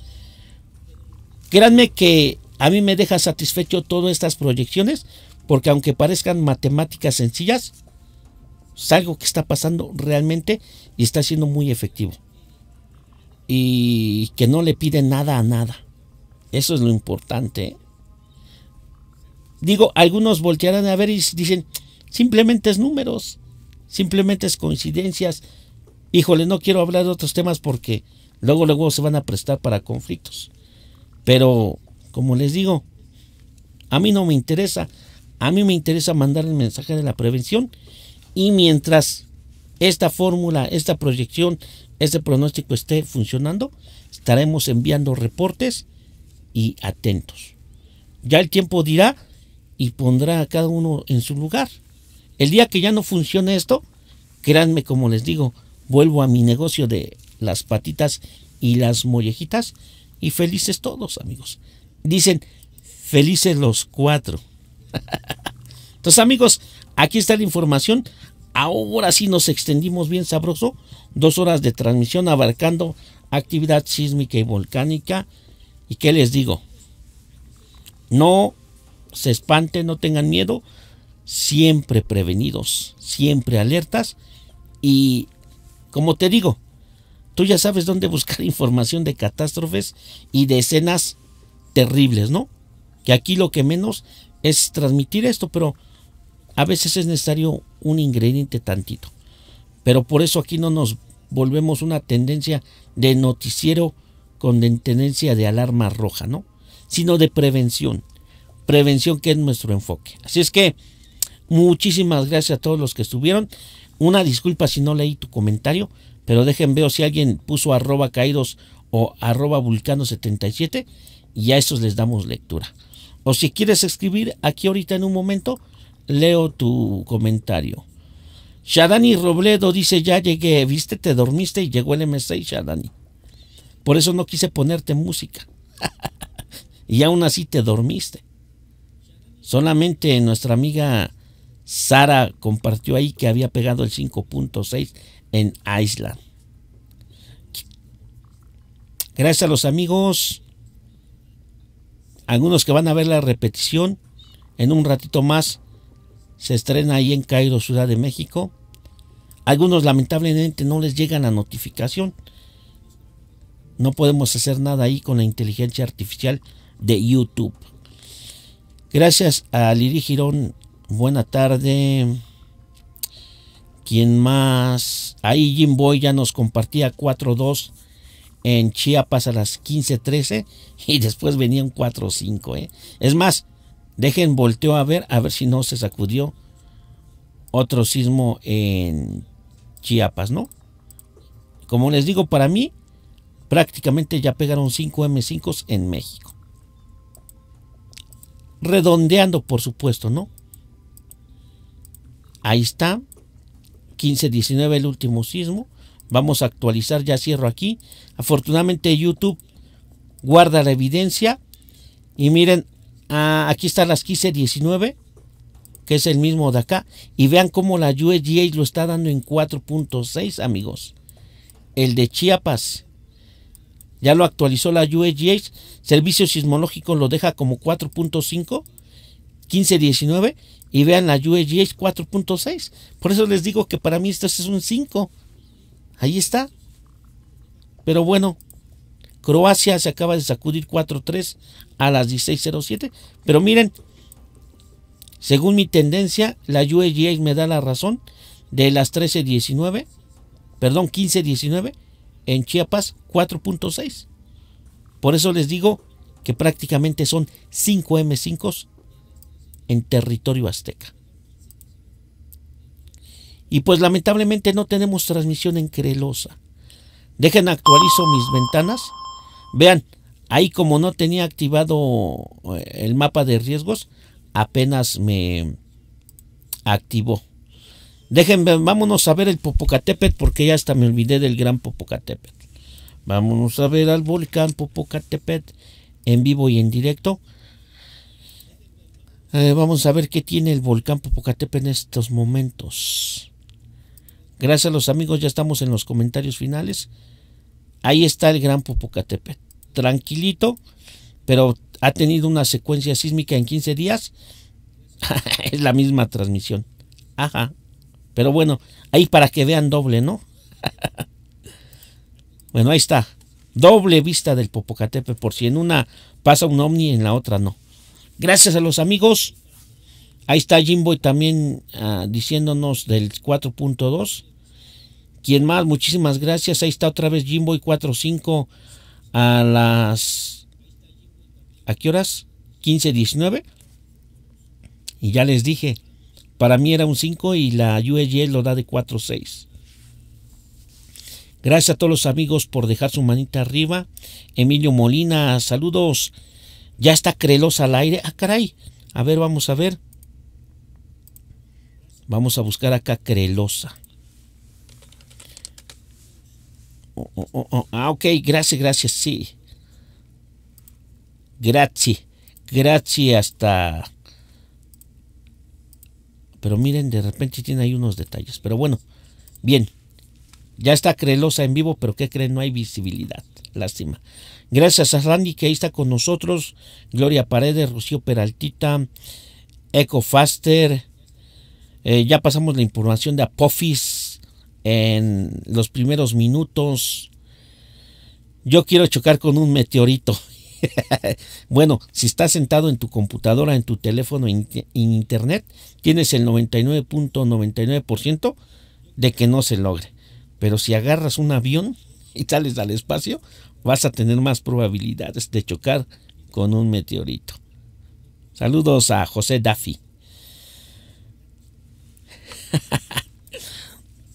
créanme que a mí me deja satisfecho todas estas proyecciones, porque aunque parezcan matemáticas sencillas, es algo que está pasando realmente y está siendo muy efectivo. Y que no le pide nada a nada. Eso es lo importante. ¿eh? Digo, algunos voltearán a ver y dicen, simplemente es números, simplemente es coincidencias. Híjole, no quiero hablar de otros temas porque luego, luego se van a prestar para conflictos. Pero, como les digo, a mí no me interesa. A mí me interesa mandar el mensaje de la prevención y mientras esta fórmula, esta proyección, este pronóstico esté funcionando, estaremos enviando reportes y atentos. Ya el tiempo dirá y pondrá a cada uno en su lugar. El día que ya no funcione esto, créanme como les digo, vuelvo a mi negocio de las patitas y las mollejitas y felices todos, amigos. Dicen, felices los cuatro. Entonces, amigos, aquí está la información. Ahora sí nos extendimos bien sabroso. Dos horas de transmisión abarcando actividad sísmica y volcánica. ¿Y qué les digo? No se espanten, no tengan miedo. Siempre prevenidos, siempre alertas. Y como te digo, tú ya sabes dónde buscar información de catástrofes y de escenas terribles, ¿no? Que aquí lo que menos es transmitir esto, pero a veces es necesario un ingrediente tantito. Pero por eso aquí no nos volvemos una tendencia de noticiero con tendencia de alarma roja, ¿no? Sino de prevención. Prevención que es nuestro enfoque. Así es que muchísimas gracias a todos los que estuvieron. Una disculpa si no leí tu comentario, pero déjenme ver si alguien puso arroba caídos o arroba vulcano77 y a esos les damos lectura. O si quieres escribir aquí ahorita en un momento, leo tu comentario. Shadani Robledo dice, ya llegué, viste, te dormiste y llegó el M6, Shadani. Por eso no quise ponerte música. y aún así te dormiste. Solamente nuestra amiga Sara compartió ahí que había pegado el 5.6 en Island. Gracias a los amigos. Algunos que van a ver la repetición en un ratito más se estrena ahí en Cairo, Ciudad de México. Algunos lamentablemente no les llegan la notificación. No podemos hacer nada ahí con la inteligencia artificial de YouTube. Gracias a Liri Girón. Buena tarde. ¿Quién más? Ahí Jim Boy ya nos compartía 4-2 en Chiapas a las 15-13 y después venían un 4-5. ¿eh? Es más, Dejen, volteo a ver, a ver si no se sacudió otro sismo en Chiapas, ¿no? Como les digo, para mí, prácticamente ya pegaron 5 m 5 en México. Redondeando, por supuesto, ¿no? Ahí está. 15-19 el último sismo. Vamos a actualizar, ya cierro aquí. Afortunadamente YouTube guarda la evidencia. Y miren, Ah, aquí están las 1519, que es el mismo de acá. Y vean cómo la USGA lo está dando en 4.6, amigos. El de Chiapas. Ya lo actualizó la USGA. Servicio sismológico lo deja como 4.5, 1519. Y vean la UEGH 4.6. Por eso les digo que para mí esto es un 5. Ahí está. Pero bueno, Croacia se acaba de sacudir 4.3 a las 16.07. Pero miren, según mi tendencia, la UEGA me da la razón de las 13.19, perdón, 15.19 en Chiapas 4.6. Por eso les digo que prácticamente son 5 M5s en territorio azteca. Y pues lamentablemente no tenemos transmisión en Crelosa. Dejen actualizo mis ventanas Vean, ahí como no tenía activado eh, el mapa de riesgos, apenas me activó. Déjenme, vámonos a ver el Popocatépetl porque ya hasta me olvidé del gran Popocatépetl. Vámonos a ver al volcán Popocatépetl en vivo y en directo. Eh, vamos a ver qué tiene el volcán Popocatépetl en estos momentos. Gracias a los amigos, ya estamos en los comentarios finales. Ahí está el gran Popocatépetl. Tranquilito, pero ha tenido una secuencia sísmica en 15 días. es la misma transmisión. Ajá. Pero bueno, ahí para que vean doble, ¿no? bueno, ahí está. Doble vista del Popocatepe, por si en una pasa un ovni en la otra no. Gracias a los amigos. Ahí está Jimboy también ah, diciéndonos del 4.2. ¿Quién más? Muchísimas gracias. Ahí está otra vez Jimboy 45 a las... ¿A qué horas? 15.19. Y ya les dije, para mí era un 5 y la UEJ lo da de 46 Gracias a todos los amigos por dejar su manita arriba. Emilio Molina, saludos. Ya está Crelosa al aire. Ah, caray. A ver, vamos a ver. Vamos a buscar acá Crelosa. Oh, oh, oh, ah, ok, gracias, gracias, sí. Gracias, gracias hasta... Pero miren, de repente tiene ahí unos detalles. Pero bueno, bien. Ya está Crelosa en vivo, pero ¿qué creen? No hay visibilidad. Lástima. Gracias a Randy que ahí está con nosotros. Gloria Paredes, Rocío Peraltita, Eco Faster. Eh, ya pasamos la información de Apophis en los primeros minutos. Yo quiero chocar con un meteorito. bueno, si estás sentado en tu computadora, en tu teléfono, en, internet, tienes el 99.99% de que no se logre. Pero si agarras un avión y sales al espacio, vas a tener más probabilidades de chocar con un meteorito. Saludos a José Daffy.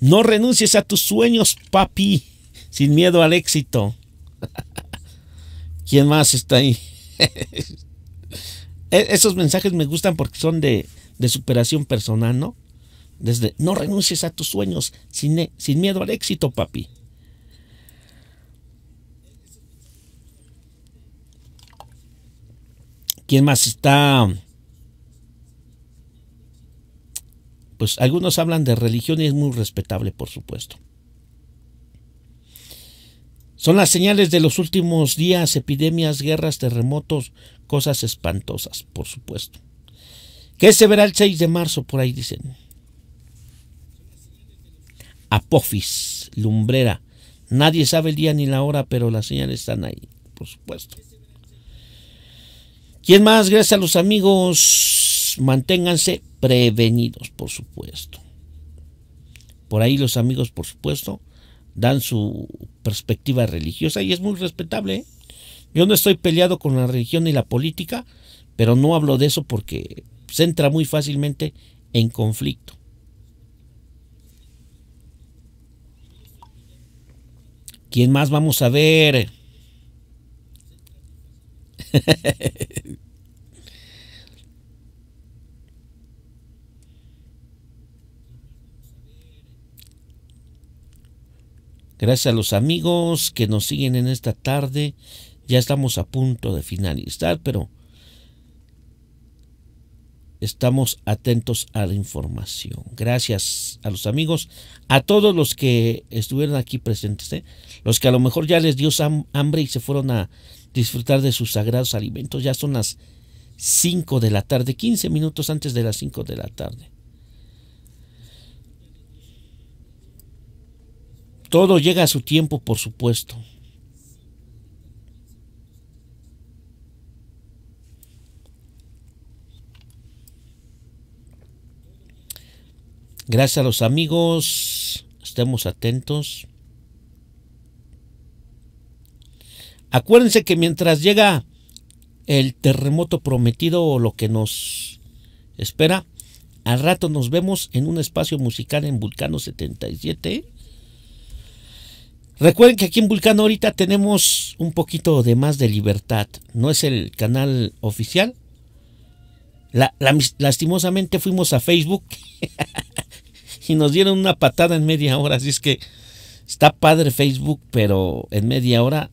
No renuncies a tus sueños, papi, sin miedo al éxito. ¿Quién más está ahí? E, esos mensajes me gustan porque son de, superación personal, ¿no? Desde, no renuncies a tus sueños sin, sin miedo al éxito, papi. ¿Quién más está? Pues, algunos hablan de religión y es muy respetable, por supuesto. Son las señales de los últimos días, epidemias, guerras, terremotos, cosas espantosas, por supuesto. ¿Qué se verá el 6 de marzo? Por ahí dicen. Apofis, lumbrera. Nadie sabe el día ni la hora, pero las señales están ahí, por supuesto. ¿Quién más? Gracias a los amigos. Manténganse prevenidos, por supuesto. Por ahí los amigos, por supuesto, dan su perspectiva religiosa y es muy respetable. ¿eh? Yo no estoy peleado con la religión ni la política, pero no hablo de eso porque se entra muy fácilmente en conflicto. ¿Quién más vamos a ver? Gracias a los amigos que nos siguen en esta tarde. Ya estamos a punto de finalizar, pero estamos atentos a la información. Gracias a los amigos, a todos los que estuvieron aquí presentes, ¿eh? los que a lo mejor ya les dio hambre y se fueron a disfrutar de sus sagrados alimentos. Ya son las 5 de la tarde, 15 minutos antes de las 5 de la tarde. Todo llega a su tiempo, por supuesto. Gracias a los amigos, estemos atentos. Acuérdense que mientras llega el terremoto prometido o lo que nos espera, al rato nos vemos en un espacio musical en Vulcano 77 Recuerden que aquí en Vulcano ahorita tenemos un poquito de más de libertad. No es el canal oficial. La, lastimosamente fuimos a Facebook y nos dieron una patada en media hora. Así es que está padre Facebook, pero en media hora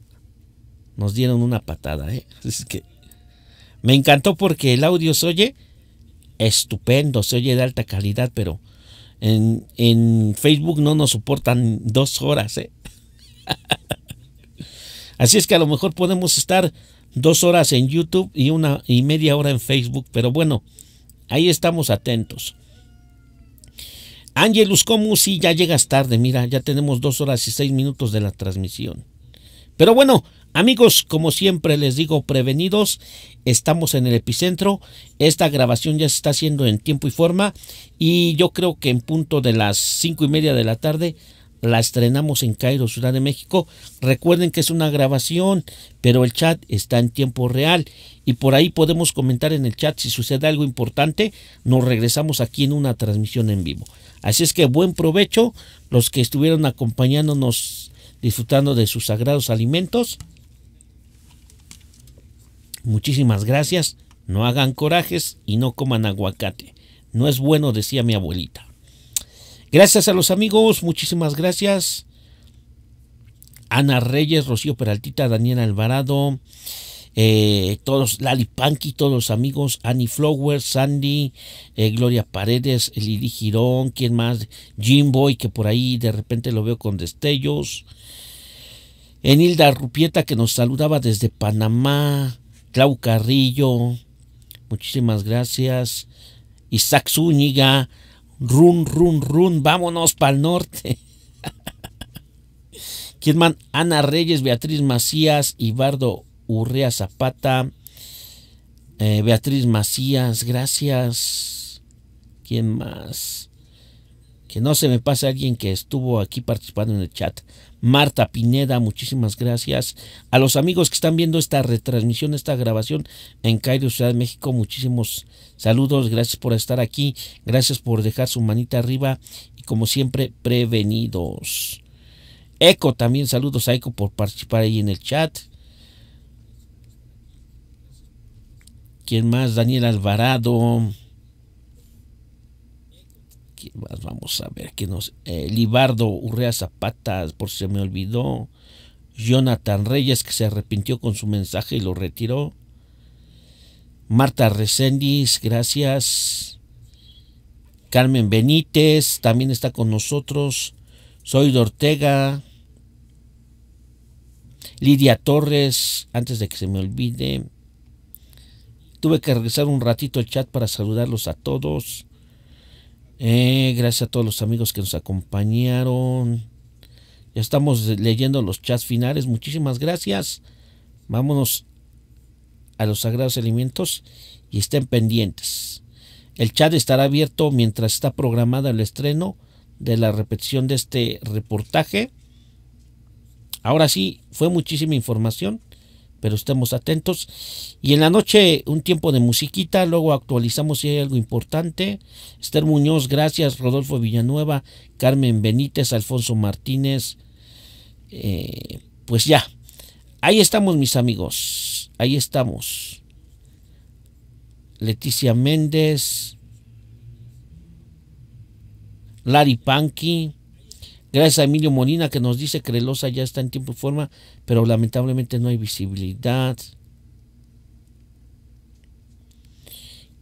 nos dieron una patada. ¿eh? es que me encantó porque el audio se oye estupendo, se oye de alta calidad, pero en, en Facebook no nos soportan dos horas. ¿eh? Así es que a lo mejor podemos estar dos horas en YouTube y una y media hora en Facebook, pero bueno, ahí estamos atentos. Angelus, como si ya llegas tarde, mira, ya tenemos dos horas y seis minutos de la transmisión. Pero bueno, amigos, como siempre les digo, prevenidos, estamos en el epicentro, esta grabación ya se está haciendo en tiempo y forma y yo creo que en punto de las cinco y media de la tarde la estrenamos en Cairo, Ciudad de México. Recuerden que es una grabación, pero el chat está en tiempo real y por ahí podemos comentar en el chat si sucede algo importante. Nos regresamos aquí en una transmisión en vivo. Así es que buen provecho los que estuvieron acompañándonos disfrutando de sus sagrados alimentos. Muchísimas gracias. No hagan corajes y no coman aguacate. No es bueno, decía mi abuelita. Gracias a los amigos, muchísimas gracias. Ana Reyes, Rocío Peraltita, Daniel Alvarado, eh, todos, Lali Panky. todos los amigos, Annie Flowers, Sandy, eh, Gloria Paredes, Lili Girón, ¿quién más? Jim Boy, que por ahí de repente lo veo con destellos. Enilda Rupieta, que nos saludaba desde Panamá. Clau Carrillo, muchísimas gracias. Isaac Zúñiga, Run, run, run, vámonos para el norte. más, Ana Reyes, Beatriz Macías, Ibardo Urrea Zapata, eh, Beatriz Macías, gracias. ¿Quién más? Que no se me pase alguien que estuvo aquí participando en el chat. Marta Pineda, muchísimas gracias. A los amigos que están viendo esta retransmisión, esta grabación en Cairo, Ciudad de México, muchísimos saludos, gracias por estar aquí, gracias por dejar su manita arriba y como siempre, prevenidos. Eco, también saludos a Eco por participar ahí en el chat. ¿Quién más? Daniel Alvarado vamos a ver? que nos, eh, Libardo Urrea Zapata, por si se me olvidó. Jonathan Reyes, que se arrepintió con su mensaje y lo retiró. Marta Resendis, gracias. Carmen Benítez también está con nosotros. Soy de Ortega. Lidia Torres, antes de que se me olvide. Tuve que regresar un ratito al chat para saludarlos a todos. Eh, gracias a todos los amigos que nos acompañaron. Ya estamos leyendo los chats finales. Muchísimas gracias. Vámonos a los sagrados alimentos y estén pendientes. El chat estará abierto mientras está programado el estreno de la repetición de este reportaje. Ahora sí, fue muchísima información pero estemos atentos. Y en la noche un tiempo de musiquita, luego actualizamos si hay algo importante. Esther Muñoz, gracias. Rodolfo Villanueva, Carmen Benítez, Alfonso Martínez. Eh, pues ya, ahí estamos mis amigos, ahí estamos. Leticia Méndez, Larry Panky. Gracias a Emilio Molina que nos dice que Relosa ya está en tiempo y forma pero lamentablemente no hay visibilidad.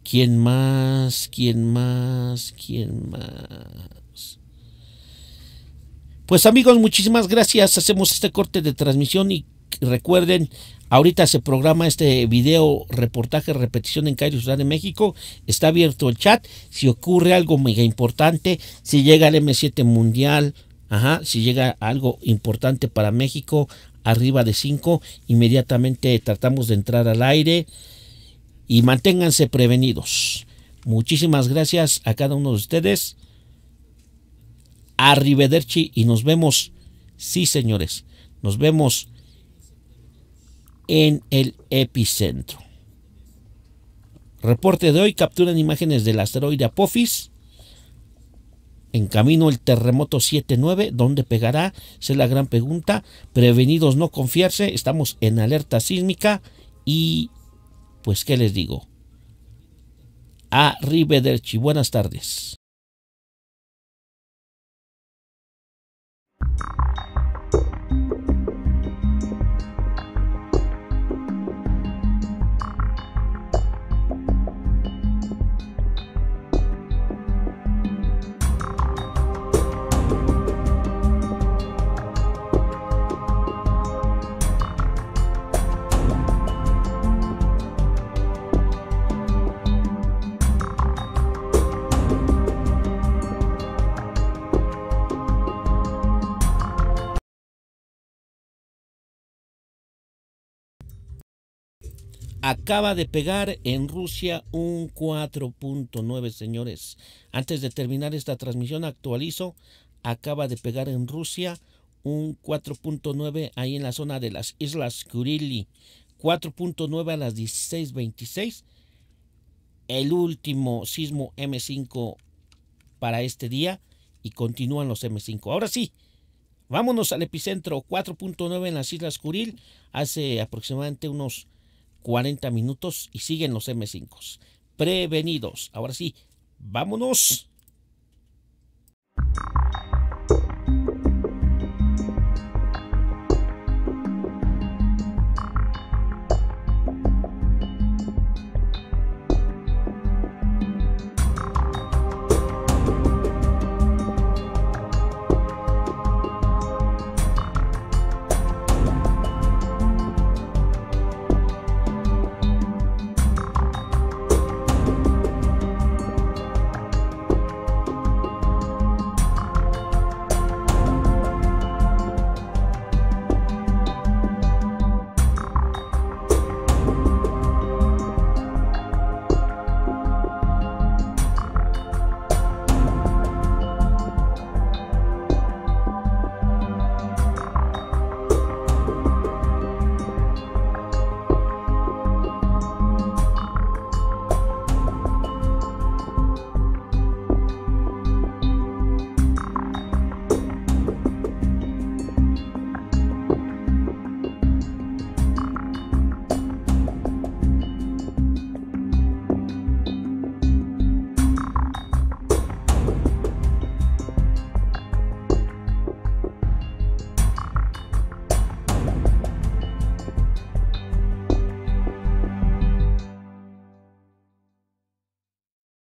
¿Quién más? ¿Quién más? ¿Quién más? Pues amigos, muchísimas gracias. Hacemos este corte de transmisión y recuerden, ahorita se programa este video reportaje repetición en Cairo Ciudad de México. Está abierto el chat. Si ocurre algo mega importante, si llega el M7 Mundial, ajá, si llega algo importante para México, arriba de 5, inmediatamente tratamos de entrar al aire y manténganse prevenidos. Muchísimas gracias a cada uno de ustedes. Arrivederci y nos vemos, sí señores, nos vemos en el epicentro. Reporte de hoy, capturan imágenes del asteroide Apophis en camino el terremoto 7.9, ¿dónde pegará? Esa es la gran pregunta. Prevenidos no confiarse, estamos en alerta sísmica y pues qué les digo. Arrivederci, buenas tardes. acaba de pegar en Rusia un 4.9, señores. Antes de terminar esta transmisión, actualizo, acaba de pegar en Rusia un 4.9 ahí en la zona de las Islas Kurili. 4.9 a las 16.26. El último sismo M5 para este día y continúan los M5. Ahora sí, vámonos al epicentro 4.9 en las Islas Kuril. Hace aproximadamente unos 40 minutos y siguen los M5. Prevenidos. Ahora sí, vámonos.